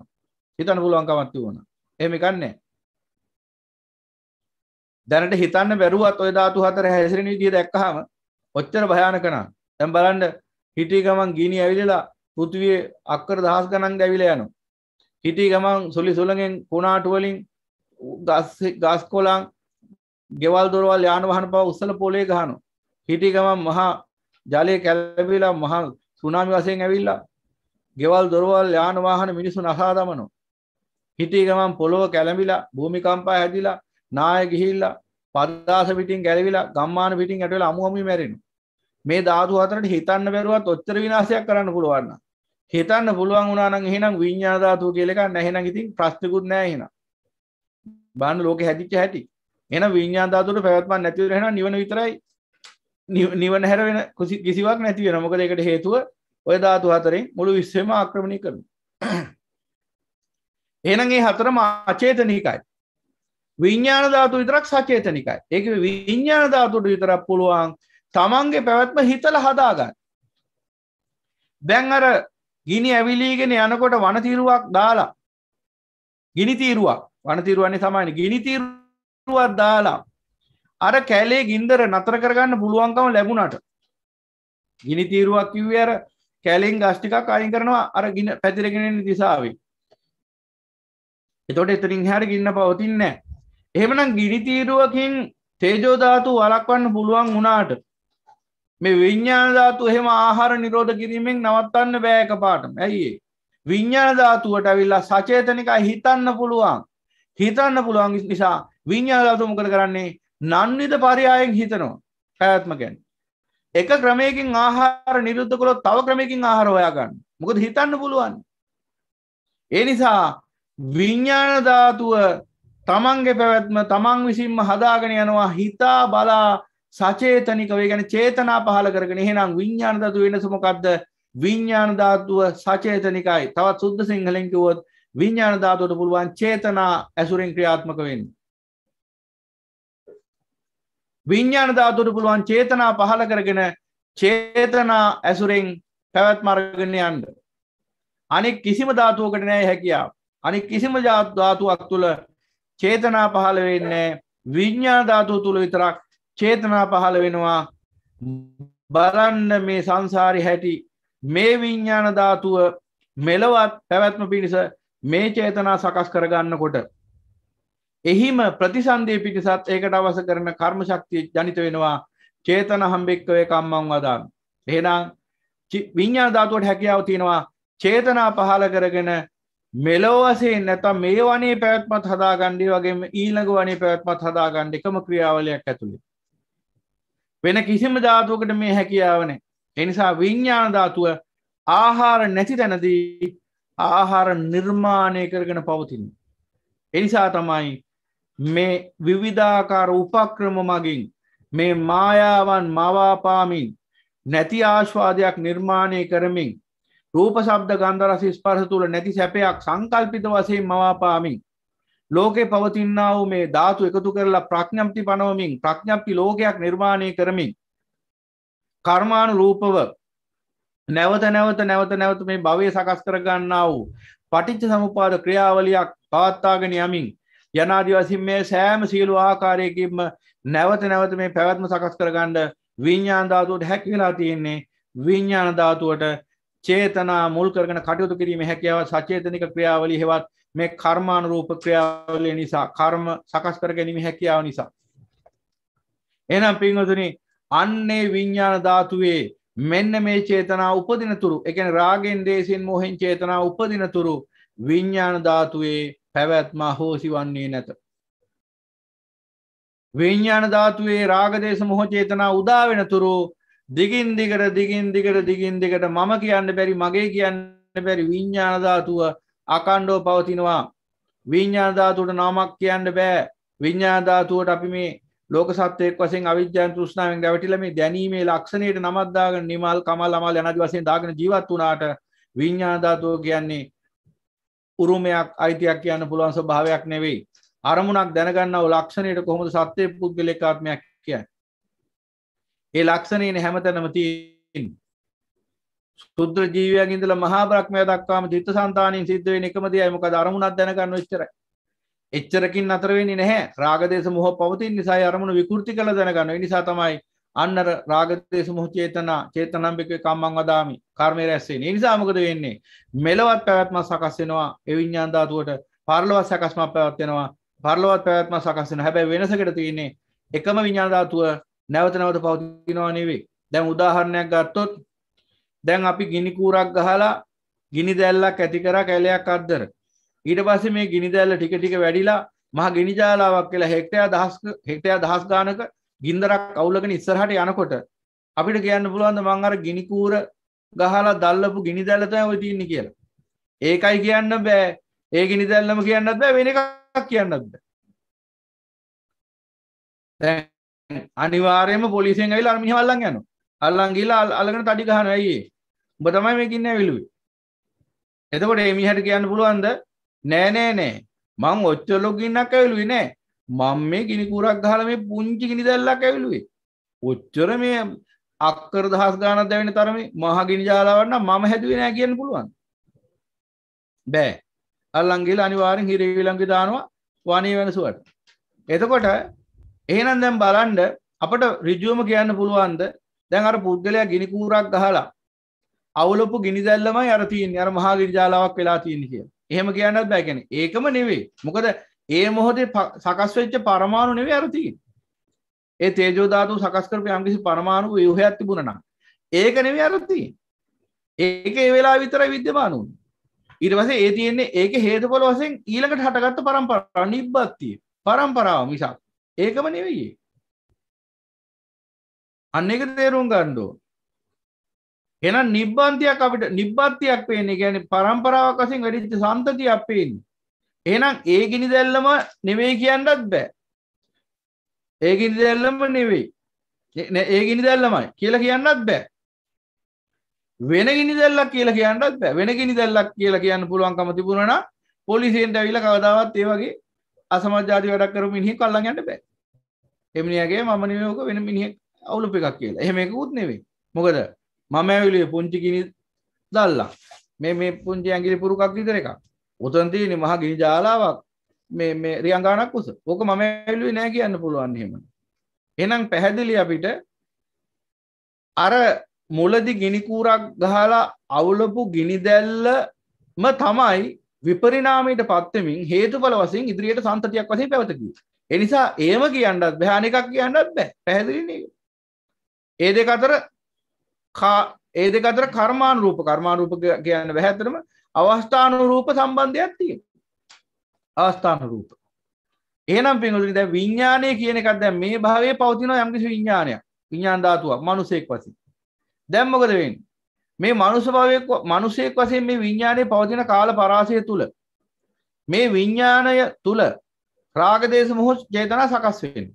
Speaker 1: හිතන පුළුවන්කමත්ති වුණ එමිකන්නේ දැනට හිතන්න බැරුවත් ඔය ධාතු හතර හැසිරෙන විදිහ දැක්කහම ඔච්චර භයානකනා දැන් බලන්න හිටිය ගමන් ගිනි ඇවිලලා පෘථිවියේ අක්කර දහස් ගණන් ඇවිලා යනවා හිටිය ගමන් සුලි සුලඟෙන් කුණාටු වලින් ගස් ගස් කොළන් ගෙවල් දොරවල් යාන වාහන පව උස්සල පොලේ ගහනවා හිටිය ගමන් මහා ජලය කැළඹිලා මහා සුනාමි වශයෙන් ඇවිල්ලා ගෙවල් දොරවල් යාන වාහන මිනිසුන් අසා දමනවා හිටිය ගමන් පොළොව කැළඹිලා භූමිකම්පා හැදිලා නාය ගිහිල්ලා පදාස පිටින් ගැලවිලා ගම්මාන පිටින් ඇටවෙලා අමුහමි මැරෙනු. මේ ධාතු හතරට හිතන්න බැරුවත් ඔච්චර විනාශයක් කරන්න පුළුවන් නම්. හිතන්න පුළුවන් වුණා නම් එහෙනම් විඤ්ඤා ධාතුව කියලා එකක් නැහැ එහෙනම් ඉතින් ප්‍රශ්නකුත් නැහැ එහෙනම්. බලන්න ලෝකෙ හැදිච්ච හැටි. එහෙනම් විඤ්ඤා ධාතුවට පැවැත්මක් නැති වෙන එහෙනම් නිවන විතරයි නිවන හැර වෙන කිසිවක් නැති වෙනවා. මොකද ඒකට හේතුව ওই ධාතු හතරෙන් මුළු විශ්වෙම ආක්‍රමණය කරනවා. එහෙනම් මේ හතරම අචේතනිකයි. විඤ්ඥාන ධාතු විතරක් සචේතනිකයි ඒක විඤ්ඥාන ධාතුට විතරක් පුළුවන් තමන්ගේ පැවැත්ම හිතල හදාගන්න දැන් අර ගිනි ඇවිලීගෙන යනකොට වනතීරුවක් දාලා ගිනි තීරුවක් වනතීරුවන්නේ තමයින ගිනි තීරුවත් දාලා අර කැලේ ගින්දර නතර කරගන්න පුළුවන්කම ලැබුණට ගිනි තීරුවක් කිව්ව අර කැලෙන් ගස්ටිකක් අයින් කරනවා අර ගින පැතිරගෙනෙන දිසාාවේ එතොට එතරින් හැර ගින්න පවතින්නෑ එහෙමනම් ගිනිතීරුවකින් තේජෝධාතු වලක්වන්න පුළුවන් වුණාට මේ විඤ්ඥාධාතු එහෙම ආහාර නිරෝධ කිරීමෙන් නවත්තන්න බෑක පාටම ඇයිඒ විඤ්ඥාධාතුවට ඇවිල්ලා සචේතනික හිතන්න පුළුවන් හිතන්න පුළුවන් නිසා විඤ්ඥාධාතුමකට කරන්නේ නන්විත පරියායෙන් හිතනවා පැවැත්මකැන් එක ක්‍රමයකින් ආහාර නිරුද්ධ කොළොත් තව ක්‍රමයකින් ආහාර හොයාගන්න මොකද හිතන්න පුළුවන් ඒ නිසා විඤ්ඥානධාතුව තමන්ගේ පැවැත්ම තමන් විසින්ම හදාගෙන යනවා හිතා බලා සචේතනිකව ගැන චේතනා පහල කරගෙන එහෙනම් විඤ්ඥානධතු වෙනසමකක්ද විඤ්ඥානධාතුව සචේතනිකයි තවත් සුද්ද සිංහලෙන්කිවොත් විඤ්ඥානධාතුවට පුළුවන් චේතනා ඇසුරෙන් ක්‍රියාත්මක වෙන්. විඤ්ඥානධාතුට පුළුවන් චේතනා පහල කරගෙන චේතනා ඇසුරෙන් පැවැත්මර්ගෙන යන්ට. අනෙක් කිසිම ධාතුවකට නෑ හැකියාව. අනෙක් කිසිම ජාධාතුවක් තුළ චේතනා පහළ වෙන්නේ විඤ්ඥාධාතුූ තුළ විතරක් චේතනා පහළ වෙනවා බලන්න මේ සංසාරි හැටි මේ විඤ්ඥානධාතුව මෙලවත් පැවැත්ම පිණිස මේ චේතනා සකස් කරගන්න කොට. එහිම ප්‍රතිසන්දී පිටිසත් ඒකට අවස කරන කර්ම ශක්තිය ජනිත වෙනවා චේතන හම්බෙක්කවේ කම්මං වදාන්. එහෙනම් විඤ්ඥාධාතුවට හැකියාව තියෙනවා චේතනා පහළ කරගෙන මෙලොවසෙන් නැතම් මේ වනේ පැවැත්මත් හදා ගණ්ඩි වගේ ඊළඟ වනේ පැවැත්මත් හදා ගණ්ඩ එකම ක්‍රියාවලයක් ඇතුළේ. වෙන කිසිම ධාතුවකට මේ හැකියාවනේ. එනිසා විඤ්ඥාන ධාතුව ආහාර නැති තැනදී ආහාර නිර්මාණය කරගෙන පවතින්. එනිසා තමයි මේ විවිධාකාර උපක්‍රම මගින් මේ මායාවන් මවාපාමින් නැති ආශ්වාදයක් නිර්මාණය කරමින් රූප ශබ්ද ගන්ධ රස ස්පර්ශ තුල නැති සැපයක් සංකල්පිත වශයෙන් මවාපාමින් ලෝකේ පවතිනා වූ මේ ධාතු එකතු කරලා ප්‍රඥප්ති පනවමින් ප්‍රඥප්ති ලෝකයක් නිර්මාණය කරමින් කර්මානුරූපව නැවත නැවත නැවත නැවත මේ භවය සකස් කර ගන්නා වූ පටිච්ච සමුපාද ක්‍රියාවලියක් පවත්වාගෙන යමින් යනාදී වශයෙන් මේ සෑම සියලු ආකාරයකින්ම නැවත නැවත මේ පැවැත්ම සකස් කරගන්න විඤ්ඤාණ ධාතුවට හැකි වෙලා තියෙන්නේ විඤ්ඤාණ ධාතුවට චේතනා මුල් කරගෙන කටයුතු කිරීම හැකියාව සචේතනික ක්‍රියාවලිය හෙවත් මේ කර්මානුරූප ක්‍රියාවලිය නිසා කර්ම සකස් කර ගැනීම හැකියාව නිසා. එනම් පින්වතුනි අන්නේ විඤ්ඥාන ධාතුවේ මෙන්න මේ චේතනා උපදිනතුරු එකන රාගෙන් දේසින් මොහෙන් චේතනා උපදිනතුරු විඤ්ඥාන ධාතුවේ පැවැත්ම හෝසි වන්නේ නැත. විඤ්ඥාන ධාතුවේ රාගදේශ මොහ චේතනා උදාවෙනතුරු දිගින් දිගට දිගින් දිගට දිගින් දෙකට මම කියන්න බැරි මගේ කියන්න බැරි විඤ්ඥාධාතුව අකණ්ඩෝ පවතිනවා විඤ්ඥාධාතුවට නාමක් කියන්න බෑ විඤ්ඥාධාතුවට අපි මේ ලෝක සත්වයක් වසෙන් අවිද්‍යාන් තෘෂ්ණාවෙන් ගැවටිලම දැනීමේ ලක්ෂණයට නමත්දාග නිමල් කමල් අමල් යනදි වසයෙන් දාගෙන ජීවත් වනාට විඤ්ඥාධාතුව කියන්නේ උරුමයක් අයිතියක් කියන්න පුළුවන් ස්වභාවයක් නෙවෙයි අරමුණක් දැනගන්නව ලක්ෂණයට කොහොමද සත්‍යය පුද්ගලකාත්මයක් කිය ඒ ලක්ෂණයන හැමතැනම තිීන් සුද්‍ර ජීවයගින්දල මහා බ්‍රක්්මය දක්වාම චිත්ත සන්තානින් සිද්ධුව එකමති අයමක අරමුණක් දැනගන්න විස්තර එච්චරකින් අතරවෙනි නැහැ රාගදේශ මුහ පවතින් නිසා අරමුණ විකෘති කළ දැනගන්න නිසා තමයි අන්න රාගතය සමුහ චේතනා චේතනම්භික කම්මං වදාමි කර්මය රැස්සේ නිසාමකද වෙන්නේ මෙලවත් පැවැත්ම සකස්වෙනවා එවිඤ්ඥාන්ධාතුවට පරලවත් සැකස්ම පැවත්වෙනවා පරලවත් පැවැත්ම සකස්සෙන හැබැ වෙනසකට තියන්නේ එකම විඤ්ඥාධාතුව නැවත නැවත පවතිනවා නෙවේ දැන් උදාහරණයක් ගත්තොත් දැන් අපි ගිනිකූරක් ගහලා ගිනි දැල්ලක් ඇති කර කැලයක් අද්දර ඊට පස්සේ මේ ගිනි දැල්ල ටික ටික වැඩිලා මහ ගිනිජාලාවක් කියලා හෙක්ටයා දහස් හෙක්ටයා දහස් ගානක ගින්දරක් අවුලගෙන ඉස්සරහට යනකොට අපිට කියන්න පුළුවන්ද මං අර ගිනිකූර ගහලා දල්ලපු ගිනි දැල්ල තමයි ඔය තියෙන්නේ කියලා. ඒකයි කියන්න බෑ. ඒ ගිනි දැල්ලම කියන්නත් බෑ වෙන එකක් කියන්නත් බෑ. දැන් අනිවාර්යයෙන්ම පොලිසියෙන් ඇවිල්ලා අර මිනිහව අල්ලන් යනවා. අල්ලන් ගිහලා අල්ලගෙන තඩි ගහනවා අයියේ. උඹ තමයි මේක ඉන්නේ ඇවිලුවේ. එතකොට මේ මිනිහට කියන්න පුළුවන්ද? නෑ නෑ නෑ. මං ඔච්චර ලොකු ගින්නක් ඇවිලුවේ නෑ. මම මේ ගිනි කූරක් ගහලා මේ පුංචි ගිනි දැල්ලක් ඇවිලුවේ. ඔච්චර මේ අක්කර දහස් ගානක් දැවෙන තරමේ මහා ගිනි ජාලාවක් නම් මම හැදුවේ නෑ කියන්න පුළුවන්. බෑ. අල්ලන් ගිහලා අනිවාර්යෙන් හිරේ විලංගු දානවා වණී වෙනසුවට. එතකොට එහෙනම් දැන් බලන්න අපට ඍජුවම කියන්න පුළුවන්ද දැන් අර පුද්ගලයා ගිනි කූරක් ගහලා අවුලපු ගිනි දැල්ලමයි අර තියෙන්නේ අර මහා ගිනි ජාලාවක් වෙලා තියෙන්නේ කියලා. එහෙම කියන්නත් බෑ කියන්නේ. ඒකම නෙවෙයි. මොකද ඒ මොහොතේ සකස් වෙච්ච පරමාණු නෙවෙයි අර තියෙන්නේ. ඒ තේජෝ ධාතුව සකස් කරපු යම්කිසි පරමාණු ව්‍යුහයක් තිබුණා නම් ඒක නෙවෙයි අර තියෙන්නේ. ඒක ඒ වෙලාව විතරයි විද්‍යමාන වුනේ. ඊට පස්සේ ඒ තියෙන්නේ ඒකේ හේතුඵල වශයෙන් ඊළඟට හටගත්ත පරම්පරාව නිබ්බත්තිය. පරම්පරාව මිසක් ඒකම නෙවෙයි අන්න එක තේරුම් ගණ්ඩෝ එන නිබ්බන්තියක් අපිට නිබ්බත්තියක් පේන්නේ ගැන පරම්පරාවක් වසින් වැඩිච්ච සන්තති අපේන් එනම් ඒ ගිනි දැල්ලම නෙවෙයි කියන්නත් බෑ ඒ ගිනි දැල්ලම නෙවෙයි ඒ ගිනි දැල්ලමයි කියලා කියන්නත් බෑ වෙන ගිනි දැල්ලක් කියලා කියන්නත් බෑ වෙන ගිනි දැල්ලක් කියලා කියන්න පුළුවන්කම තිබුණා නම් පොලිසියෙන් ඇවිල්ලා කවදාවත් ඒ වගේ අසමජාති වැඩක් කර මිනිහ කල්ලන් යන්න බෑ එමනිගේ මමනියෝක වෙන මිනිහ අවුලප එකක් කියලා එහෙමක උත් නෙවේ මොකද මම ඇවිලේ පුංචි ගිනි දල්ලා මේ මේ පුංචි ඇගිලි පුරුකක් විතර එකක් උතන්තියන මහ ගිනි ජාලාවක් මේ මේ රියංගානක් උස ඕක මම ඇවිලුවේ නෑ කියන්න පුළුවන් එහෙම එනම් පැහැදිලි අපිට අර මුලදි ගිනිකූරක් ගහලා අවුලපු ගිනිදැල්ලම තමයි විපරිණාමයට පත්වමින් හේතුඵල වශයෙන් ඉදිරියට සම්තතියක් වශයෙන් පැවතකි. ඒ නිසා එහෙම කියන්නත් බෑ එකක් කියන්නත් බෑ. පැහැදිලිනේ ඒක. ඒ දෙක අතර ඒ දෙක අතර කර්මානුරූප කර්මානුරූප කියන්න බෑ ඇත්තටම අවස්ථානුරූප සම්බන්ධයක් තියෙනවා. අවස්ථානුරූප. එහෙනම් පින්වතුනි දැන් විඥානය කියන එකක් දැන් මේ භාවයේ පවතින යම්කිසි විඥානයක්. විඥාන ධාතුවක් මිනිසෙක් වශයෙන්. දැන් මොකද වෙන්නේ? මේ මනුස භවය මනුසයෙක් වසයෙන් මේ විඤ්ඥානය පවතින කාල පරාසය තුළ මේ විඤ්ඥානය තුළ රාගදේශ මුහෝ ජේතනා සකස් වෙන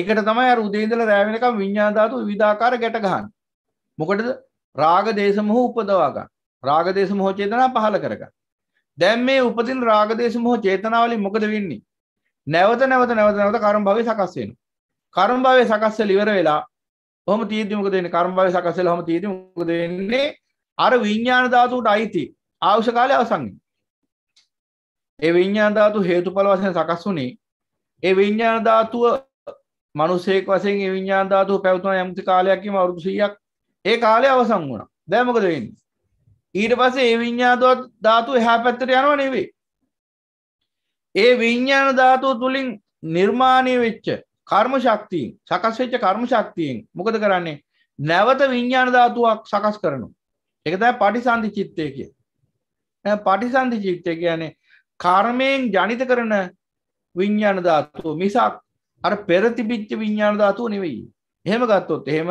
Speaker 1: ඒකට තමයි රුදේදල රෑවෙනකම් විඤ්ඥාධාතු විධාකාර ගැටගහන් මොකටද රාගදේශ මුහෝ උපදවාගන්න රාගදේශ මුහෝ චේතනා පහල කරගන්න දැම් මේ උපතින් රාගදේශ මොහ චේතනාවලින් මොකද වෙන්නේ නැවත නැවත නැවත නැවත කරම් භවය සකස් වෙන කරම් භවය සකස්ස ලිවර වෙලා ඔහොම තියෙද්දි මොකද වෙන්නේ? කර්ම භවය සකස් වෙලා ඔහොම තියෙද්දි මොකද වෙන්නේ? අර විඥාන ධාතුවට අයිති ආවශ්‍ය කාලය අවසන් ඒ විඥාන ධාතු හේතුඵල වශයෙන් සකස් වුණේ ඒ විඥාන ධාතුව මිනිසෙක් වශයෙන් ඒ විඥාන ධාතුව පැවතුන යම් කාලයකින්ම අවුරුදු 100ක් ඒ කාලය අවසන් වුණා. දැන් මොකද වෙන්නේ? ඊට පස්සේ ඒ විඤ්ඤාණ ධාතුව එහා පැත්තට යනව නෙවෙයි. ඒ විඤ්ඤාණ ධාතුව තුලින් නිර්මාණය වෙච්ච කර්ම ශක්තියෙන් සකස් වෙච්ච කර්ම ශක්තියෙන් මොකද කරන්නේ නැවත විඤ්ඤාණ ධාතුවක් සකස් කරනවා ඒක තමයි පටිසන්ධි චිත්තය කියන්නේ පටිසන්ධි චිත්තය කියන්නේ කර්මයෙන් ජනිත කරන විඤ්ඤාණ ධාතුව මිසක් අර පෙර තිබිච්ච විඤ්ඤාණ ධාතුව නෙවෙයි එහෙම ගත්තොත් එහෙම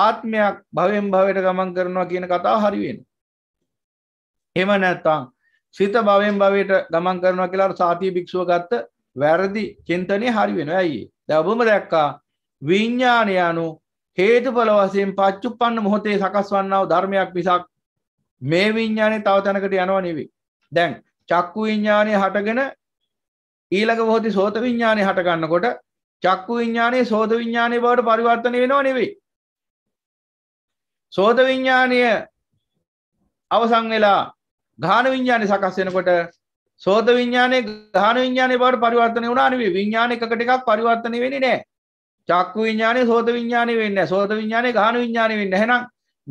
Speaker 1: ආත්මයක් භවෙන් භවයට ගමන් කරනවා කියන කතාව හරි වෙනවා එහෙම නැත්නම් සිත භවෙන් භවයට ගමන් කරනවා කියලා සාතිය භික්ෂුව ගත්ත වැරදි චින්තනය හරි වෙන ඇයි දැබම දැක්කා විඤ්ඥාන යනු හේතුඵල වසයෙන් පච්චුපන්න මොහොතේ සකස් වන්නාව ධර්මයක් මිසක් මේ විඤ්ඥානය තව තැනකට යනවා නෙවි දැන් චක්කු විඤ්ඥානය හටගෙන ඊළක බොහොති සෝත විඤ්ඥානය හටගන්නකොට චක්කු විඤ්ඥානය සෝත විඤ්ඥානය බවට පරිවර්තනය වෙනවා නෙවෙයි සෝත විඤ්ඥානය අවසංවෙලා ගාන විඤ්ඥානය සකස් වෙනකොට සෝත විඤ්ඥානය ගාන විඤ්ඥානය බවට පරිවර්තනය වුණනානේ විඤ්ඥානකට එකක් පරිවර්තනය වෙනි නෑ චක්කු විඤ්ඥානය සෝත විඤ්ඥානය වෙන්න සෝත විඤ්ඥානය ගාන විඤ්ඥානය වෙන්න හැනම්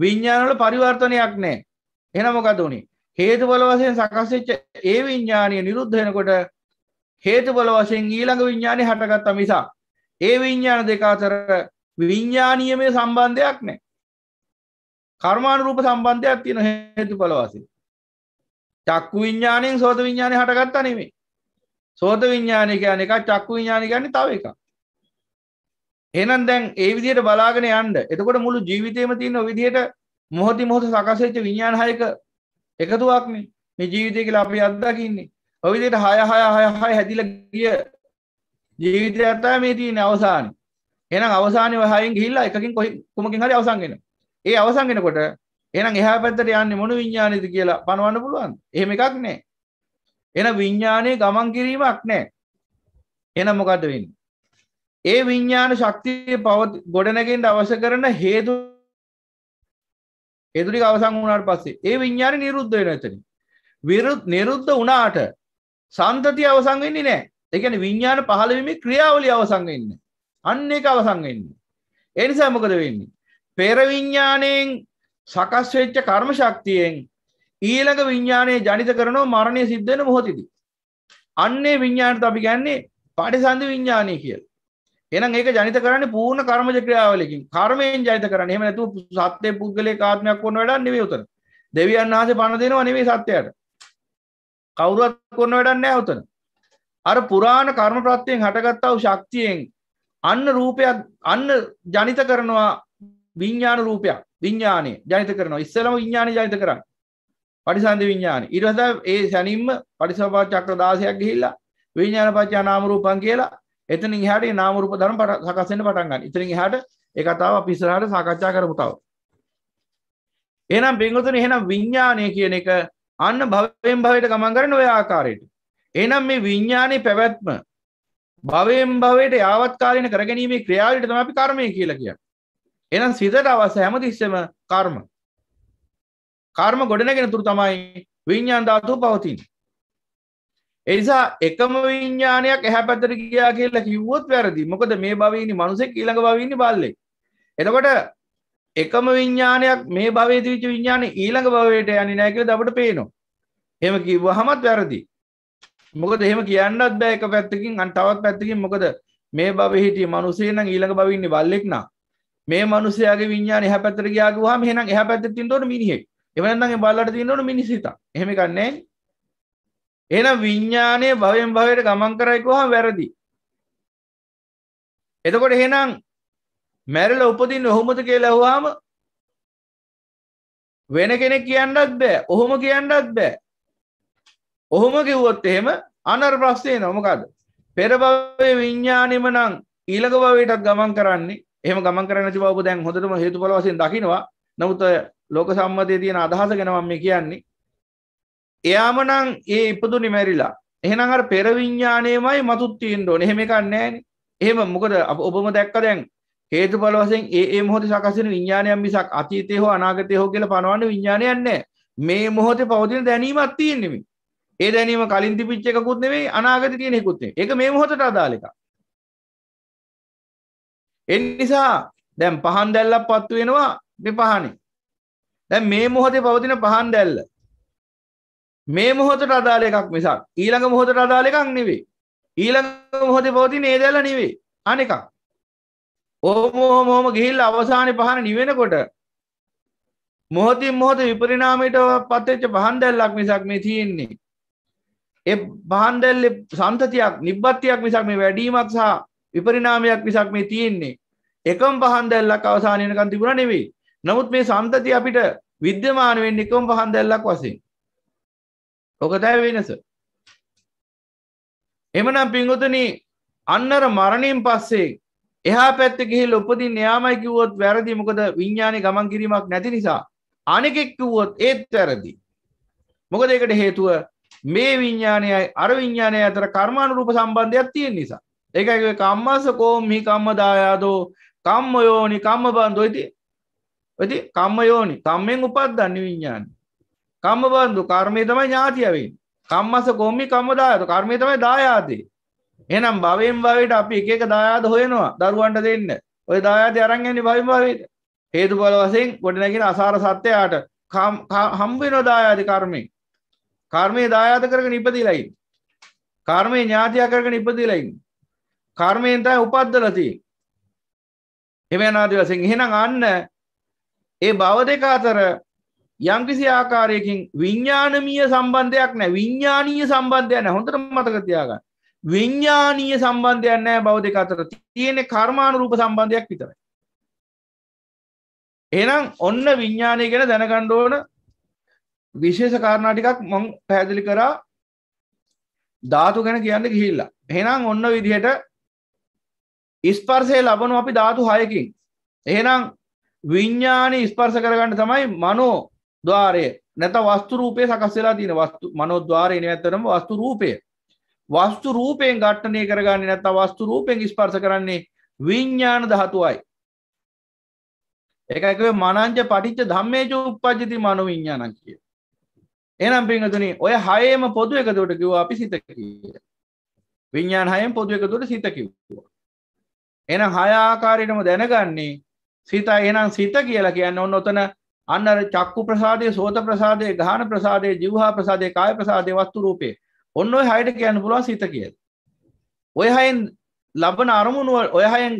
Speaker 1: විඤ්ඥානල පරිවර්තනයක් නෑ එනමොකතුුණේ හේතු බල වසයෙන් සකස්ච්ච ඒ විඤ්ඥානය නිරුද්ධයනකොට හේතු බල වශයෙන් ඊළඟ විඤ්ඥානය හටගත්ත මිසා ඒ විඤ්ඥාන දෙකාතර විඤ්ඥානීය මේ සම්බන්ධයක් නෑ කර්මාණ රූප සම්බන්ධයක් තියෙන හේතු බලවාසිේ චක්කු විඤ්ඥානයෙන් සෝත විඤ්ඥානය හටගත්ත නෙමේ සෝත විඤ්ඥානය කියන එක චක්කු විඤ්ඥානය ගන්න තව එක එනම් දැන් ඒ විදියට බලාගෙන යන්ඩ එතකොට මුළු ජීවිතයම තියන්න විදිහයට මොහොති මොහොත සකසච්ච විඤ්ඥාන හයක එකතුවක්න මේ ජීවිතය කියලා අපි අත්දකින්නේ ඔවිදියට හය හය හය හය හැදිල ගිය ජීවිතය ඇත්තා මේ තියන අවසාන එනම් අවසානය හයෙන් ගිල්ලා එකකින් කොයි කුමකින් හරි අවසන්ගෙන ඒ අවසන්ගෙනකොට එනම් එහා පැත්තට යන්නේ මොන විඤ්ඥානයද කියලා පනවන්න පුළුවන් එහෙම එකක් නෑ එන විඤ්ඥානය ගමන් කිරීමක් නෑ එන මොකද වන්න ඒ විඤ්ඥාන ශක්තිය පවත් ගොඩනැගෙන්ට අවශ්‍ය කරන හේතු එදුරි අවසං වුණට පස්සේ ඒ විඤ්ඥාන නිරුද්ධ නැතන විරුත් නිරුද්ධ වනාට සන්තති අවසංවෙන්නේ නෑ එකන විඤ්ඥාන පහළවීම ක්‍රියාවලි අවසංගන්න අන්න එක අවසංගන්න එනිසා මොකද වෙන්නේ පෙරවිඤ්ඥානයෙන් සකස් වෙච්ච කර්ම ශක්තියෙන් ඊළඟ විඤ්ඥානය ජනිත කරනවා මරණය සිද්ධන මොහොතිද. අන්නේ විඤ්ඥානට අපි ගැන්නේ පටිසන්ධ විඤ්ඥානය කියල්. එනම් ඒක ජනිත කරන්න පූර්ණ කර්මජ ක්‍රියාවලකින් කර්මයෙන් ජනිත කරන්න එම ඇතු සත්‍යය පුද්ගලේ කාත්මයක් කොන්න වැඩ නෙවේ උතන දෙවියන් වහස පණ දෙනවා නෙවේ සත්‍යයට කවුරුවත් කොන්න වැඩන්න ඇවතන. අර පුරාණ කර්ම ප්‍රත්තියෙන් හටගත්තාව ශක්තියෙන් අන්න රූපයක් අන්න ජනිත කරනවා විඤ්ඥාන රූපයක් විඥාණය ජනිත කරනවා. ඉස්සෙල්ලම විඥාණය ජනිත කරන්නේ. පටිසන්ධි විඥාණය. ඊට පස්සේ ඒ සැනින්ම පටිසම්පාද චක්‍ර 16ක් ගිහිල්ලා විඥාන පත්‍යා නාම රූපං කියලා එතනින් එහාට මේ නාම රූප ධර්ම සකස් වෙන්න පටන් ගන්නවා. එතනින් එහාට ඒ කතාව අපි ඉස්සරහට සාකච්ඡා කරමු තව. එහෙනම් බෙන්ගතුනි එහෙනම් විඥාණය කියන එක අන්න භවයෙන් භවයට ගමන් කරන ওই ආකාරයට. එහෙනම් මේ විඥානයේ පැවැත්ම භවයෙන් භවයට යාවත් කාලීන කරගැනීමේ ක්‍රියාවලියට තමයි අපි කර්මය කියලා කියන්නේ. එහෙනම් සිතට අවශ්‍ය හැමතිස්සෙම කර්ම. කර්ම ගොඩනගෙන තුරු තමයි විඤ්ඤාණ ධාතුව පවතින්නේ. ඒ නිසා එකම විඤ්ඤාණයක් එහා පැත්තට ගියා කියලා කිව්වොත් වැරදි. මොකද මේ භවයේ ඉන්නේ මිනිසෙක් ඊළඟ භවයේ ඉන්නේ බල්ලෙක්. එතකොට එකම විඤ්ඤාණයක් මේ භවයේ තිබිච්ච විඤ්ඤාණය ඊළඟ භවයට යන්නේ නැහැ කියලා අපිට පේනවා. එහෙම කිව්වහමත් වැරදි. මොකද එහෙම කියන්නත් බෑ එක පැත්තකින් අන් තවත් පැත්තකින් මොකද මේ භවයේ හිටිය මිනිසෙක් නම් ඊළඟ භවයේ ඉන්නේ බල්ලෙක් නා. මේ මනුසයාගේ විඤ්ඥාන එහ පැතර ගයාගවා මෙහන එහ පැත තින්ටොට මිනිහෙක් එවනගේ බල්ලට තින්නට මිනිසිත එහෙම කන්නේ එනම් විඤ්ඥානය භවෙන් භවයට ගමන් කරයිකවා වැරදි එතකොට එහෙනම් මැරල උපදින්න ඔහොමත කියලහවාම වෙන කෙනෙ කියන්නත් බෑ ඔහොම කියන්නත් බෑ ඔහොම කිව්වොත් එහෙම අනර් ප්‍රස්ථය නොමකද පෙරබවේ විඤ්ඥානිම නං ඊළඟ බවටත් ගමන් කරන්නේ එහෙම ගමන් කරන්න නැති බව ඔබ දැන් හොඳටම හේතුඵල වශයෙන් දකිනවා. නමුත් ලෝක සම්මතයේ තියෙන අදහස ගැන මම මේ කියන්නේ. එයාම නම් ඒ ඉපදුනේ මැරිලා. එහෙනම් අර පෙර විඥාණයමයි මතුත් තියෙන්න ඕනේ. එහෙම එකක් නැහැනේ. එහෙම මොකද ඔබම දැක්ක දැන් හේතුඵල වශයෙන් ඒ ඒ මොහොතේ සකස් වෙන විඥානයන් මිසක් අතීතේ හෝ අනාගතේ හෝ කියලා පනවන්න විඥානයක් නැහැ. මේ මොහොතේ පවතින දැනීමක් තියෙන්නේ මේ. ඒ දැනීම කලින් තිබිච්ච එකකුත් නෙවෙයි අනාගතේ තියෙන එකකුත් නෙවෙයි. ඒක මේ මොහොතට අදාළ එකක්. එනිසා දැන් පහන් දැල්ලක් පත්තු වෙනවා මේ පහනේ. දැන් මේ මොහොතේ පවතින පහන් දැල්ල මේ මොහොතට අදාළ එකක් මිසක් ඊළඟ මොහොතට අදාළ එකක් නෙවෙයි. ඊළඟ මොහොතේ පවතින ඒ දැල්ල නෙවෙයි. අනෙකක්. ඕම ඕම ඕම ගිහිල්ලා අවසානයේ පහන නිවෙනකොට මොහොතින් මොහොත විපරිණාමයට පත්වෙච්ච පහන් දැල්ලක් මිසක් මේ තියෙන්නේ. ඒ පහන් දැල්ලේ සම්තතියක් නිබ්බත්තියක් මිසක් මේ වැඩිවීමක් සහ විපරිනාමයක් විසක් මේ තියෙන්නේ එකම් පහන් දැල්ලක් අවසානයනකන් තිබුණ නෙවෙයි නමුත් මේ සම්තති අපිට විද්‍යමාන වෙන්න එකම් පහන් දැල්ලක් වසින් ඔකතැ වෙනස එමනම් පිංගුතුන අන්නර මරණින් පස්සේ එහා පැත්ත ගිහිල් උපදින් න්‍යාමයි කිව්වොත් වැරදි මොකද විඤ්ඥානය ගමන් කිරීමක් නැති නිසා අනෙකෙක් කිව්වොත් ඒත් වැරදි මොකද ඒකට හේතුව මේ විඤ්ඥානයයි අර විඤ්ඥානය අතර කර්මාණු රූප සම්බන්ධයක් තියෙන් නිසා එක කම්මස කෝම්හි කම්මදායාදෝ කම්ම යෝනි කම්ම බන්ධ ඇති ඇති කම්ම යෝනි කම්මෙන් උපත් දන්න විඤ්ඥාන කම්ම බන්ධු කර්මය තමයි ඥාතියවින් කම්මස කොම්මි කම්මදායද කර්මය තමයි දායාදී එනම් බවෙන් බවට අපි එක දායාද හොයනවා දරුවන්ට දෙන්න ඔය දායාද අරංගනි බවින් බවිද හේතු බල වසයෙන් ගොඩනැගෙන අසාර සත්‍යයාට හම්බෙනෝ දායාදි කර්මය කර්මය දායාද කරගෙන ඉපදිලයි කර්මය ඥාතිය කරගෙන ඉපදිලයින්න කර්මයෙන්තයි උපද්දලති එවැනාදි වසෙන් එහෙනම් අන්න ඒ බව දෙක අතර යම්කිසි ආකාරයකින් විඤ්ඥානමීය සම්බන්ධයක් නෑ විඤ්ඥානීය සම්බන්ධයක් නෑ හොඳට මතකතියාගන්න විඤ්ඥානීය සම්බන්ධයක් නෑ බව දෙක අතර තියෙනෙ කර්මාණු රූප සම්බන්ධයක් විතරයි එනම් ඔන්න විඤ්ඥානය ගැන දැනකණ්ඩෝන විශේෂ කාරණාටිකක් මං පැදිලි කරා ධාතු ගැන කියන්න ගිහිල්ලා හෙනම් ඔන්න විදිහට ස්පර්සය ලබනු අපි ධාතු හයකින් එහෙනම් විඤ්ඥානය ස්පර්ස කරගන්න තමයි මනෝ ද්වාරය නැත වස්තු රූපය සකස්සලා තින වස්තු මනෝ ද්වාරය නැතරම වස්තු රූපය වස්තු රූපයෙන් ගට්ටනය කරගන්න නැත වස්තු රූපයෙන් ස්පර්ස කරන්නේ විඤ්ඥාන දහතුවයි එකක මනංච පටිච්ච ධම්මේච උපජ්ජති මනු විඤ්ඥානන් කිය එනම් පිංහතුනි ඔය හයම පොදු එකතුට කිව්වා අපි සිත කිය විඤ්ඥාන් හයම පොදු එකතුට සිත කිව්වා එන හයාකාරයටම දැනගන්නේ සිත එනම් සිත කියලා කියන්න ඔන්න ඔතන අන්න චක්කු ප්‍රසාදය සෝත ප්‍රසාදය ගාන ප්‍රසාදය ජිවහා ප්‍රසාදය කාය ප්‍රසාදය වස්තු රූපේ ඔන්න ඔය හයට කියන්න පුළුවන් සිත කියල. ඔය හයෙන් ලබන අරමුණුව ඔය හයෙන්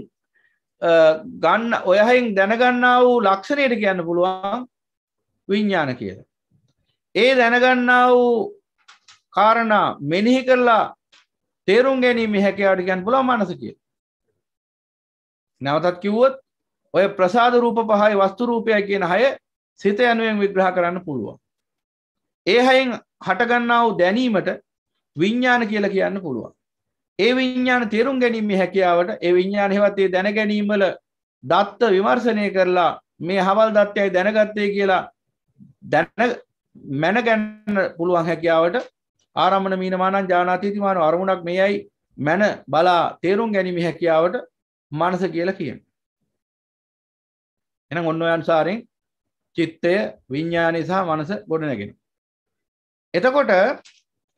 Speaker 1: ගන්න ඔය හයෙන් දැනගන්නා වූ ලක්ෂණයට කියන්න පුළුවන් විඤ්ඥාන කියල. ඒ දැනගන්නා වූ කාරණා මෙනිහි කරලා තේරුම් ගැනීම හැකයාට ගැන් පුලා මනස කියලා. නැවතත් කිව්වොත් ඔය ප්‍රසාද රූප පහයි වස්තු රූපය කියන හය සිත යනුවෙන් විග්‍රහ කරන්න පුළුවන්. ඒ හයින් හටගන්නාව දැනීමට විඤ්ඥාන කියලා කියන්න පුළුවන්. ඒ විඤ්ඥාන තේරුම් ගැනීම හැකියාවට ඒ විඤ්ඥාන හෙවත්තේ දැන ගැනීමල දත්ත විමර්ශනය කරලා මේ හවල් දත්තයයි දැනගත්තේ කියලා දැන මැනගැන්න පුළුවන් හැකියාවට ආරමණ මීනමානන් ජානාතීතිමාන අරමුණක් මේයයි මැන බලා තේරුම් ගැනීම හැකියාවට මනස කියලා කියන එනම් ඔන්න අන්සාරෙන් චිත්තය විඤ්ඥානය සහ මනස ගොඩනැගෙන එතකොට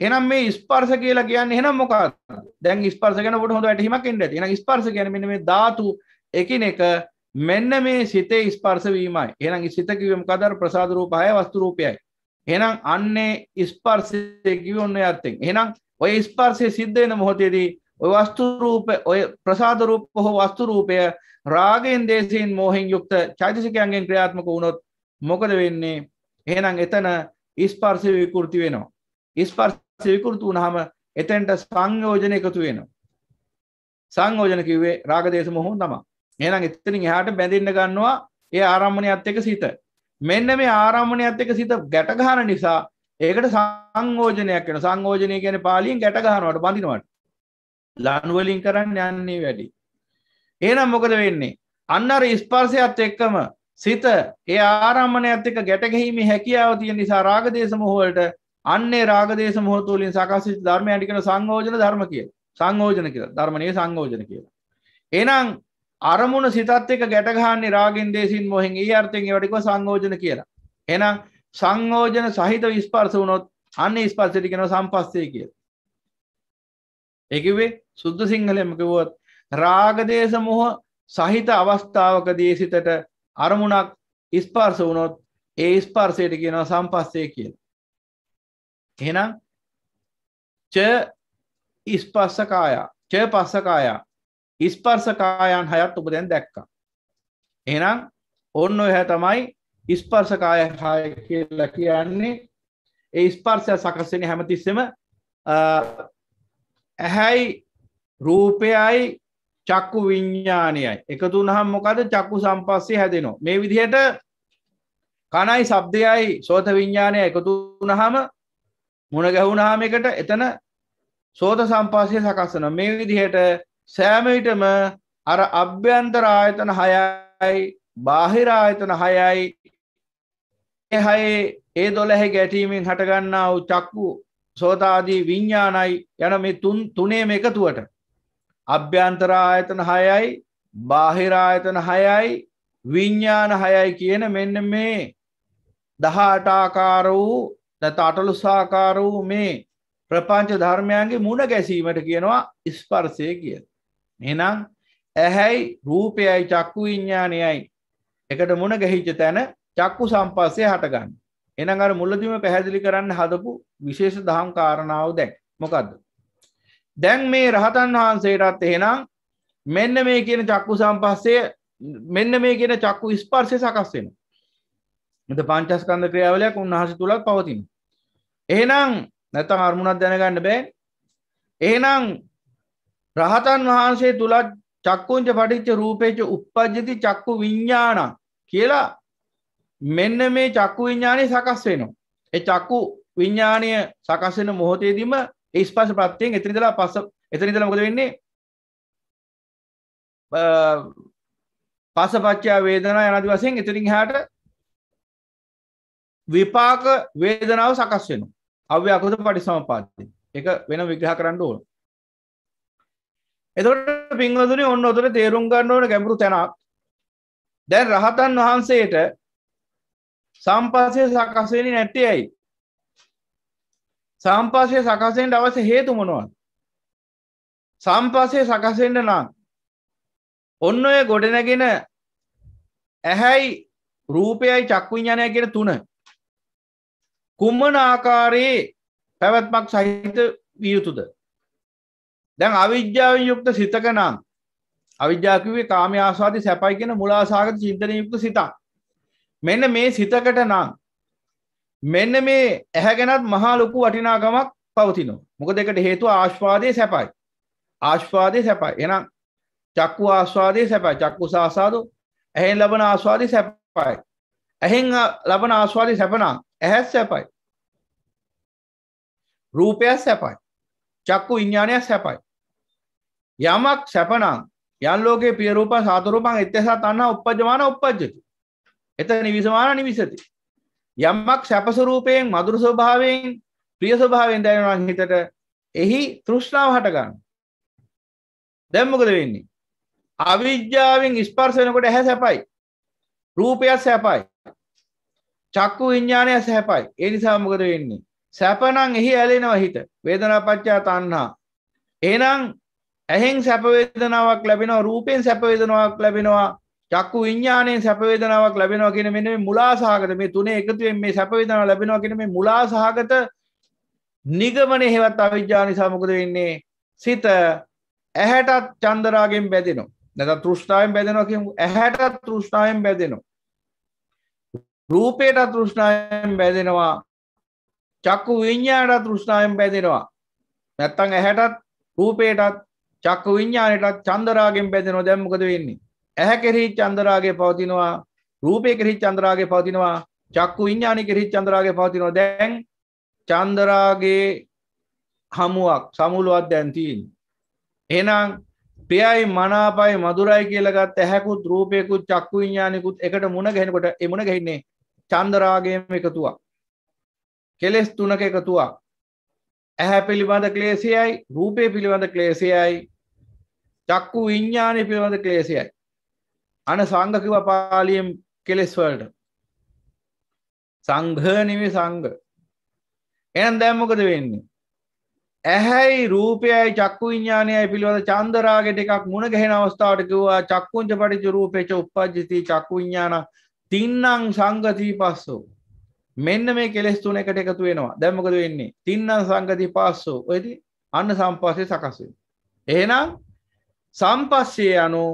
Speaker 1: එනම් මේ ස්පර්ස කියලා කියන්න එනම් මොක දැන් ස්පර්ස ගැන ොට හොඳ ඇටහිමක් ඉට එන ස්පර්ස ගැන මේ ධාතු එකින එක මෙන්න මේ සිතේ ස්පර්සවීමයි එනම් සිතකිවම් කදර ප්‍රසාදරූපහය වස්තුරූපයයි එහෙනම් අන්නේ ස්පර්ශය කිවි ඔන්න යත්තෙන් එහෙනම් ඔය ස්පර්ශය සිද්ධ වෙන මොහොතේදී ඔය වස්තුරූප ඔය ප්‍රසාධරූප හෝ වස්තුරූපය රාගෙන් දේශයෙන් මෝහෙන් යුක්ත චෛතසිකයන්ගෙන් ක්‍රියාත්මක වුණොත් මොකද වෙන්නේ එහෙනම් එතන ඉස්පර්ස විකෘති වෙනවා. ඉස්පර්ස විකෘති වුණහම එතැන්ට සංයෝජන එකතු වෙනවා. සංයෝජන කිව්වේ රාගදේශ මොහො තමා. එහෙනම් එතනින් එහාට බැඳෙන්න ගන්නවා ඒ ආරම්මණයත් එක්ක සිත. මෙන්න මේ ආරම්මණයත් එක්ක සිත ගැට ගන්න නිසා ඒකට සංයෝජනයක් වෙනවා. සංයෝජනය කියන්නේ පාලියෙන් ගැට ගන්නවට බඳිනවට. ලනුවලින් කරන්න යන්නේ වැඩි. ඒනම් මොකද වෙන්නේ. අන්නර ස්පර්සයත් එක්කම සිත ඒ ආරම්මණය ඇතික ගැටගැහිීම හැකියාව තිය නිසා රාගදේශ මොහෝලට අන්නේ රාගදේශ මොහතුලින් සකසි ධර්මය අටිකන සංගෝජන ධර්ම කිය සංගෝජන කියල ධර්මණය සංගෝජන කියලා. එනම් අරමුණ සිතත්ක ගැටගහන්නේ රාගෙන් දේසින් මොහෙන් ඒ අර්ථයෙන් වැඩික සංගෝජන කියලා. එනම් සංගෝජන සහිත විස්පර්ස වුණොත් අන්න ස්පර්සටිකෙන සම්පස්සය කිය. එකවේ සුද්ද සිංහලමකිවුවත් රාගදේශමොහ සහිත අවස්ථාවක දේසිතට අරමුණක් ඉස්පාර්ස වුණොත් ඒ ස්පාර්සයට කියනවා සම්පස්සය කියල. එහෙනම් ච ඉස්පස්සකායා චය පස්සකායා ඉස්පර්සකායන් හයත් ඔබ දැන් දැක්කා. එහෙනම් ඔන්න ඔහැ තමයි ඉස්පර්සකාය හය කියලා කියන්නේ ඒ ස්පර්සය සකස්සෙන හැමතිස්සම ඇහැයි රූපයයි චක්කු විඤ්ඥානයයි එකතු නහම් මොකද චක්කු සම්පස්සේ හැදෙනවා මේ විදිහයට කණයි සබ්දයයි සෝත විඤ්ඥානය එකතු නහම මුණ ගැහුණහම එකට එතන සෝත සම්පාසය සකස්සන මේ විදිහයට සෑමවිටම අර අභ්‍යන්තරායතන හයයි බාහිරායතන හයයි එහයේ ඒ දොලැහෙ ගැටීමෙන් හටගන්නා වූ චක්කු සෝතාදී විඤ්ඥානයි යන මේ තුන් තුනේ එකතුවට අභ්‍යන්තරායතන හයයි බාහිරායතන හයයි විඤ්ඥාන හයයි කියන මෙන්න මේ දහටාකාර වූ නැත අටලුසාකාර වූ මේ ප්‍රපංච ධර්මයන්ගේ මුණ ගැසීමට කියනවා ඉස්පර්සය කිය. එනම් ඇහැයි රූපයයි චක්කු විඤ්ඥානයයි එකට මුණ ගැහිච්ච තැන චක්කු සම්පස්සය හටගන්න එනඟර මුල්ලදිම පැහැදිලි කරන්න හදපු විශේෂ දහම් කාරණාව දැක් මොකක්ද දැන් මේ රහතන් වහන්සේටත් එහෙනම් මෙන්න මේ කියන චක්කු සම්පස්සය මෙන්න මේ කියන චක්කු ස්පර්ශය සකස් වෙන. මෙත පංචස්කන්ධ ක්‍රියාවලියක් උන්වහන්සේ තුලත් පවතින. එහෙනම් නැත්තම් අරමුණක් දැනගන්න බෑ. එහෙනම් රහතන් වහන්සේ තුලත් චක්කුංච පටිච්ච රූපේච උප්පජ්ජති චක්කු විඤ්ඤාණං කියලා මෙන්න මේ චක්කු විඤ්ඤාණය සකස් වෙනවා. ඒ චක්කු විඤ්ඤාණය සකස් වෙන මොහොතේදීම ඒ ස්පර්ශ ප්‍රත්‍යයෙන් එතන ඉඳලා පස්ස එතන ඉඳලා මොකද වෙන්නේ? පස්සපච්චය වේදනා යනාදි වශයෙන් එතනින් එහාට විපාක වේදනාව සකස් වෙනවා. අව්‍යාකෘත පටිසමපාදේ. ඒක වෙන විග්‍රහ කරන්න ඕන. එතකොට පින්වතුනි ඔන්න ඔතන තේරුම් ගන්න ඕන ගැඹුරු තැනක්. දැන් රහතන් වහන්සේට සම්පස්සේ සකස් වෙන්නේ නැත්තේ ඇයි? සම්පස්සය සකසෙන්ට අවස හේතු මොනවද සම්පස්සය සකසෙන්ට නම් ඔන්න ඔය ගොඩනැගෙන ඇහැයි රූපයයි චක්විඥානය කියෙන තුන කුම්මන ආකාරයේ පැවැත්මක් සහිත වියයුතුද දැන් අවිද්‍යාව යුක්ත සිතක නම් අවිද්‍යාකිවේ කාම ආසාති සැපයි කියෙන මුලාසාගත චින්තන යුක්ත සිතා මෙන්න මේ සිතකට නම් මෙන්න මේ ඇහැගෙනත් මහා ලොකු වටිනාකමක් පවතිනවා. මොකද ඒකට හේතුව ආස්වාදයේ සැපයි. ආස්වාදයේ සැපයි. එහෙනම් චක්කු ආස්වාදයේ සැපයි. චක්කු සාසාදෝ ඇහෙන් ලබන ආස්වාදයේ සැපයි. ඇහෙන් ලබන ආස්වාදයේ සැප නම් ඇහත් සැපයි. රූපය සැපයි. චක්කු විඥානය සැපයි. යමක් සැප නම් යන් ලෝකේ පිය රූපං සාත රූපං එත්තසත් අන්න උපජ්ජමාන උපජ්ජති. එතන නිවිසමාන නිවිසති. යම්මක් සැපසුරූපයෙන් මදුරු ස්වභාවයෙන් ප්‍රිය ස්වභාවයෙන් දැනෙනවා හිතට එහි තෘෂ්ණාව හටගන්න. දැන් මොකද වෙන්නේ? අවිජ්ජාවෙන් ස්පර්ශ වෙනකොට ඇහැ සැපයි. රූපය සැපයි. චක්කු විඤ්ඤාණය සැපයි. ඒ නිසා මොකද වෙන්නේ? සැප නම් එහි ඇලෙනවා හිත. වේදනා පත්‍යා තණ්හා. එහෙනම් ඇහෙන් සැප වේදනාවක් ලැබෙනවා, රූපෙන් සැප වේදනාවක් ලැබෙනවා, චක්කු විඤ්ඥානයෙන් සැපවේදනාවක් ලැබෙනවා කියෙන මෙ මුලාසාහගත මේ තුනේ එකතුවෙන් මේ සැපවිදන ලැබෙනවා කියෙන මේ මුලාසාහගත නිගමන හෙවත් අවිද්‍යානි සමකද වෙන්නේ සිත ඇහැටත් චන්දරාගෙන් බැදෙනවා නැත තෘෂ්ටායෙන් බැදෙනවා කියමු ඇහැටත් තෘෂ්ටායෙන් බැදෙනවා රූපයට තෘෂ්ණායෙන් බැදෙනවා චක්කු විඤ්ඥායට තෘෂ්ණායෙන් බැදෙනවා නැත්තං ඇහැටත් රූපයටත් චක්කු විඤ්ඥානයටත් චන්දරාගෙන් බැදෙනවා දැම්මකද වෙන්නේ ඇහැ කෙරෙහි චන්දරාගේ පවතිනවා රූපය කෙරෙහි චන්දරාගේ පවතිනවා චක්කු විඤ්ඥානය කෙරෙහි චන්දරාගේ පවතිනවා දැන් චන්දරාගේ හමුවක් සමුළුවත් දැන්තිීන්. එනම් ප්‍රියයි මනාපයි මදුරයි කියලගත් ඇහැකුත් රූපයකුත් චක්කු විඤ්ඥානයකුත් එකට මුණ ගැෙනකොට එමුණ ගැහින්නේ චන්දරාගේම එකතුවක්. කෙලෙස් තුනක එකතුවක්. ඇහැ පිළිබඳ ක්ලේසියයි රූපය පිළිබඳ ක්ලේසියයි චක්කු විඤ්ඥානය පිළිබඳ ක්ලේසියයි. අන සංගකිව පාලියම් කෙලෙස්වලට සංඝනවේ සංග එනම් දැම්මකද වෙන්නේ ඇහැයි රූපයයි චක්කු විඥානයයි පිළිබඳ චන්දරාගෙට එකක් මුණ ගැහෙන අවස්ථාවට කිව්වා චක්කුංච පටිච්ච රූපේච උප්පජ්ජති චක්කු විඥාන තින්නම් සංගති පස්සෝ මෙන්න මේ කෙලෙස් තුනකට එකතු වෙනවා දැන් මොකද වෙන්නේ තින්නම් සංගති පස්සෝ ඔයදී අන්න සම්පස්සේ සකස් වෙනවා එහෙනම් සම්පස්සේ anu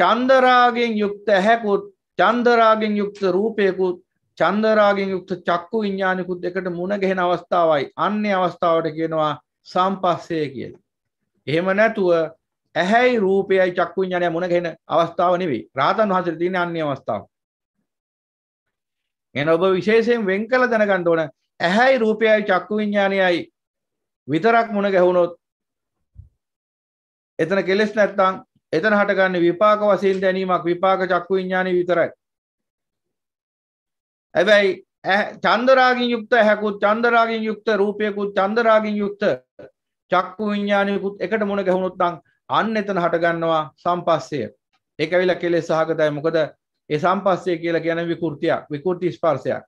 Speaker 1: චන්දරාගෙන් යුක්ත ඇහැකුත් චන්දරාගෙන් යුක්ත රූපයකුත් චන්දරාගෙන් යුක්ත චක්කු විඤ්ඥානිකුත් එකට මුණගෙහෙන අවස්ථාවයි අන්නේ අවස්ථාවට කියනවා සම්පස්සය කියල. එහෙම නැතුව ඇහැයි රූපයයි චක්කු ඥානය මුණගෙන අවස්ථාව නෙවෙයි රාතන් වහන්සේ තියෙන අන්‍ය අවස්ථාව. එන ඔබ විශේෂයෙන් වෙන් කළ දැනගන්න ඕන ඇහැයි රූපයයි චක්කු විඥානයයි විතරක් මුණ ගැහුණොත් එතන කෙලෙස් නැත්තම් එතන හටගන්න විපාක වශයෙන් දැනීමක් විපාක චක්කු විඥානය විතරයි. හැබැයි චන්දරාගින් යුක්ත හැකුත් චන්දරාගින් යුක්ත රූපයකුත් චන්දරාගින් යුක්ත චක්කු විඤ්ඥානයකුත් එකට මුණ ගැහුණුත්තං අන්න එතන හටගන්නවා සම්පස්සය එක විල කෙලෙ සහගතයි මොකද ඒ සම්පස්සය කියලා ගැන විකෘතියක් විකෘති ස්පර්සයක්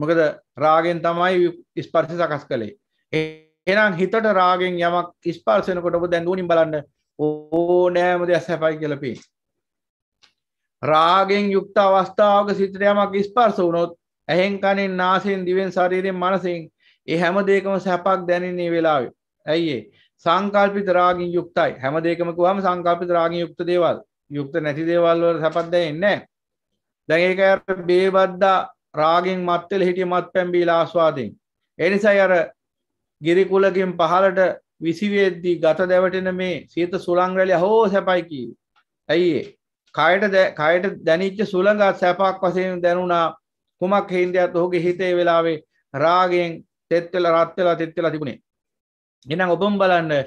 Speaker 1: මොකද රාගෙන් තමයි ස්පර්ශ සකස් කළේ එනම් හිතට රාගෙන් යමක් ස්පර්සයනකොට ඔබ දැන් දූනින් බලන්න ඕනෑම දෙයක් සැපයි කියලා පේන. රාගෙන් යුක්ත අවස්ථාවක සිතට යමක් ස්පර්ශ වුණොත් ඇහෙන් කනෙන් නාසයෙන් දිවෙන් ශරීරයෙන් මනසෙන් ඒ හැම දෙයකම සැපක් දැනෙන්නේ වෙලාවේ. ඇයි ඒ? සංකල්පිත රාගින් යුක්තයි. හැම දෙයකම කිව්වම සංකල්පිත රාගින් යුක්ත දේවල්. යුක්ත නැති දේවල් වල සැපක් දැනෙන්නේ නැහැ. දැන් ඒක අර බේබද්දා රාගෙන් මත් වෙලා හිටිය මත් පැම්බීලා ආස්වාදෙන්. ඒ නිසා අර ගිරිකුලකින් පහලට විසිවේද්දී ගත දැවටෙන මේ සීත සුළංග්‍රැලි හෝ සැපයිකි. ඇයිඒ. කයට කයට දැනිච්ච සුළඟත් සැපක් වසයෙන් දැනුණා කුමක් හින්දයක්ත් ඔහුගේ හිතේ වෙලාවේ රාගෙන් තෙත්වෙල රත්වෙලා තෙත්වෙලා තිබුණේ. එනම් ඔබම් බලන්න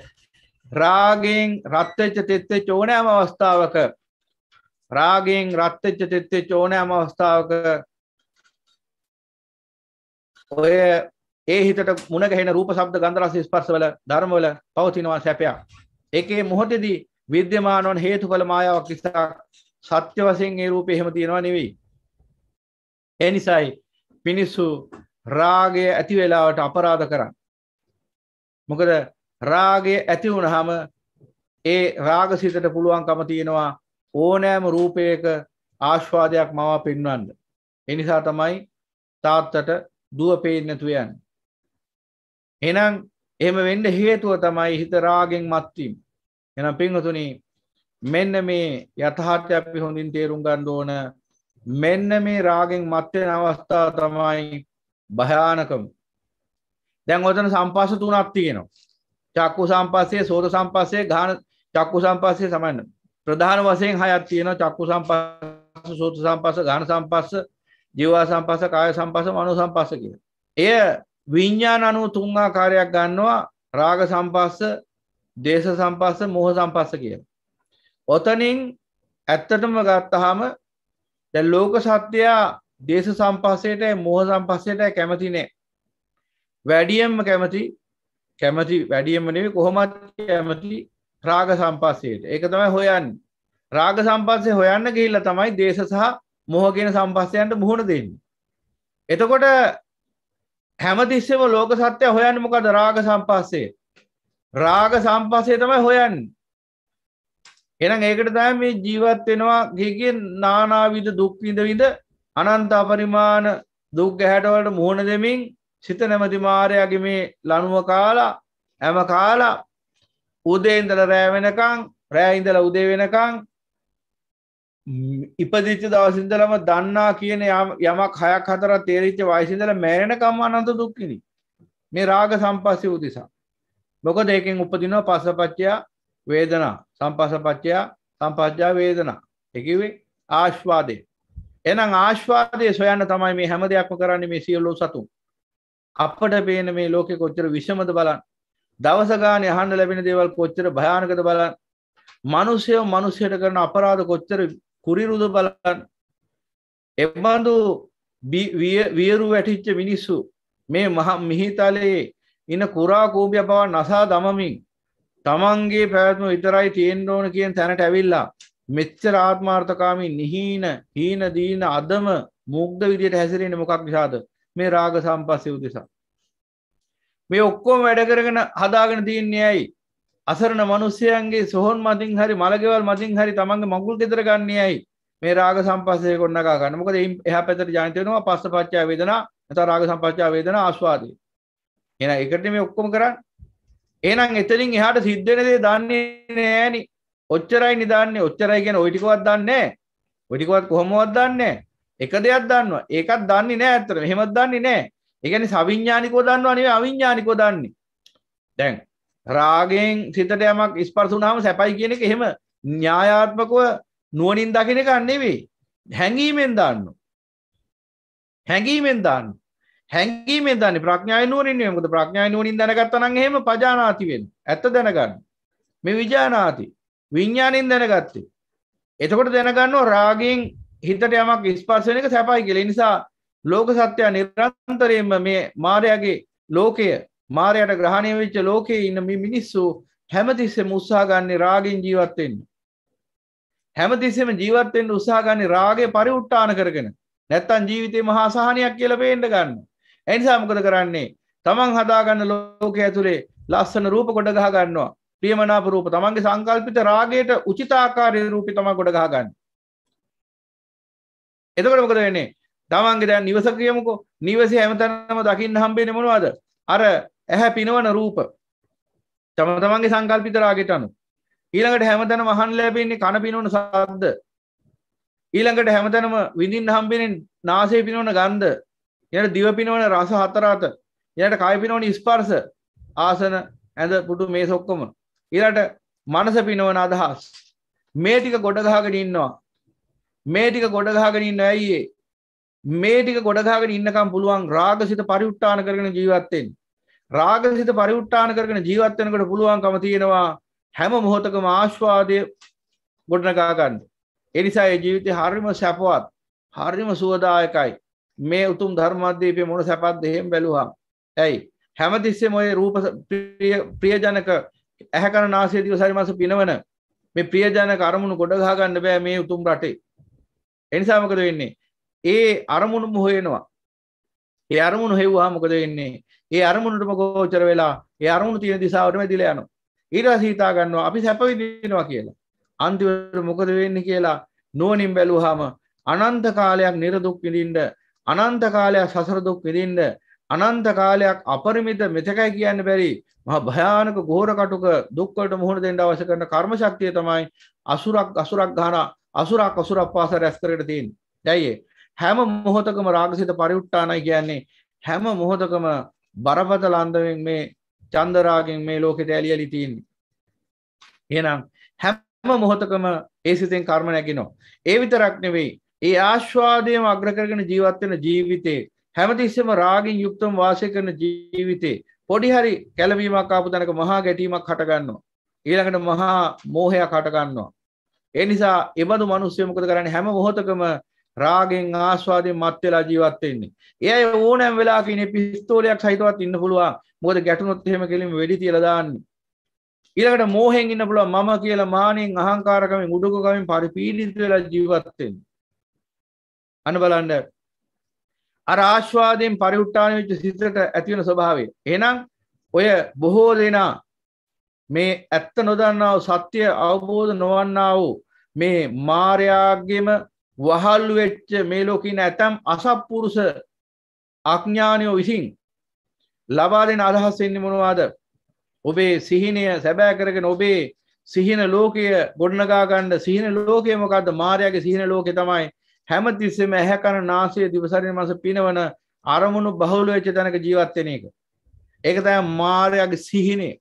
Speaker 1: රාගෙන් රත්තච්ච තෙත්තේ චෝනෑම අවස්ථාවක රාගෙන් රත්තච්ච තෙත්තේ චෝනෑම අවස්ථාවක ඔය ඒ හිතට මුණ ගැහෙන රූප ශබ්ද ගන්ධ රස ස්පර්ශ වල ධර්ම වල පවතිනවා සැපයක් ඒකේ මොහොතේදී විද්‍යමාන වන හේතුඵල මායාවක් නිසා සත්‍ය වශයෙන් ඒ රූපේ එහෙම තියෙනවා නෙවෙයි ඒ නිසායි පිනිසු රාගය ඇති වෙලාවට අපරාධ කරන්න මොකද රාගය ඇති වුණාම ඒ රාගසිතට පුළුවන්කම තියෙනවා ඕනෑම රූපයක ආශ්වාදයක් මවා පෙන්වන්න එනිසා තමයි තාත්තට දුව පේන්නේ නැතුව යන්නේ එනම් එම වෙන්ඩ හේතුව තමයි හිත රාගෙන් මත්වීම එන පිංහතුනි මෙන්න මේ යථහාට අපි හොඳින් තේරුම් ගණ්ඩ ඕන මෙන්න මේ රාගෙන් මත්වෙන අවස්ථා තමයි භයානකම දැන් ඔතන සම්පාස තුනක් තියෙනවා චක්කු සම්පස්සේ සෝත සම්පස්සේ ගාන චක්කු සම්පස්සේ සමන්න ප්‍රධාන වසයෙන් හයත් තියෙන චක්කු සම්පස්ස සෝත සම්පස්ස ගාන සම්පස්ස ජීවා සම්පස්ස කාය සම්පස්ස මනෝ සම්පස්ස කිය එය විඤ්ඥාන අනුව තුන්ආකාරයක් ගන්නවා රාග සම්පස්ස දේශ සම්පස්ස මොහ සම්පස්ස කිය. ඔතනින් ඇත්තටම ගත්තහාම දැ ලෝක සත්‍යයා දේශ සම්පස්සයට මොහ සම්පස්සයට කැමති නෑ. වැඩියම්ම කැමති කැමති වැඩියම්ම නෙවි කොහොමත් කැමති රාග සම්පස්සයට ඒක තමයි හොයන් රාග සම්පස්සේ හොයන්න ගිල්ල තමයි දේශ සහ මොහගෙන සම්පස්සයන්ට මුහුණ දෙන්න. එතකොට හැමතිස්සෙම ලෝක සත්‍යය හොයන්න මොකද රාග සම්පස්සේ රාග සම්පස්සේ තමයි හොයන් එනම් ඒකට තෑ මේ ජීවත් වෙනවා ගගේ නානාවිද දුක්විඳවිද අනන්ත අපරිමාණ දුක් හැටවලට මුහුණ දෙමින් සිත නැමති මාරයගේ මේ ලනුව කාලා ඇම කාලා උදේන්දල රෑ වෙනකං රෑඉඳල උදේ වෙනකං ඉපදිච්ච දවසින්දලම දන්නා කියන යමක් හයක් හතර තේරිච්ච වයිසිදල මෑරණකම් අනන්ත දුක්කිනි මේ රාග සම්පස්සය උතිසා මොක දෙකෙන් උපදිනව පසපච්චයා වේදනා සම්පසපච්චයා සම්පච්චා වේදනා එකවේ ආශ්වාදය එනම් ආශ්වාදය සොයන්න තමයි මේ හැම දෙයක්ම කරන්න මේ සියල්ලෝ සතුන් අපට පේන මේ ලෝකෙ කොච්චර විෂමද බලන්න දවසගාන අහන්ඩ ලැබෙන දේවල් කොච්චර භයානකද බලන්න මනුසයෝ මනුසයට කරන අපරාධ කොච්චර කුරිරුද බලන්න එබඳු වියරු වැටිච්ච මිනිස්සු මේ මහ මිහිතලයේ ඉන්න කුරා කූපිය පවා නසා දමමින් තමන්ගේ පැවැත්ම විතරයි තියෙන් ඕන කියෙන් තැනට ඇවිල්ලා මෙච්චර ආත්මාර්ථකාමී නිහීන හීන දීන අදම මුක්ද විදියට හැසිරෙන මොකක් නිසාද මේ රාග සම්පස්සය උදෙසා මේ ඔක්කොම වැඩ කරගෙන හදාගෙන තියන්නේ ඇයි අසරණ මනුස්සයන්ගේ සොහොන් මතින් හරි මළගෙවල් මතින් හරි තමන්ගේ මගුල් ෙදර ගන්නයයි මේ රාග සම්පස්සය කොන්නකා ගන්න මොකද එහ පැතර ජනිතයනවා පස්ස පච්චා වේදනා ඇත රාග සම්පච්චා වේදන ආස්වාදී එන එකට මේ ඔක්කොම කරන්න ඒනම් එතනින් එහාට සිද්ධෙන දේ දන්නේ නෑනි ඔච්චරයි නිදන්නේ ඔච්චරයි ගැන ඔයිටිකවත් දන්නේ ඔටිකවත් කොහොමවත් දන්නේ එක දෙයක් දන්නවා ඒකත් දන්නේ නෑ ඇත්තට මෙහෙමත් දන්නේ නෑ ඒගැනි සවිඤ්ඥානිකෝ දන්නවා නේ අවිඤ්ඥානිකෝ දන්නේ දැන් රාගෙන් සිතට යමක් ස්පර්සුනාම සැපයි කියන එක එහෙම ඥායාත්මකව නුවනින් දකින කන්නේවෙේ හැඟීමෙන් දන්න හැඟීමෙන් දන්න හැඟීමෙන් දන්න ප්‍රඥාය නුවරින් මුද ප්‍රඥාය නුවනින් දැනගත්තනන් හෙම පජානාතිවෙන් ඇත්ත දැනගන්න මේ විජානාති විඤ්ඥානින් දැනගත්තේ එතකොට දැනගන්නවා රාගෙන් හිතට යමක් ස්පර්සනක සැපයි කියල නිසා ලෝක සත්‍යයා නිරන්තරයෙන්ම මේ මාරයාගේ ලෝකය මාරයට ග්‍රහණය වෙච්ච ලෝකයේ ඉන්න මේ මිනිස්සු හැමතිස්සෙම උත්සාහගන්නේ රාගෙන් ජීවත්වෙන්න. හැමතිස්සෙම ජීවත්වෙන්ට උත්සාහගන්නේ රාගේ පරිඋට්ටාන කරගෙන නැත්තන් ජීවිතේ මහා සහනයක් කියල පේන්ඩ ගන්න. ඇනිසා මොකද කරන්නේ තමන් හදාගන්න ලෝක ඇතුළේ ලස්සන රූප ගොඩ ගහ ගන්නවා ප්‍රියමනාප රූප තමන්ගේ සංකල්පිත රාගයට උචිතාකාරය රූපි තම ගොඩ ගහ ගන්න. එතකට මොකද වෙන්නේ තමන්ගේ දැන් නිවස කියමුකෝ නිවසේ හැමතැනම දකින්න හම්බේෙන මොනවාද අර ඇහැ පිනවන රූප තම තමන්ගේ සංකල්පිත රාගෙට අනු ඊළඟට හැමතැන මහන් ලැබෙන්නේ කන පිනවන සද්ද ඊළඟට හැමතැනම විඳින් හම්බෙන නාසය පිනවන ගන්ධ යට දිව පිනවන රස හතරාත යට කය පිනවන ස්පර්ශ ආසන ඇඳ පුටු මේ සොක්කොම ඊළට මනස පිනවන අදහස් මේ ටික ගොඩ ගහගෙන ඉන්නවා මේ ටික ගොඩ ගහගෙන ඉන්න ඇයියේ මේ ටික ගොඩ ගහගෙන ඉන්නකම් පුළුවන් රාගසිත පරිඋත්ථාන කරගෙන ජීවත් වෙන්න රාගසිත පරිඋට්ටාන කරගෙන ජීවත් වෙනකොට පුළුවන්කම තියෙනවා හැම මොහොතකම ආස්වාදය ගොඩනගා ගන්න. ඒ නිසා මේ ජීවිතේ හරිම සැපවත්, හරිම සුවදායකයි. මේ උතුම් ධර්මාද්දීපේ මොන සැපක්ද එහෙම බැලුවහම. ඇයි? හැමතිස්සෙම ওই රූප ප්‍රියජනක ඇහැ කන නාසය දිව ශරීරමස පිනවන මේ ප්‍රියජනක අරමුණු ගොඩගා ගන්න බෑ මේ උතුම් රටේ. ඒ නිසා මොකද වෙන්නේ? ඒ අරමුණු මොහ වෙනවා. ඒ අරමුණු හෙව්වා මොකද වෙන්නේ? ඒ අරමුණටම ගෝචර වෙලා ඒ අරමුණු තියෙන දිශාවටම ඇදිලා යනවා. ඊට පස්සේ හිතා ගන්නවා අපි සැප විඳිනවා කියලා. අන්තිමට මොකද වෙන්නේ කියලා නුවණින් බැලුවාම අනන්ත කාලයක් නිර්දුක් විඳින්න අනන්ත කාලයක් සසර දුක් විඳින්න අනන්ත කාලයක් අපරිමිත මෙතකයි කියන්න බැරි මහා භයානක ඝෝර කටුක දුක් වලට මුහුණ දෙන්න අවශ්‍ය කරන කර්ම ශක්තිය තමයි අසුරක් අසුරක් ගන්න අසුරක් අසුරක් පාස රැස් කරගෙන තියෙන්නේ. දැයි හැම මොහොතකම රාගසිත පරිඋට්ටානයි කියන්නේ හැම මොහොතකම බරපත ලන්දවෙන් මේ චන්දරාගෙන් මේ ලෝකෙ ඇලියලි තියන්නේ. එනම් හැම මොහොතකම ඒ සිතෙන් කර්ම නැකිනෝ. ඒ විතරක් නෙවෙයි ඒ ආශ්වාදයම අග්‍රකරගෙන ජීවත්වෙන ජීවිතේ හැමතිස්සම රාගින් යුක්තම වාසය කරන ජීවිතේ පොඩි හරි කැලවීමක් ආපු තැනක මහා ගැටීමක් හටගන්නවා. ඊළඟට මහා මෝහයක් හටගන්නවා. ඒ නිසා එබඳු මනුස්සය මොකද කරන්නේ හැම මොහොතකම රාගෙන් ආස්වාදයෙන් මත් වෙලා ජීවත් වෙන්නේ. ඒ අය ඕනෑම වෙලාවක ඉන්නේ පිස්තෝලයක් සහිතවත් ඉන්න පුළුවන්. මොකද ගැටුනොත් එහෙම කෙලින්ම වෙඩි තියලා දාන්නේ. ඊළඟට මෝහෙන් ඉන්න පුළුවන් මම කියලා මානෙන් අහංකාරකමින් උඩුකකමින් පරිපීඩිත වෙලා ජීවත් වෙන්නේ. අන්න බලන්න අර ආස්වාදයෙන් පරිඋත්ථාන වෙච්ච සිතට ඇති වෙන ස්වභාවය. එහෙනම් ඔය බොහෝ දෙනා මේ ඇත්ත නොදන්නා වූ සත්‍ය අවබෝධ නොවන්නා වූ මේ මායාගෙම වහල්ලු වෙච්ච මේ ලෝකින ඇතැම් අසප්පුරුෂ අඥ්ඥානයෝ විසින් ලබා දෙෙන අදහස් එන්න මොනවාද ඔබේ සිහිනය සැබෑ කරගෙන ඔබේ සිහින ලෝකය ගොඩනගාගණ්ඩ සිහින ලෝකය මොකක්ද මාරයාගේ සිහින ලෝකෙ තමයි හැමතිස්සෙම ඇහැකන නාසය දිවසරණ මස පිනවන අරමුණු බහුල වෙච්ච තැනක ජීවත්වෙන එක. ඒක තැ මාරයාගේ සිහිනේ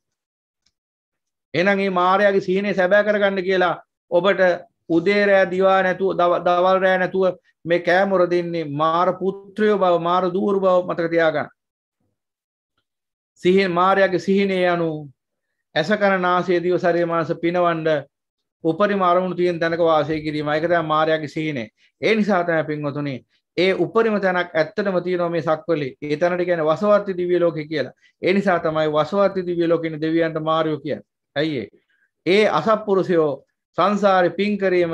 Speaker 1: එනගේ මාරයාගේ සිහිනේ සැබෑ කරගන්න කියලා ඔබට උදේ රෑ දිවා නැතුව දවල් රෑ නැතුව මේ කෑමොර දෙන්නේ මාර පුත්‍රයෝ බව මාර දූරු බව මතක තියාගන්න. සිහි මාරයාගේ සිහිනේ යනු ඇස කන නාසය දිව ශරීර මනස පිනවන්න උපරිම අරමුණු තියෙන තැනක වාසය කිරීම. ඒක තමයි මාරයාගේ සිහිනේ. ඒ නිසා තමයි පින්වතුනි ඒ උපරිම තැනක් ඇත්තටම තියෙනවා මේ සක්වලේ. ඒ තැනට කියන්නේ වසවර්ති දිව්‍ය ලෝකේ කියලා. ඒ නිසා තමයි වසවර්ති දිව්‍ය ලෝකේ දෙවියන්ට මාරයෝ කියන්නේ. ඇයි ඒ? ඒ අසත්පුරුෂයෝ සංසාරේ පින් කිරීම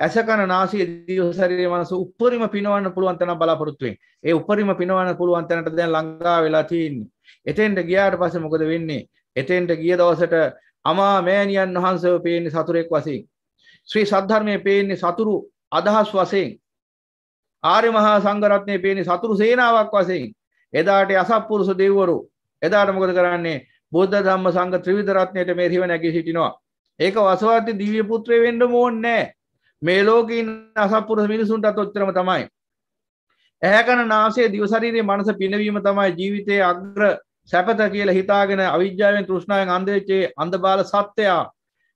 Speaker 1: ඇසකන නාසය දිවශරීරය මනස උපරිම පිනවන්න පුළුවන් තැන බලාපොරොත්තු වෙන. ඒ උපරිම පිනවන්න පුළුවන් තැනට දැන් ලංකා වෙලා තියෙන්නේ. එතෙන්ට ගියාට පස්සේ මොකද වෙන්නේ? එතෙන්ට ගිය දවසට අමා මෑණියන් වහන්සේව පේන්නේ සතුරෙක් වශයෙන්. ශ්‍රී සද්ධර්මයේ පේන්නේ සතුරු අදහස් වශයෙන්. ආර්ය මහා සංඝරත්නයේ පේන්නේ සතුරු සේනාවක් වශයෙන්. එදාට අසත්පුරුෂ දෙවිවරු එදාට මොකද කරන්නේ? බුද්ධ ධම්ම සංඝ ත්‍රිවිධ රත්නයේ මේ රිව නැගී සිටිනවා. ඒක වසවත්ති දිවිය පුත්‍රය වෙන්ඩ මෝන් නෑ මේ ලෝකින් අසපුරස මිනිසුන්ටත් ඔච්චරම තමයි ඇහැකන නාසේ දිවසරීරයේ මනස පිනවීම තමයි ජීවිතයේ අග්‍ර සැපත කියල හිතාගෙන අවිද්‍යාවෙන් තෘෂ්ණාවෙන් අන්දවෙච්චේ අන්දබාල සත්‍යයා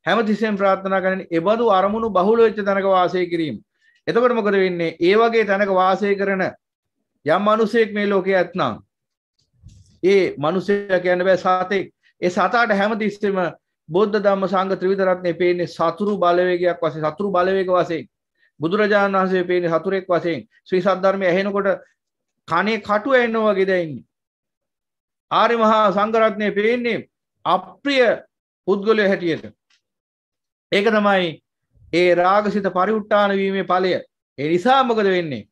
Speaker 1: හැමතිසෙන් ප්‍රාර්ථනා කරන එබඳු අරමුණු බහුල වෙච්ච තැනක වාසය කිරීම එතකොට මොකද වෙන්නේ ඒ වගේ තැනක වාසය කරන යම් මනුසයෙක් මේ ලෝකයේ ඇත්නම් ඒ මනුසය කියන්න බෑ සතෙක් ඒ සතාට හැමතිස්සෙම බෝද්ධ ධම්ම සංඝ ත්‍රිවිධ රත්නයේ පේන්නේ සතුරු බලවේගයක් වශයෙන් සතුරු බලවේග වශයෙන් බුදුරජාණන් වහන්සේ පේන්නේ සතුරෙක් වශයෙන් ශ්‍රී සද්ධර්මය ඇහෙනකොට කනේ කටුව එනවා වගේ දැනෙන්නේ ආර්ය මහා සංඝ රත්නයේ පේන්නේ අප්‍රිය පුද්ගලයා හැටියට ඒක තමයි ඒ රාගසිත පරිඋට්ටාන වීමේ ඵලය ඒ නිසා මොකද වෙන්නේ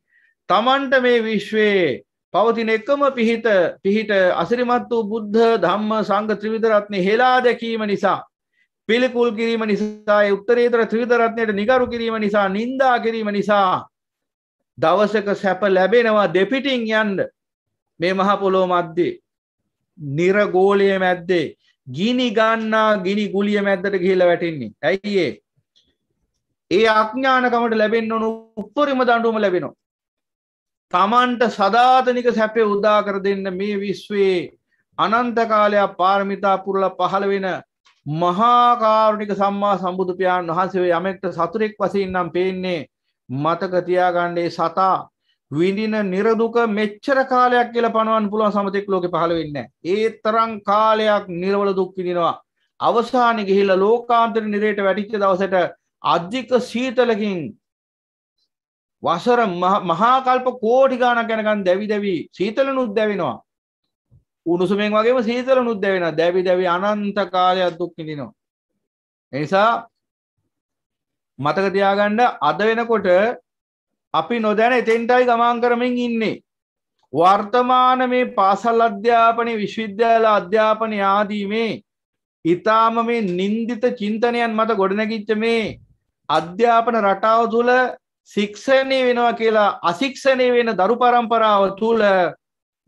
Speaker 1: තමන්ට මේ විශ්වයේ පවතින එකම පිහිත පිහිට අසිරිමත් වූ බුද්ධ ධම්ම සංග ත්‍රිවිධරත්නය හෙලා දැකීම නිසා පිළිකුල් කිරීම නිසා උත්තරේතර ත්‍රිවිධරත්නයට නිගරු කිරීම නිසා නින්දා කිරීම නිසා දවසක සැප ලැබෙනවා දෙපිටිං යන්ඩ මේ මහපොලෝ මධ්‍යේ නිරගෝලය මැද්දේ ගිනි ගන්නා ගිනි ගුලිය මැද්දට ගිහිල වැටෙන්නේ ඇයිඒ ඒ අඥානකමට ලැබෙන්න්නවනු උපරිම දඩුවම ලැබෙනවා තමන්ට සධාතනික සැපේ උදාකර දෙන්න මේ විශ්වයේ අනන්තකාලයක් පාරමිතා පුරල පහළ වෙන මහාකාරුණික සම්මා සම්බුදුපියාණන් වහන්සේ යමෙක්ට සතුරෙක් වසයෙන් නම් පේන්නේ මතකතියාගණ්ඩේ සතා විඳින නිරදුක මෙච්චර කාලයක් කියල පනුවන් පුළුව සමතෙක් ලෝක පහළ වෙන්න ඒ තරං කාලයක් නිර්වල දුක්කිදිනවා අවසානි ගිහිල්ල ලෝකාන්තර නිරයට වැටිච්ච දවසට අධික සීතලකින් වසර මහාකල්ප කෝටි ගානක් යනකන් දැවි දැවී සීතල නුත් දැවෙනවා උණුසුමෙන් වගේම සීතල නුත් දැවෙන දැවි දැවි අනන්ත කාලයක් දුක් විඳිනවා එනිසා මතක තියාගන්න අද වෙනකොට අපි නොදැන එතෙන්ටයි ගමන් කරමින් ඉන්නේ වර්තමාන මේ පාසල් අධ්‍යාපනය විශ්වවිද්‍යාල අධ්‍යාපනය ආදී මේ ඉතාම මේ නින්දිත චින්තනයන් මත ගොඩනැගිච්ච මේ අධ්‍යාපන රටාව තුළ ශික්ෂණය වෙනවා කියලා අශික්ෂණය වෙන දරු පරම්පරාව තුළ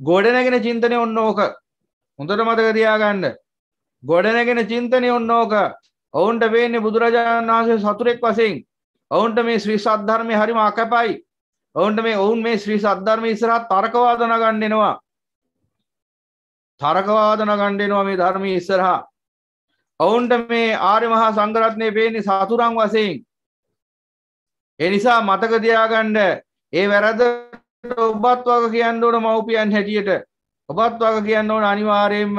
Speaker 1: ගොඩනැගෙන චින්තනය ඔන්න ඕක හොඳට මතක තියාගන්න ගොඩනැගෙන චින්තනය ඔන්න ඕක ඔවුන්ට වෙන්නේ බුදුරජාණන් වහන්සේ සතුරෙක් වශයෙන් ඔවුන්ට මේ ශ්‍රී සද්ධර්මය හරිම අකපයි ඔවුන්ට මේ ඔවුන් මේ ශ්‍රී සද්ධර්ම ඉස්සරහත් තරකවාදන ගන්නෙනවා තරකවාදන ගණ්ඩෙනවා මේ ධර්මී ඉස්සරහා ඔවුන්ට මේ ආර්ය මහා සංගරත්නය පේන්නේ සතුරන් වසයෙන් ඒ නිසා මතක තියාගන්න ඒ වැරද්ද ඔබත් වගේ කියන්න ඕන මව්පියන් හැටියට ඔබත් වගේ කියන්න ඕන අනිවාර්යයෙන්ම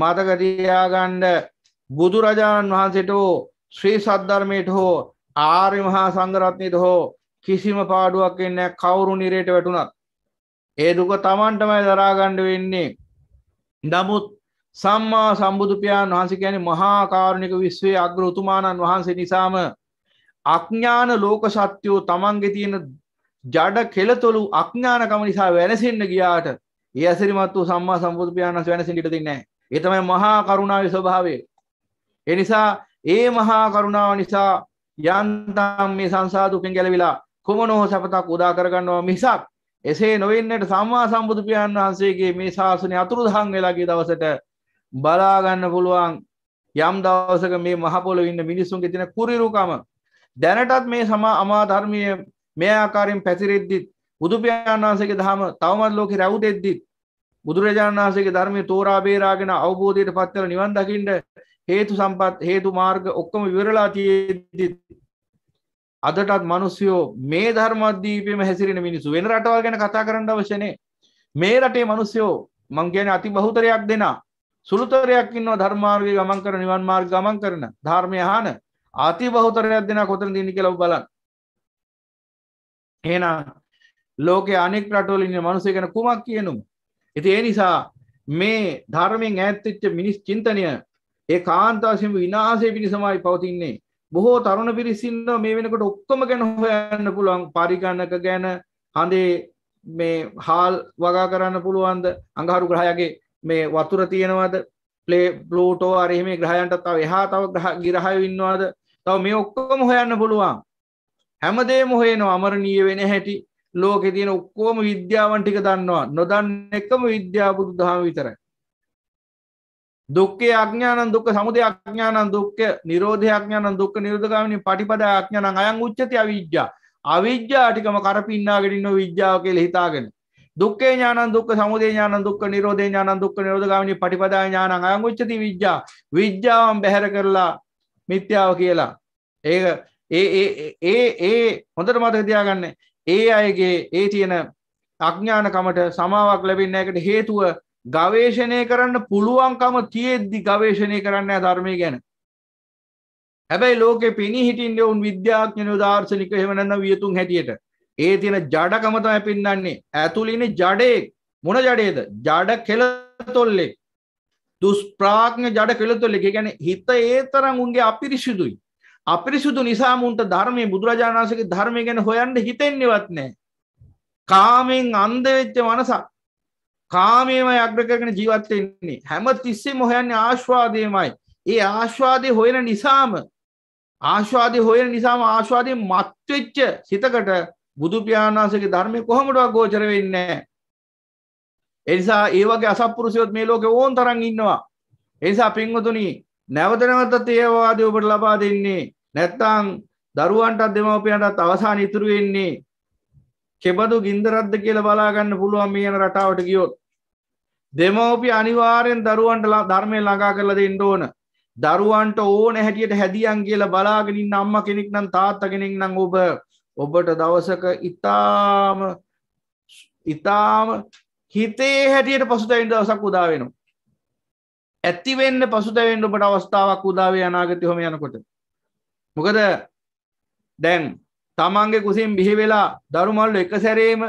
Speaker 1: මතක තියාගන්න බුදුරජාණන් වහන්සේට හෝ ශ්‍රී සද්ධර්මයට හෝ ආර්ය මහා සංඝරත්නයට හෝ කිසිම පාඩුවක් එන්නේ නැහැ කවුරු නිරේට වැටුණත්. ඒ දුක Tamanටමයි දරා ගන්න වෙන්නේ. නමුත් සම්මා සම්බුදු පියාණන් වහන්සේ කියන්නේ මහා කාරුණික විශ්වයේ අග්‍ර උතුමාණන් වහන්සේ නිසාම අඥ්ඥාන ලෝක සත්‍යයෝ තමන්ගෙ තියෙන ජඩ කෙළතුළු අඥ්ඥානකම නිසා වැනසෙන්න්න ගියාට ඒ ඇසිරිමත් වූ සම්මා සම්බුදුපාණන්ස වැනසිට දෙන්නේ එතමයි මහා කරුණාව ස්වභාවය එනිසා ඒ මහා කරුණාව නිසා යන්තම් මේ සංසාදුකෙන් ගැලවිලා කුමනොහ සැපතක් උදා කරගන්නවා මිසක් එසේ නොවෙන්නට සම්මා සම්බුදු පියාණන් වහන්සේගේ මේ ශාසනය අතුරුදහන් වෙලාගේ දවසට බලාගන්න පුළුවන් යම් දවසක මේ මහ පොළොවේ ඉන්න මිනිසුන්ගේ තියෙන කුරිරුකම දැනටත් මේ සමා අමාධර්මය මේ ආකාරයෙන් පැතිරෙද්දිත් බුදුපාණන් වහන්සේගේ දහම තවමත් ලෝකෙ රැවුදෙද්දිත් බුදුරජාණන් වහන්සේගේ ධර්මයේ තෝරා බේරාගෙන අවබෝධයට පත් වෙලා නිවන් දකින්න හේතු සම්පත් හේතු මාර්ග ඔක්කොම විවරලා තියෙද්දිත් අදටත් මිනිස්සුયો මේ ධර්මද්වීපයේම හැසිරෙන මිනිස්සු වෙන රටවල් ගැන කතා කරන්න අවශ්‍ය නැහැ මේ රටේ මිනිස්සුયો මං කියන්නේ අති බහුතරයක් දෙනා සුළුතරයක් ඉන්නවා ධර්මාර්ගයේ ගමන් කරන නිවන් මාර්ග ගමන් කරන ධර්මය අහන ආති බහුතරයක් දෙෙන කොතන දිනි කෙලව බලන්න ඒනම් ලෝක අනෙක් රටවලින්න මනුසය ගැන කුමක් කියනුම් ඇති ඒ නිසා මේ ධර්මයෙන් ඇත්තච්ච මිනිස් චින්තනය ඒ කාන්තාසිම විනාසේ පිණිසමයි පවතින්නේ බොහෝ තරුණ පිරිසින්න මේ වෙනකට ඔක්කොම ගැන හොයන්න පුළුවන් පරිගන්නක ගැන හඳේ මේ හාල් වගා කරන්න පුළුවන්ද අඟහරු ග්‍රහයගේ මේ වතුර තියෙනවද පලේ බ්ලෝටෝ අරහෙම ග්‍රහයන්ටත් තව එහා තව ගිරහය ඉන්නවාද තව මේ ඔක්කොම හොයන්න පුළුවන් හැමදේම හොයනවා අමරණීය වෙන හැටි ලෝකෙ තියෙන ඔක්කොම විද්‍යාවන් ටික දන්නවා නොදන්න එකම විද්‍යාබුදු දහම විතරයි දුක්කේ අඥානන් දුක්ක සමුදය අඥානන් දුක්ක නිරෝධය අඥානන් දුක්ක නිරෝධගාමනි පටිපද අඥානන් අයං උච්චති අවිද්‍යා අවිද්‍යා ටිකම කරපින්නාගෙටින් නො විද්‍යාව කියල හිතාගෙන දුක්කේ ඥානන් දුක් සමුදේ ඥානන් දුක් නිරෝධේ ඥානන් දුක් නිරෝධගාමනි පටිපදා ඥානන් අයං උච්චති විද්‍යා විද්‍යාවන් බැහැර කරලා මිත්‍යාව කියලා ඒක ඒ ඒ ඒ ඒ හොඳට මතක තියාගන්න ඒ අයගේ ඒ තියෙන අඥානකමට සමාවක් ලැබෙන්න එකට හේතුව ගවේෂණය කරන්න පුළුවන්කම තියෙද්දි ගවේෂණය කරන්න ධර්මය ගැන හැබැයි ලෝකෙ පිණි හිටින්නේ උන් විද්‍යාඥයෝ දාර්ශනික එහෙම නැත්නම් වියතුන් හැටියට ඒ තියෙන ජඩකම තමයි පින්නන්නේ ඇතුළිනේ ජඩේ මොන ජඩේද ජඩ කෙලතොල්ලෙක් දුස්ප්‍රාඥ ජඩ කෙළතුලෙක ගැන හිත ඒතරං උන්ගේ අපිරිසිුදුයි. අපිරිසිුදු නිසා මුන්ට ධර්මය බුදුරජාණන්සගේ ධර්මය ගැන හොයන්ට හිතෙන්නෙවත් නෑ. කාමෙන් අන්දවෙච්ච වනසක් කාමේම අග්‍රකරන ජීවත්තෙන්නේ හැම තිස්සේ මොහයන්නේ ආශ්වාදයමයි ඒ ආශ්වාදය හොයෙන නිසාම ආශ්වාදය හොයෙන නිසාම ආශ්වාදය මත්වෙච්ච සිතකට බුදුපාණාසගේ ධර්මය කොහොමටක් ගෝචර වෙන්නේ එනිසා ඒ වගේ අසපුරුෂයොත් මේ ලෝකේ ඕන් තරම් ඉන්නවා. එනිසා පින්වතුනි නැවත නැවතත් ඒවාදී ඔබට ලබා දෙන්නේ නැත්නම් දරුවන්ටත් දෙමව්පියන්ටත් අවසාන ඉතුරු වෙන්නේ කෙබඳු ගින්දරක්ද කියලා බලා ගන්න පුළුවන් මේ යන රටාවට ගියොත් දෙමව්පිය අනිවාර්යෙන් දරුවන්ට ධර්මය ළඟා කරලා දෙන්න ඕන. දරුවන්ට ඕන හැටියට හැදියන් කියලා බලාගෙන ඉන්න අම්මා කෙනෙක් නම් තාත්තා කෙනෙක් නම් ඔබ ඔබට දවසක ඊටාම ඊටාම හිතේ හැටියට පසුතැවින් දවසක් උදාවෙනවා. ඇතිවෙන්න පසුතැවෙන් ඔබට අවස්ථාවක් උදාවේ අනාගත හොම යනකොට. මොකද දැන් තමන්ගේ කුසින් බිහිවෙලා දරුමල්ල එක සැරේම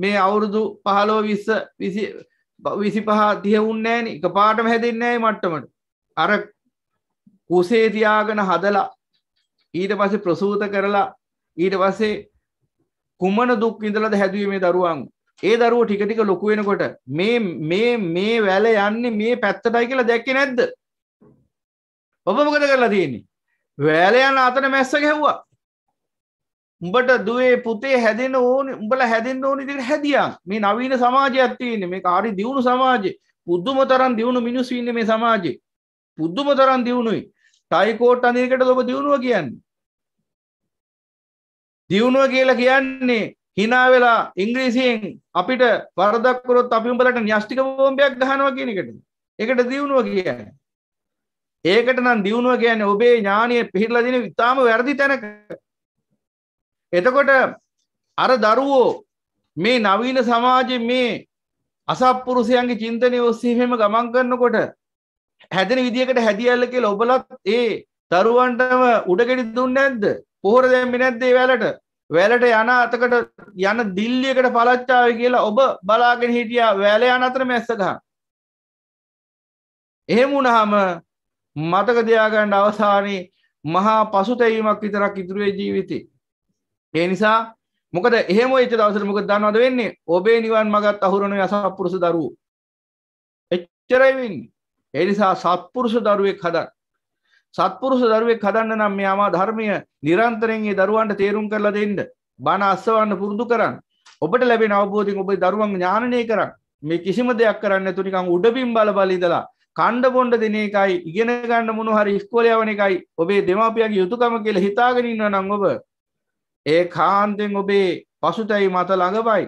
Speaker 1: මේ අවුරුදු පහලෝ විස්ස විසි විසි පහ තියවුන්නෑන එක පාටම හැදන්නෑ මට්ටමට අර කුසේතියාගෙන හදලා ඊට පස ප්‍රසූත කරලා ඊට පස්සේ කුමන දුක් ඉඳලද හැදුවේ මේ දරුවන් ඒ දරුව ටික ටික ලොකු වෙනකොට මේ මේ මේ වැල යන්නේ මේ පැත්තටයි කියලා දැක්කේ නැද්ද? ඔබ මොකද කරලා තියෙන්නේ? වැල යන අතන මැස්ස ගැහුවා. උඹට දුවේ පුතේ හැදෙන්න ඕනි උඹලා හැදෙන්න ඕනි විදිහට හැදියා. මේ නවීන සමාජයක් තියෙන්නේ. මේක හරි දියුණු සමාජය. පුදුම තරම් දියුණු මිනිස්සු ඉන්නේ මේ සමාජේ. පුදුම තරම් දියුණුයි. ටයිකෝට් අඳිනකට ඔබ දියුණුව කියන්නේ. දියුණුව කියලා කියන්නේ හිනා වෙලා ඉංග්‍රීසියෙන් අපිට වරදක් කරොත් අපි උඹලට න්‍යෂ්ටික බෝම්බයක් ගහනවා කියන එකටද ඒකට දියුණුව කියන්නේ ඒකට නම් දියුණුව කියන්නේ ඔබේ ඥානය පිහිරලා දෙන ඉතාම වැරදි තැනක එතකොට අර දරුවෝ මේ නවීන සමාජයේ මේ අසත්පුරුෂයන්ගේ චින්තනය ඔස්සේ මෙහෙම ගමන් කරනකොට හැදෙන විදියකට හැදියල්ල කියලා ඔබලත් ඒ දරුවන්ටම උඩගෙඩි දුන්නේ නැද්ද? පොහොර දැම්මේ නැද්ද ඒ වෙලාවට? වැලට යන අතකට යන දිල්ලියකට පලච්චාව කියලා ඔබ බලාගෙන හිටියා වැල යන අතර මැස්සකහ එහෙම වුණහම මතක දෙයාගන්න අවසානයේ මහා පසුතැවීමක් විතරක් ඉතුරුවේ ජීවිතේ ඒ නිසා මොකද එහෙම වෙච්ච දවසට මොකද දන්නවද වෙන්නේ ඔබේ නිවන් මගත් අහුරන අසත්පුරුෂ දරුවෝ එච්චරයි වෙන්නේ ඒ නිසා සත්පුරුෂ දරුවෙක් හදන්න සත්පුරුෂ දරුවෙක් හදන්න නම් මෙයාමා ධර්මය නිරන්තරයෙන් ඒ දරුවන්ට තේරුම් කරලා දෙන්න බණ අස්සවන්න පුරුදු කරන්න ඔබට ලැබෙන අවබෝධයෙන් ඔබේ දරුවන් ඥානනය කරන්න මේ කිසිම දෙයක් කරන්න නැතුව නිකන් උඩපින් බල බල ඉඳලා කණ්ඩ බොණ්ඩ දෙන එකයි ඉගෙන ගන්න මොන හරි ඉස්කෝලේ යවන එකයි ඔබේ දෙමාපියගේ යුතුයකම කියලා හිතාගෙන ඉන්නවා නම් ඔබ ඒ කාන්තෙන් ඔබේ පසුතැවීම මත ළඟපයි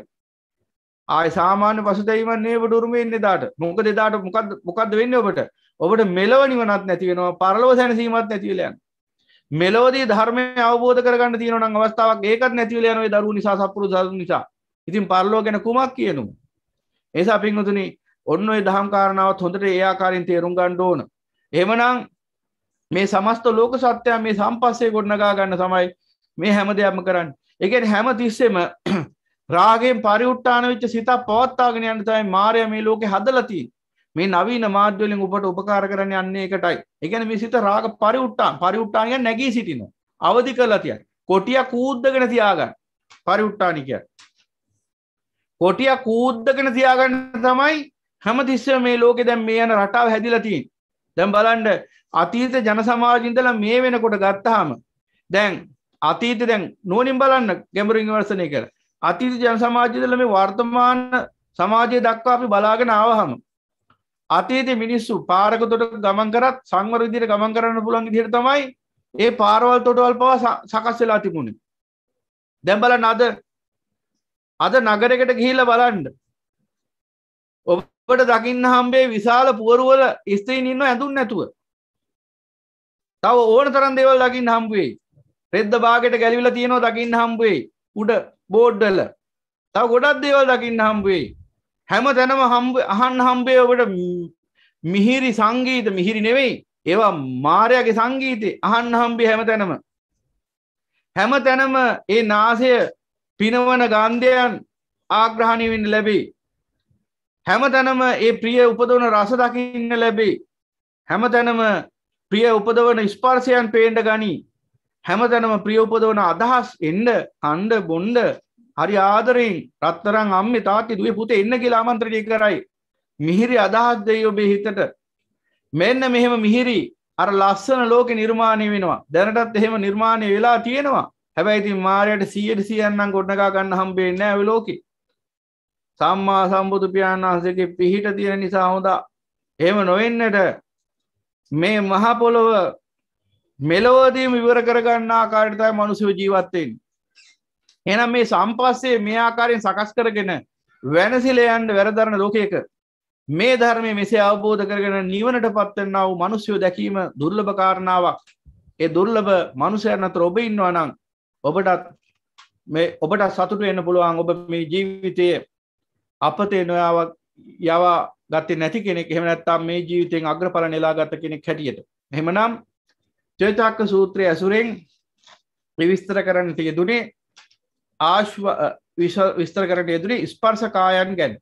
Speaker 1: ආය සාමාන්‍ය පසුතැවීමක් නේ ඔබට උරුමෙන්නේ දාට මොකද දාට මොකද්ද මොකද්ද වෙන්නේ ඔබට ඔබට මෙලව නිවනත් නැති වෙනවා පරලොව සැනසීමත් නැතිවලයන් මෙලෝදී ධර්මය අවබෝධ කරගන්න තියෙනවන අවස්ථාවක් ඒකත් නැතිවලයන දරු නිසා සපුරු දරු නිසා ඉතින් පරලෝ ගැන කුමක් කියනු ඒසා පින්වතුනි ඔන්න ඔය දහම් කාරණාවත් හොඳට ඒආකාරින් තේරුම් ගන්න ඕන එහෙමනම් මේ සමස්ත ලෝක සත්‍යය මේ සම්පස්සේ ගොඩනගා ගන්න තමයි මේ හැම දෙයක්ම කරන්න එකෙන් හැම තිස්සෙම රාගෙන් පරිඋට්ටාන වෙච්ච සිතක් පවත්වාගෙන යන්න තමයි මාරය මේ ලෝකේ හදලා තියෙන්නේ මේ නවීන මාධ්‍යවලින් ඔබට උපකාර කරන්න යන්නේ එකටයි. ඒ කියන්නේ මේ සිත රාග පරිඋට්ටාන පරිඋට්ටාන කියන්නේ නැගී සිටිනවා. අවදි කරලා තියන. කොටිය කූද්දගෙන තියාගන්න. පරිඋට්ටාන කියන්නේ. කොටිය කූද්දගෙන තියාගන්න තමයි හැමතිස්සෙම මේ ලෝකේ දැන් මේ යන රටාව හැදිලා තියෙන්නේ. දැන් බලන්න අතීත ජන සමාජ ඉඳලා මේ වෙනකොට ගත්තාම දැන් අතීත දැන් නුවණින් බලන්න ගැඹුරින් විමර්ශනය කරලා අතීත ජන සමාජය ඉඳලා මේ වර්තමාන සමාජය දක්වා අපි බලාගෙන ආවහම අතේද මිනිස්සු පාරක තොට ගමන් කරත් සංවර විදිර ගමන් කරන්න පුළන් දිර තමයි ඒ පාරවල් තොටවල් පවා සකස් වෙලා තිබුණේ දැම්බල නද අද නගරකට ගිහිල බලන්ඩ ඔබට දකින්න හම්බේ විශාල පුවරුවල ස්ත්‍රීන් ඉන්න ඇඳුන් නැතුව තව ඕන තරන් දෙවල් දකින්න හම්බුවේ රෙද්ද බාගට ගැලිවිල තියෙනවා දකින්න හම්බුවේ උඩ බෝඩ්ඩල තව ගොඩත් දේවල් දකින්න හම්බුවේ හැම තැනම හම්බ අහන් හම්බේ ඔබට මිහිරි සංගීත මිහිරි නෙවෙයි ඒවා මාරයගේ සංගීතය අහන් හම්බි හැම තැනම හැම තැනම ඒ නාසය පිනවන ගන්ධයන් ආග්‍රහණයවෙන්න ලැබේ හැම තැනම ඒ ප්‍රිය උපදවන රස දකින්න ලැබේ හැම තැනම ප්‍රිය උපදවන ස්පර්සයන් පේන්ඩ ගනී හැම තැනම ප්‍රිය උපදවන අදහස් එන්ඩ කණ්ඩ බොන්්ඩ හරි ආදරෙන් රත්තරං අම්ම තාත්ති දුවේ පුතේ එන්න කියලා ආමන්ත්‍රණය කරයි මිහිරි අදහස් දෙයි ඔබේ හිතට මෙන්න මෙහෙම මිහිරි අර ලස්සන ලෝක නිර්මාණය වෙනවා දැනටත් එහෙම නිර්මාණය වෙලා තියෙනවා හැබැයිති මාරයට සියයට සියන්නම් ගොඩනකා ගන්න හම්බේන්න ඇව ලෝකෙ සම්මා සම්බුදු පියාණන් වහන්සේගේ පිහිට තියෙන නිසා හොඳා එහෙම නොවෙන්නට මේ මහපොළොව මෙලොවදීම ඉවර කරගන්න ආකාරයට තමයි මිනිස්සු ජීවත් වෙන්නේ එහෙනම් මේ සම්පස්සේ මේ ආකාරයෙන් සකස් කරගෙන වෙනසිලා යන්න වැරදරන ලෝකයක මේ ධර්මයේ මෙසේ අවබෝධ කරගෙන නිවනට පත්වෙනා වූ මිනිස්සු දැකීම දුර්ලභ කාරණාවක්. ඒ දුර්ලභ මිනිසයන් අතර ඔබ ඉන්නවා නම් ඔබටත් මේ ඔබට සතුටු වෙන්න පුළුවන් ඔබ මේ ජීවිතයේ අපතේ නොයාවක් යවා ගත්තේ නැති කෙනෙක් එහෙම නැත්නම් මේ ජීවිතයෙන් අග්‍රඵල නෙලාගත් කෙනෙක් හැටියට. එහෙමනම් චේතක්ක සූත්‍රය ඇසුරෙන් විවිස්තර කරන්න තියදුනේ ආශ්ව විස්තර කරට යදුරේ ස්පර්සකායන් ගැන්